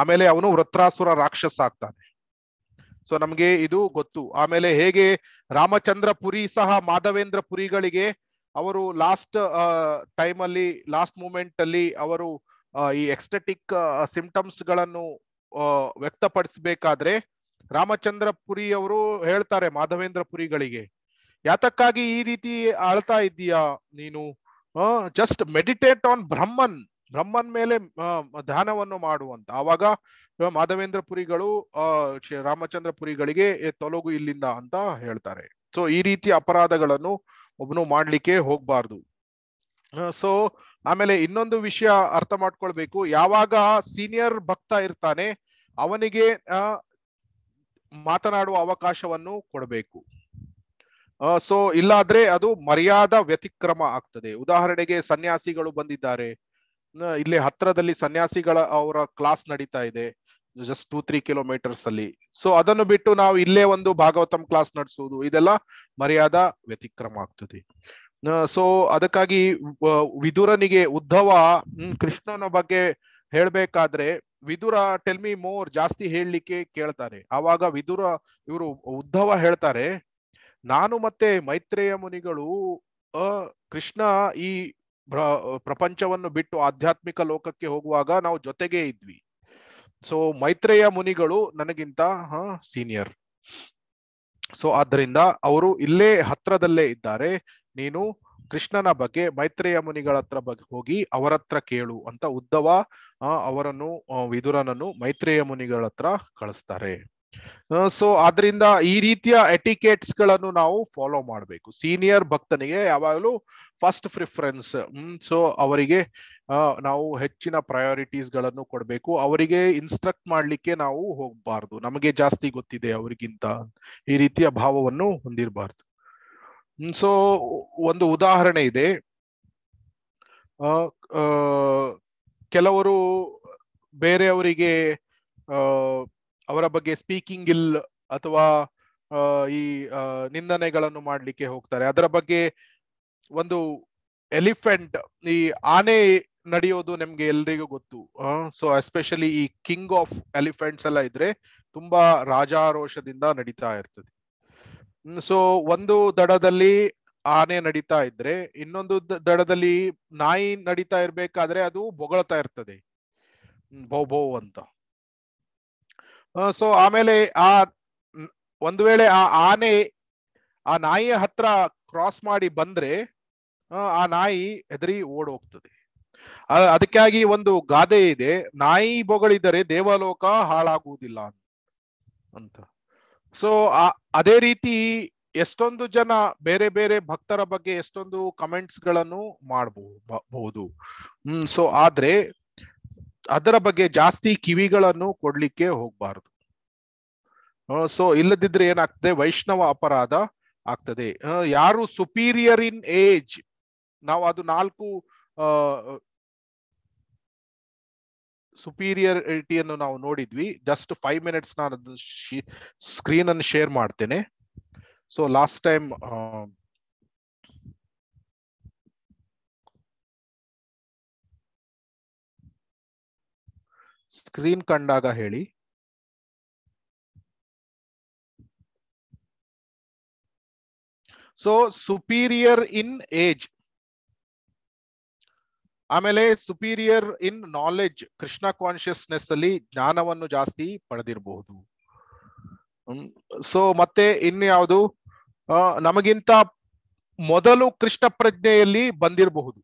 ಆಮೇಲೆ ಅವನು ವೃತ್ರಾಸುರ ರಾಕ್ಷಸ ಆಗ್ತಾನೆ ಸೊ ನಮ್ಗೆ ಇದು ಗೊತ್ತು ಆಮೇಲೆ ಹೇಗೆ ರಾಮಚಂದ್ರ ಪುರಿ ಸಹ ಮಾಧವೇಂದ್ರ ಪುರಿಗಳಿಗೆ ಅವರು ಲಾಸ್ಟ್ ಟೈಮ್ ಅಲ್ಲಿ ಲಾಸ್ಟ್ ಮೂಮೆಂಟ್ ಅಲ್ಲಿ ಅವರು ಈ ಎಕ್ಸ್ಟೆಟಿಕ್ ಸಿಂಪ್ಟಮ್ಸ್ ಗಳನ್ನು ವ್ಯಕ್ತಪಡಿಸಬೇಕಾದ್ರೆ ರಾಮಚಂದ್ರ ಪುರಿ ಅವರು ಹೇಳ್ತಾರೆ ಮಾಧವೇಂದ್ರ ಪುರಿಗಳಿಗೆ ಯಾತಕ್ಕಾಗಿ ಈ ರೀತಿ ಅಳ್ತಾ ಇದ್ದೀಯಾ ನೀನು ಜಸ್ಟ್ ಮೆಡಿಟೇಟ್ ಆನ್ ಬ್ರಹ್ಮನ್ ಬ್ರಹ್ಮನ್ ಮೇಲೆ ಧ್ಯಾನವನ್ನು ಮಾಡುವಂತ ಆವಾಗ ಮಾಧವೇಂದ್ರ ಪುರಿಗಳು ರಾಮಚಂದ್ರ ಪುರಿಗಳಿಗೆ ತೊಲಗು ಇಲ್ಲಿಂದ ಅಂತ ಹೇಳ್ತಾರೆ ಸೊ ಈ ರೀತಿ ಅಪರಾಧಗಳನ್ನು ಒಬ್ಬನು ಮಾಡ್ಲಿಕ್ಕೆ ಹೋಗ್ಬಾರ್ದು ಸೊ ಆಮೇಲೆ ಇನ್ನೊಂದು ವಿಷಯ ಅರ್ಥ ಮಾಡ್ಕೊಳ್ಬೇಕು ಯಾವಾಗ ಸೀನಿಯರ್ ಭಕ್ತ ಇರ್ತಾನೆ ಅವನಿಗೆ ಮಾತನಾಡುವ ಅವಕಾಶವನ್ನು ಕೊಡಬೇಕು ಸೊ ಇಲ್ಲಾದ್ರೆ ಅದು ಮರ್ಯಾದ ವ್ಯತಿಕ್ರಮ ಆಗ್ತದೆ ಉದಾಹರಣೆಗೆ ಸನ್ಯಾಸಿಗಳು ಬಂದಿದ್ದಾರೆ ಇಲ್ಲಿ ಹತ್ರದಲ್ಲಿ ಸನ್ಯಾಸಿಗಳ ಅವರ ಕ್ಲಾಸ್ ನಡೀತಾ ಇದೆ ಜಸ್ಟ್ ಟೂ ತ್ರೀ ಕಿಲೋಮೀಟರ್ಸ್ ಅಲ್ಲಿ ಸೊ ಅದನ್ನು ಬಿಟ್ಟು ನಾವು ಇಲ್ಲೇ ಒಂದು ಭಾಗವತಂ ಕ್ಲಾಸ್ ನಡೆಸುವುದು ಇದೆಲ್ಲ ಮರ್ಯಾದ ವ್ಯತಿಕ್ರಮ ಆಗ್ತದೆ ಸೊ ಅದಕ್ಕಾಗಿ ವಿದುರನಿಗೆ ಉದ್ಧವ ಕೃಷ್ಣನ ಬಗ್ಗೆ ಹೇಳ್ಬೇಕಾದ್ರೆ ವಿದುರ ಟೆಲ್ ಮಿ ಮೋರ್ ಜಾಸ್ತಿ ಹೇಳಲಿಕ್ಕೆ ಕೇಳ್ತಾರೆ ಆವಾಗ ವಿದುರ ಇವರು ಉದ್ಧವ ಹೇಳ್ತಾರೆ ನಾನು ಮತ್ತೆ ಮೈತ್ರೇಯ ಮುನಿಗಳು ಕೃಷ್ಣ ಈ ಪ್ರಪಂಚವನ್ನು ಬಿಟ್ಟು ಆಧ್ಯಾತ್ಮಿಕ ಲೋಕಕ್ಕೆ ಹೋಗುವಾಗ ನಾವು ಜೊತೆಗೇ ಇದ್ವಿ ಸೊ ಮೈತ್ರೇಯ ಮುನಿಗಳು ನನಗಿಂತ ಸೀನಿಯರ್ ಸೊ ಆದ್ದರಿಂದ ಅವರು ಇಲ್ಲೇ ಹತ್ರದಲ್ಲೇ ಇದ್ದಾರೆ ನೀನು ಕೃಷ್ಣನ ಬಗ್ಗೆ ಮೈತ್ರೇಯ ಮುನಿಗಳ ಹತ್ರ ಬಗ್ಗೆ ಹೋಗಿ ಅವರ ಹತ್ರ ಕೇಳು ಅಂತ ಉದ್ದವ ಅವರನ್ನು ವಿದುರನನ್ನು ಮೈತ್ರೇಯ ಮುನಿಗಳ ಹತ್ರ ಕಳಿಸ್ತಾರೆ ಸೊ ಆದ್ರಿಂದ ಈ ರೀತಿಯ ಎಟಿಕೇಟ್ಸ್ ಗಳನ್ನು ನಾವು ಫಾಲೋ ಮಾಡಬೇಕು ಸೀನಿಯರ್ ಭಕ್ತನಿಗೆ ಯಾವಾಗಲೂ ಫಸ್ಟ್ ಪ್ರಿಫರೆನ್ಸ್ ಸೊ ಅವರಿಗೆ ನಾವು ಹೆಚ್ಚಿನ ಪ್ರಯಾರಿಟೀಸ್ ಗಳನ್ನು ಕೊಡಬೇಕು ಅವರಿಗೆ ಇನ್ಸ್ಟ್ರಕ್ಟ್ ಮಾಡ್ಲಿಕ್ಕೆ ನಾವು ಹೋಗ್ಬಾರ್ದು ನಮಗೆ ಜಾಸ್ತಿ ಗೊತ್ತಿದೆ ಅವರಿಗಿಂತ ಈ ರೀತಿಯ ಭಾವವನ್ನು ಹೊಂದಿರಬಾರ್ದು ಸೊ ಒಂದು ಉದಾಹರಣೆ ಇದೆ ಕೆಲವರು ಬೇರೆಯವರಿಗೆ ಅವರ ಬಗ್ಗೆ ಸ್ಪೀಕಿಂಗ್ ಇಲ್ ಅಥವಾ ಈ ನಿಂದನೆಗಳನ್ನು ಮಾಡ್ಲಿಕ್ಕೆ ಹೋಗ್ತಾರೆ ಅದರ ಬಗ್ಗೆ ಒಂದು ಎಲಿಫೆಂಟ್ ಈ ಆನೆ ನಡೆಯೋದು ನಿಮ್ಗೆ ಎಲ್ರಿಗೂ ಗೊತ್ತು ಸೊ ಎಸ್ಪೆಷಲಿ ಈ ಕಿಂಗ್ ಆಫ್ ಎಲಿಫೆಂಟ್ಸ್ ಎಲ್ಲ ಇದ್ರೆ ತುಂಬಾ ರಾಜಾರೋಷದಿಂದ ನಡೀತಾ ಇರ್ತದೆ ಸೊ ಒಂದು ದಡದಲ್ಲಿ ಆನೆ ನಡೀತಾ ಇದ್ರೆ ಇನ್ನೊಂದು ದಡದಲ್ಲಿ ನಾಯಿ ನಡೀತಾ ಇರ್ಬೇಕಾದ್ರೆ ಅದು ಬೊಗಳತಾ ಇರ್ತದೆ ಬೌ ಬೌ ಅಂತ ಸೊ ಆಮೇಲೆ ಆ ಒಂದು ವೇಳೆ ಆ ಆನೆ ಆ ನಾಯಿಯ ಹತ್ರ ಕ್ರಾಸ್ ಮಾಡಿ ಬಂದ್ರೆ ಆ ನಾಯಿ ಹೆದರಿ ಓಡೋಗ್ತದೆ ಅದಕ್ಕಾಗಿ ಒಂದು ಗಾದೆ ಇದೆ ನಾಯಿ ಬೊಗಳಿದರೆ ದೇವಲೋಕ ಹಾಳಾಗುವುದಿಲ್ಲ ಅಂತ ಸೊ ಅದೇ ರೀತಿ ಎಷ್ಟೊಂದು ಜನ ಬೇರೆ ಬೇರೆ ಭಕ್ತರ ಬಗ್ಗೆ ಎಷ್ಟೊಂದು ಕಮೆಂಟ್ಸ್ ಗಳನ್ನು ಮಾಡಬಹುದು ಹ್ಮ್ ಸೊ ಆದ್ರೆ ಅದರ ಬಗ್ಗೆ ಜಾಸ್ತಿ ಕಿವಿಗಳನ್ನು ಕೊಡ್ಲಿಕ್ಕೆ ಹೋಗ್ಬಾರ್ದು ಸೊ ಇಲ್ಲದಿದ್ರೆ ಏನಾಗ್ತದೆ ವೈಷ್ಣವ ಅಪರಾಧ ಆಗ್ತದೆ ಯಾರು ಸುಪೀರಿಯರ್ ಇನ್ ಏಜ್ ನಾವು ಅದು ನಾಲ್ಕು ಸುಪೀರಿಯರಿಟಿಯನ್ನು ನಾವು ನೋಡಿದ್ವಿ ಜಸ್ಟ್ ಫೈವ್ ಮಿನಿಟ್ಸ್ ನಾನು ಸ್ಕ್ರೀನ್ ಅನ್ನು ಶೇರ್ ಮಾಡ್ತೇನೆ ಸೊ ಲಾಸ್ಟ್ ಟೈಮ್ ಸ್ಕ್ರೀನ್ ಕಂಡಾಗ ಹೇಳಿ ಸೊ ಸುಪೀರಿಯರ್ ಇನ್ ಏಜ್ ಆಮೇಲೆ superior in knowledge Krishna consciousness ಅಲ್ಲಿ ಜ್ಞಾನವನ್ನು ಜಾಸ್ತಿ ಪಡೆದಿರಬಹುದು ಸೊ ಮತ್ತೆ ಇನ್ಯಾವುದು ನಮಗಿಂತ ಮೊದಲು ಕೃಷ್ಣ ಪ್ರಜ್ಞೆಯಲ್ಲಿ ಬಂದಿರಬಹುದು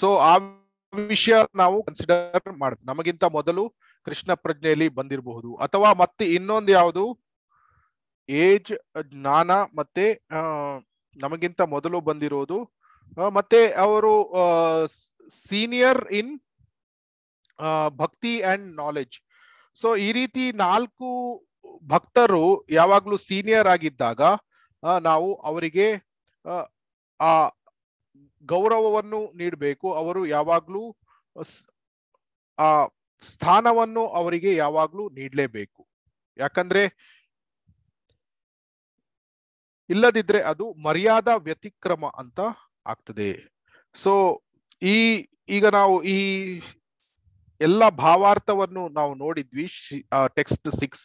ಸೊ ಆ ವಿಷಯ ನಾವು ಕನ್ಸಿಡರ್ ಮಾಡ ನಮಗಿಂತ ಮೊದಲು ಕೃಷ್ಣ ಪ್ರಜ್ಞೆಯಲ್ಲಿ ಬಂದಿರಬಹುದು ಅಥವಾ ಮತ್ತೆ ಇನ್ನೊಂದು ಯಾವುದು ಏಜ್ ಜ್ಞಾನ ಮತ್ತೆ ನಮಗಿಂತ ಮೊದಲು ಬಂದಿರೋದು ಮತ್ತೆ ಅವರು ಸೀನಿಯರ್ ಇನ್ ಭಕ್ತಿ ಅಂಡ್ ನಾಲೆಜ್ ಸೊ ಈ ರೀತಿ ನಾಲ್ಕು ಭಕ್ತರು ಯಾವಾಗ್ಲೂ ಸೀನಿಯರ್ ಆಗಿದ್ದಾಗ ನಾವು ಅವರಿಗೆ ಆ ಗೌರವವನ್ನು ನೀಡಬೇಕು ಅವರು ಯಾವಾಗ್ಲೂ ಆ ಸ್ಥಾನವನ್ನು ಅವರಿಗೆ ಯಾವಾಗ್ಲೂ ನೀಡಲೇಬೇಕು ಯಾಕಂದ್ರೆ ಇಲ್ಲದಿದ್ರೆ ಅದು ಮರ್ಯಾದಾ ವ್ಯತಿಕ್ರಮ ಅಂತ ಆಗ್ತದೆ ಸೊ ಈ ಈಗ ನಾವು ಈ ಎಲ್ಲ ಭಾವಾರ್ಥವನ್ನು ನಾವು ನೋಡಿದ್ವಿ ಟೆಕ್ಸ್ಟ್ ಸಿಕ್ಸ್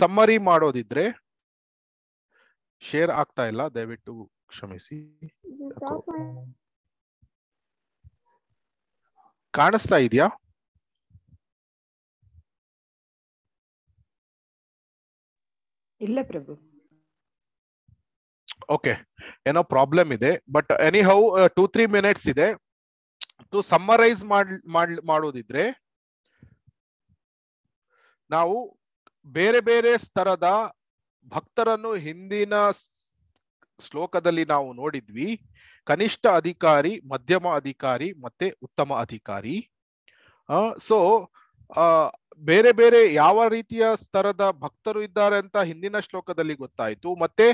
ಸಮ್ಮರಿ ಮಾಡೋದಿದ್ರೆ ಶೇರ್ ಆಗ್ತಾ ಇಲ್ಲ ದಯವಿಟ್ಟು ಕ್ಷಮಿಸಿ ಕಾಣಿಸ್ತಾ ಇದೆಯಾ ಇಲ್ಲ ಪ್ರಭು ಓಕೆ ಏನೋ ಪ್ರಾಬ್ಲಮ್ ಇದೆ but anyhow two three minutes ಇದೆ ಟು ಸಮ್ಮರೈಸ್ ಮಾಡೋದಿದ್ರೆ ನಾವು ಬೇರೆ ಬೇರೆ ಸ್ತರದ ಭಕ್ತರನ್ನು ಹಿಂದಿನ ಶ್ಲೋಕದಲ್ಲಿ ನಾವು ನೋಡಿದ್ವಿ ಕನಿಷ್ಠ ಅಧಿಕಾರಿ ಮಧ್ಯಮ ಅಧಿಕಾರಿ ಮತ್ತೆ ಉತ್ತಮ ಅಧಿಕಾರಿ ಸೊ ಬೇರೆ ಬೇರೆ ಯಾವ ರೀತಿಯ ಸ್ತರದ ಭಕ್ತರು ಇದ್ದಾರೆ ಅಂತ ಹಿಂದಿನ ಶ್ಲೋಕದಲ್ಲಿ ಗೊತ್ತಾಯ್ತು ಮತ್ತೆ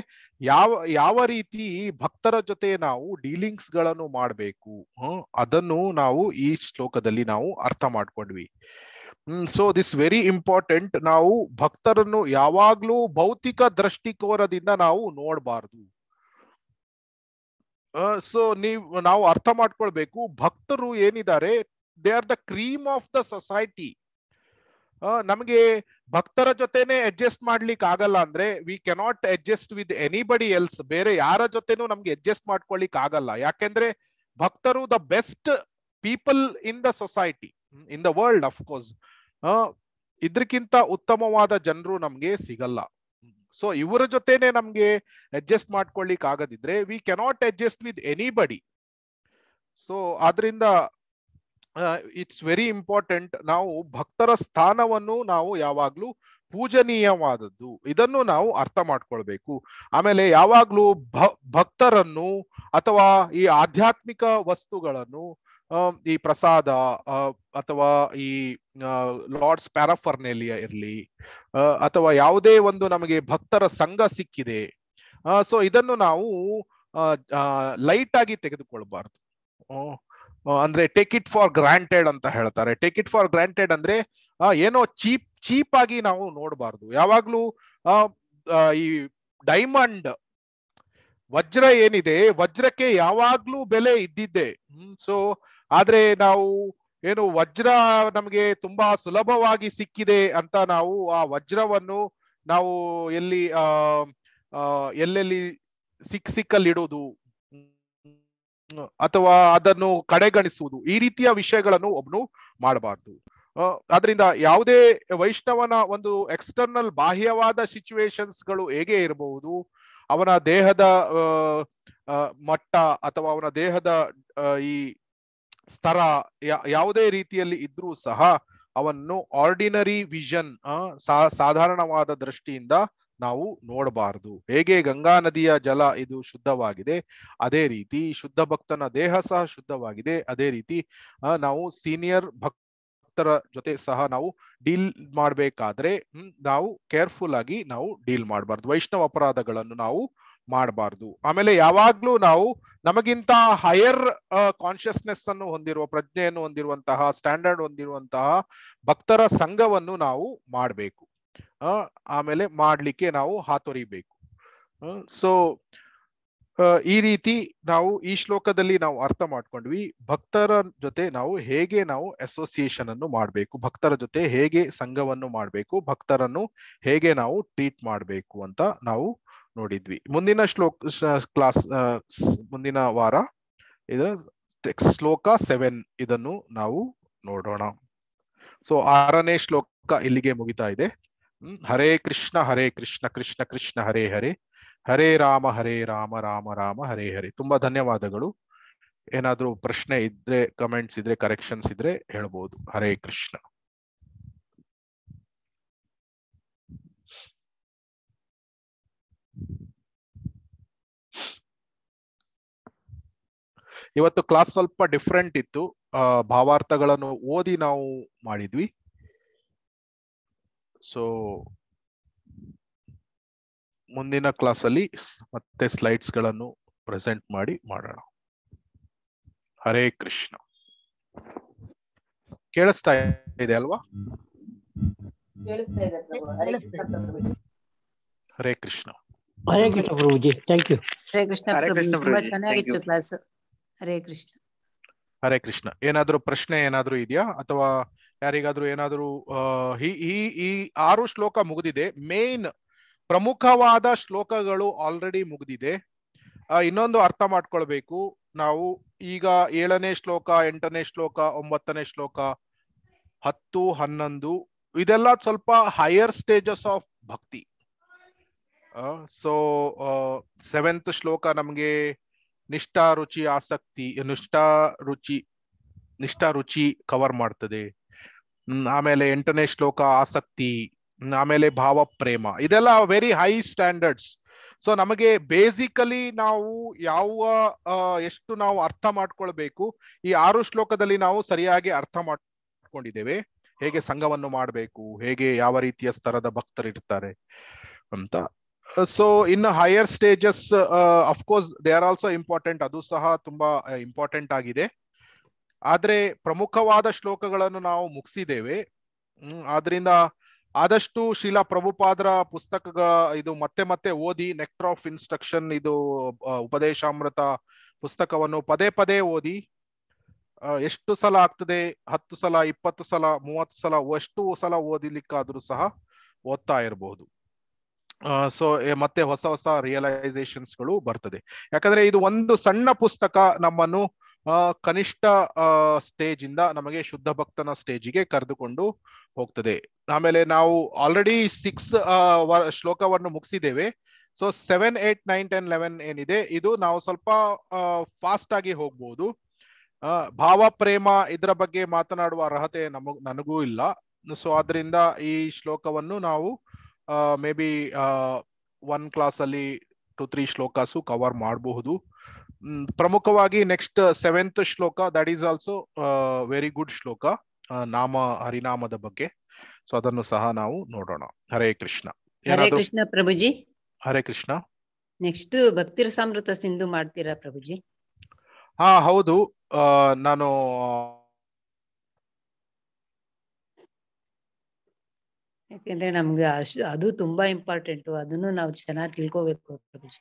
ಯಾವ ಯಾವ ರೀತಿ ಭಕ್ತರ ಜೊತೆ ನಾವು ಡೀಲಿಂಗ್ಸ್ ಗಳನ್ನು ಮಾಡಬೇಕು ಅದನ್ನು ನಾವು ಈ ಶ್ಲೋಕದಲ್ಲಿ ನಾವು ಅರ್ಥ ಮಾಡ್ಕೊಂಡ್ವಿ ಸೊ ದಿಸ್ ವೆರಿ ಇಂಪಾರ್ಟೆಂಟ್ ನಾವು ಭಕ್ತರನ್ನು ಯಾವಾಗ್ಲೂ ಭೌತಿಕ ದೃಷ್ಟಿಕೋನದಿಂದ ನಾವು ನೋಡಬಾರ್ದು ಸೊ ನೀವ್ ನಾವು ಅರ್ಥ ಮಾಡ್ಕೊಳ್ಬೇಕು ಭಕ್ತರು ಏನಿದ್ದಾರೆ they are the cream of the society ನಮಗೆ ಭಕ್ತರ ಜೊತೆನೆ ಅಡ್ಜಸ್ಟ್ ಮಾಡ್ಲಿಕ್ಕೆ ಆಗಲ್ಲ ಅಂದ್ರೆ we cannot adjust with anybody else ಬೇರೆ ಯಾರ ಜೊತೆನೂ ನಮ್ಗೆ ಅಡ್ಜಸ್ಟ್ ಮಾಡ್ಕೊಳ್ಲಿಕ್ಕೆ ಆಗಲ್ಲ ಯಾಕೆಂದ್ರೆ ಭಕ್ತರು the best people in the society in the world of course ಇದ್ರಕ್ಕಿಂತ ಉತ್ತಮವಾದ ಜನರು ನಮ್ಗೆ ಸಿಗಲ್ಲ ಸೊ ಇವರ ಜೊತೆನೆ ನಮ್ಗೆ ಅಡ್ಜಸ್ಟ್ ಮಾಡ್ಕೊಳ್ಲಿಕ್ಕೆ ಆಗದಿದ್ರೆ we cannot adjust with anybody so ಆದ್ರಿಂದ ಇಟ್ಸ್ ವೆರಿ ಇಂಪಾರ್ಟೆಂಟ್ ನಾವು ಭಕ್ತರ ಸ್ಥಾನವನ್ನು ನಾವು ಯಾವಾಗ್ಲೂ ಪೂಜನೀಯವಾದದ್ದು ಇದನ್ನು ನಾವು ಅರ್ಥ ಮಾಡ್ಕೊಳ್ಬೇಕು ಆಮೇಲೆ ಯಾವಾಗ್ಲೂ ಭಕ್ತರನ್ನು ಅಥವಾ ಈ ಆಧ್ಯಾತ್ಮಿಕ ವಸ್ತುಗಳನ್ನು ಈ ಪ್ರಸಾದ ಅಥವಾ ಈ ಲಾರ್ಡ್ಸ್ ಪ್ಯಾರಾಫರ್ನೆಲಿಯಾ ಇರಲಿ ಅಥವಾ ಯಾವುದೇ ಒಂದು ನಮಗೆ ಭಕ್ತರ ಸಂಘ ಸಿಕ್ಕಿದೆ ಸೊ ಇದನ್ನು ನಾವು ಲೈಟ್ ಆಗಿ ತೆಗೆದುಕೊಳ್ಬಾರ್ದು ಅಂದ್ರೆ ಟೇಕ್ ಇಟ್ ಫಾರ್ ಗ್ರಾಂಟೆಡ್ ಅಂತ ಹೇಳ್ತಾರೆ ಟೇಕ್ ಇಟ್ ಫಾರ್ ಗ್ರಾಂಟೆಡ್ ಅಂದ್ರೆ ಏನೋ ಚೀಪ್ ಚೀಪ್ ಆಗಿ ನಾವು ನೋಡಬಾರ್ದು ಯಾವಾಗ್ಲೂ ಈ ಡೈಮಂಡ್ ವಜ್ರ ಏನಿದೆ ವಜ್ರಕ್ಕೆ ಯಾವಾಗ್ಲೂ ಬೆಲೆ ಇದ್ದಿದ್ದೆ ಸೊ ಆದ್ರೆ ನಾವು ಏನು ವಜ್ರ ನಮಗೆ ತುಂಬಾ ಸುಲಭವಾಗಿ ಸಿಕ್ಕಿದೆ ಅಂತ ನಾವು ಆ ವಜ್ರವನ್ನು ನಾವು ಎಲ್ಲಿ ಆ ಎಲ್ಲೆಲ್ಲಿ ಸಿಕ್ ಸಿಕ್ಕಲ್ಲಿಡುವುದು ಅಥವಾ ಅದನ್ನು ಕಡೆಗಣಿಸುವುದು ಈ ರೀತಿಯ ವಿಷಯಗಳನ್ನು ಒಬ್ನು ಮಾಡಬಾರ್ದು ಅದರಿಂದ ಯಾವುದೇ ವೈಷ್ಣವನ ಒಂದು ಎಕ್ಸ್ಟರ್ನಲ್ ಬಾಹ್ಯವಾದ ಸಿಚುವೇಶನ್ಸ್ಗಳು ಗಳು ಹೇಗೆ ಇರಬಹುದು ಅವನ ದೇಹದ ಮಟ್ಟ ಅಥವಾ ಅವನ ದೇಹದ ಈ ಸ್ತರ ಯಾವುದೇ ರೀತಿಯಲ್ಲಿ ಇದ್ರೂ ಸಹ ಅವನ್ನು ಆರ್ಡಿನರಿ ವಿಷನ್ ಸಾಧಾರಣವಾದ ದೃಷ್ಟಿಯಿಂದ ನಾವು ನೋಡಬಾರದು ಹೇಗೆ ಗಂಗಾ ನದಿಯ ಜಲ ಇದು ಶುದ್ಧವಾಗಿದೆ ಅದೇ ರೀತಿ ಶುದ್ಧ ಭಕ್ತನ ದೇಹ ಸಹ ಶುದ್ಧವಾಗಿದೆ ಅದೇ ರೀತಿ ನಾವು ಸೀನಿಯರ್ ಭಕ್ತರ ಜೊತೆ ಸಹ ನಾವು ಡೀಲ್ ಮಾಡಬೇಕಾದ್ರೆ ನಾವು ಕೇರ್ಫುಲ್ ಆಗಿ ನಾವು ಡೀಲ್ ಮಾಡಬಾರ್ದು ವೈಷ್ಣವ ಅಪರಾಧಗಳನ್ನು ನಾವು ಮಾಡಬಾರ್ದು ಆಮೇಲೆ ಯಾವಾಗ್ಲೂ ನಾವು ನಮಗಿಂತ ಹೈಯರ್ ಕಾನ್ಶಿಯಸ್ನೆಸ್ ಅನ್ನು ಹೊಂದಿರುವ ಪ್ರಜ್ಞೆಯನ್ನು ಹೊಂದಿರುವಂತಹ ಸ್ಟ್ಯಾಂಡರ್ಡ್ ಹೊಂದಿರುವಂತಹ ಭಕ್ತರ ಸಂಘವನ್ನು ನಾವು ಮಾಡಬೇಕು ಆಮೇಲೆ ಮಾಡ್ಲಿಕ್ಕೆ ನಾವು ಹಾತೊರಿಬೇಕು ಸೊ ಈ ರೀತಿ ನಾವು ಈ ಶ್ಲೋಕದಲ್ಲಿ ನಾವು ಅರ್ಥ ಮಾಡ್ಕೊಂಡ್ವಿ ಭಕ್ತರ ಜೊತೆ ನಾವು ಹೇಗೆ ನಾವು ಅಸೋಸಿಯೇಷನ್ ಅನ್ನು ಮಾಡಬೇಕು ಭಕ್ತರ ಜೊತೆ ಹೇಗೆ ಸಂಘವನ್ನು ಮಾಡಬೇಕು ಭಕ್ತರನ್ನು ಹೇಗೆ ನಾವು ಟ್ರೀಟ್ ಮಾಡಬೇಕು ಅಂತ ನಾವು ನೋಡಿದ್ವಿ ಮುಂದಿನ ಶ್ಲೋಕ ಕ್ಲಾಸ್ ಮುಂದಿನ ವಾರ ಇದರ ಶ್ಲೋಕ ಸೆವೆನ್ ಇದನ್ನು ನಾವು ನೋಡೋಣ ಸೊ ಆರನೇ ಶ್ಲೋಕ ಇಲ್ಲಿಗೆ ಮುಗಿತಾ ಇದೆ ಹರೇ ಕೃಷ್ಣ ಹರೇ ಕೃಷ್ಣ ಕೃಷ್ಣ ಕೃಷ್ಣ ಹರೇ ಹರೇ ಹರೇ ರಾಮ ಹರೇ ರಾಮ ರಾಮ ರಾಮ ಹರೇ ಹರೇ ತುಂಬಾ ಧನ್ಯವಾದಗಳು ಏನಾದ್ರೂ ಪ್ರಶ್ನೆ ಇದ್ರೆ ಕಮೆಂಟ್ಸ್ ಇದ್ರೆ ಕರೆಕ್ಷನ್ಸ್ ಇದ್ರೆ ಹೇಳ್ಬೋದು ಹರೇ ಕೃಷ್ಣ ಇವತ್ತು ಕ್ಲಾಸ್ ಸ್ವಲ್ಪ ಡಿಫ್ರೆಂಟ್ ಇತ್ತು ಭಾವಾರ್ಥಗಳನ್ನು ಓದಿ ನಾವು ಮಾಡಿದ್ವಿ ಸೊ ಮುಂದಿನ ಕ್ಲಾಸಲ್ಲಿ ಮತ್ತೆ ಸ್ಲೈಡ್ಸ್ ಗಳನ್ನು ಪ್ರೆಸೆಂಟ್ ಮಾಡಿ ಮಾಡೋಣ ಹರೇ ಕೃಷ್ಣ ಕೇಳಿಸ್ತಾ ಇದೆ ಅಲ್ವಾ ಹರೇ ಕೃಷ್ಣ ಹರೇ ಕೃಷ್ಣ ಪ್ರಭುಜಿ ಥ್ಯಾಂಕ್ ಯು ಹರೇ ಕೃಷ್ಣ ತುಂಬಾ ಚೆನ್ನಾಗಿತ್ತು ಕ್ಲಾಸ್ ಹರೇ ಕೃಷ್ಣ ಹರೇ ಕೃಷ್ಣ ಏನಾದ್ರೂ ಪ್ರಶ್ನೆ ಏನಾದರೂ ಇದೆಯಾ ಅಥವಾ ಯಾರಿಗಾದ್ರೂ ಏನಾದರೂ ಈ ಈ ಆರು ಶ್ಲೋಕ ಮುಗಿದಿದೆ ಮೇನ್ ಪ್ರಮುಖವಾದ ಶ್ಲೋಕಗಳು ಆಲ್ರೆಡಿ ಮುಗಿದಿದೆ ಇನ್ನೊಂದು ಅರ್ಥ ಮಾಡ್ಕೊಳ್ಬೇಕು ನಾವು ಈಗ ಏಳನೇ ಶ್ಲೋಕ ಎಂಟನೇ ಶ್ಲೋಕ ಒಂಬತ್ತನೇ ಶ್ಲೋಕ ಹತ್ತು ಹನ್ನೊಂದು ಇದೆಲ್ಲ ಸ್ವಲ್ಪ higher stages of bhakti so seventh ಶ್ಲೋಕ ನಮ್ಗೆ ನಿಷ್ಠಾ ರುಚಿ ಆಸಕ್ತಿ ನಿಷ್ಠಾ ರುಚಿ ನಿಷ್ಠಾ ರುಚಿ ಕವರ್ ಮಾಡ್ತದೆ ಆಮೇಲೆ ಎಂಟನೇ ಶ್ಲೋಕ ಆಸಕ್ತಿ ಆಮೇಲೆ ಭಾವ ಪ್ರೇಮ ಇದೆಲ್ಲ ವೆರಿ ಹೈ ಸ್ಟ್ಯಾಂಡರ್ಡ್ಸ್ ಸೊ ನಮಗೆ ಬೇಸಿಕಲಿ ನಾವು ಯಾವ ಎಷ್ಟು ನಾವು ಅರ್ಥ ಮಾಡ್ಕೊಳ್ಬೇಕು ಈ ಆರು ಶ್ಲೋಕದಲ್ಲಿ ನಾವು ಸರಿಯಾಗಿ ಅರ್ಥ ಮಾಡ್ಕೊಂಡಿದ್ದೇವೆ ಹೇಗೆ ಸಂಘವನ್ನು ಮಾಡಬೇಕು ಹೇಗೆ ಯಾವ ರೀತಿಯ ಸ್ತರದ ಭಕ್ತರಿರ್ತಾರೆ ಅಂತ so in higher stages uh, they are also important ಅದು ಸಹ ತುಂಬಾ ಇಂಪಾರ್ಟೆಂಟ್ uh, ಆಗಿದೆ ಆದ್ರೆ ಪ್ರಮುಖವಾದ ಶ್ಲೋಕಗಳನ್ನು ನಾವು ಮುಗಿಸಿದ್ದೇವೆ ಆದ್ರಿಂದ ಆದಷ್ಟು ಶಿಲಾ ಪ್ರಭುಪಾದ್ರ ಪುಸ್ತಕಗಳ ಇದು ಮತ್ತೆ ಮತ್ತೆ ಓದಿ ನೆಕ್ಟರ್ ಆಫ್ ಇನ್ಸ್ಟ್ರಕ್ಷನ್ ಇದು ಉಪದೇಶಾಮೃತ ಪುಸ್ತಕವನ್ನು ಪದೇ ಪದೇ ಓದಿ ಎಷ್ಟು ಸಲ ಆಗ್ತದೆ ಹತ್ತು ಸಲ ಇಪ್ಪತ್ತು ಸಲ ಮೂವತ್ತು ಸಲ ಎಷ್ಟು ಸಲ ಓದಿಲಿಕ್ಕಾದ್ರೂ ಸಹ ಓದ್ತಾ ಇರಬಹುದು ಸೊ ಮತ್ತೆ ಹೊಸ ಹೊಸ ರಿಯಲೈಸೇಷನ್ಸ್ಗಳು ಬರ್ತದೆ ಯಾಕಂದ್ರೆ ಇದು ಒಂದು ಸಣ್ಣ ಪುಸ್ತಕ ನಮ್ಮನ್ನು ಕನಿಷ್ಠ ಸ್ಟೇಜ್ ಇಂದ ನಮಗೆ ಶುದ್ಧ ಭಕ್ತನ ಸ್ಟೇಜಿಗೆ ಕರೆದುಕೊಂಡು ಹೋಗ್ತದೆ ಆಮೇಲೆ ನಾವು ಆಲ್ರೆಡಿ ಸಿಕ್ಸ್ ಶ್ಲೋಕವನ್ನು ಮುಗಿಸಿದ್ದೇವೆ so seven eight nine ten eleven ಏನಿದೆ ಇದು ನಾವು ಸ್ವಲ್ಪ ಫಾಸ್ಟ್ ಆಗಿ ಹೋಗ್ಬೋದು ಭಾವ ಪ್ರೇಮ ಇದರ ಬಗ್ಗೆ ಮಾತನಾಡುವ ಅರ್ಹತೆ ನಮಗ್ ನನಗೂ ಇಲ್ಲ ಸೊ ಆದ್ರಿಂದ ಈ ಶ್ಲೋಕವನ್ನು ನಾವು ಮೇಬಿ ಒನ್ ಕ್ಲಾಸಲ್ಲಿ ಟು ತ್ರೀ ಶ್ಲೋಕಾಸು ಕವರ್ ಮಾಡಬಹುದು ಪ್ರಮುಖವಾಗಿ next seventh shloka that is also very good shloka ನಾಮ ಹರಿನಾಮದ ಬಗ್ಗೆ ಸೊ ಅದನ್ನು ಸಹ ನಾವು ನೋಡೋಣ ಹರೇ ಕೃಷ್ಣ ಹರೇ ಕೃಷ್ಣ ಪ್ರಭುಜಿ ಹರೇ ಕೃಷ್ಣ ನೆಕ್ಸ್ಟ್ ಭಕ್ತಿರ ಸಾಮೃತ ಸಿಂಧು ಮಾಡ್ತೀರಾ ಪ್ರಭುಜಿ ಹಾ ಹೌದು ನಾನು ಯಾಕೆಂದ್ರೆ ನಮ್ಗೆ ಅಷ್ಟು ಅದು ತುಂಬಾ ಇಂಪಾರ್ಟೆಂಟು ಅದನ್ನು ನಾವು ಚೆನ್ನಾಗಿ ತಿಳ್ಕೋಬೇಕು ಪ್ರಭುಜಿ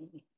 Amen.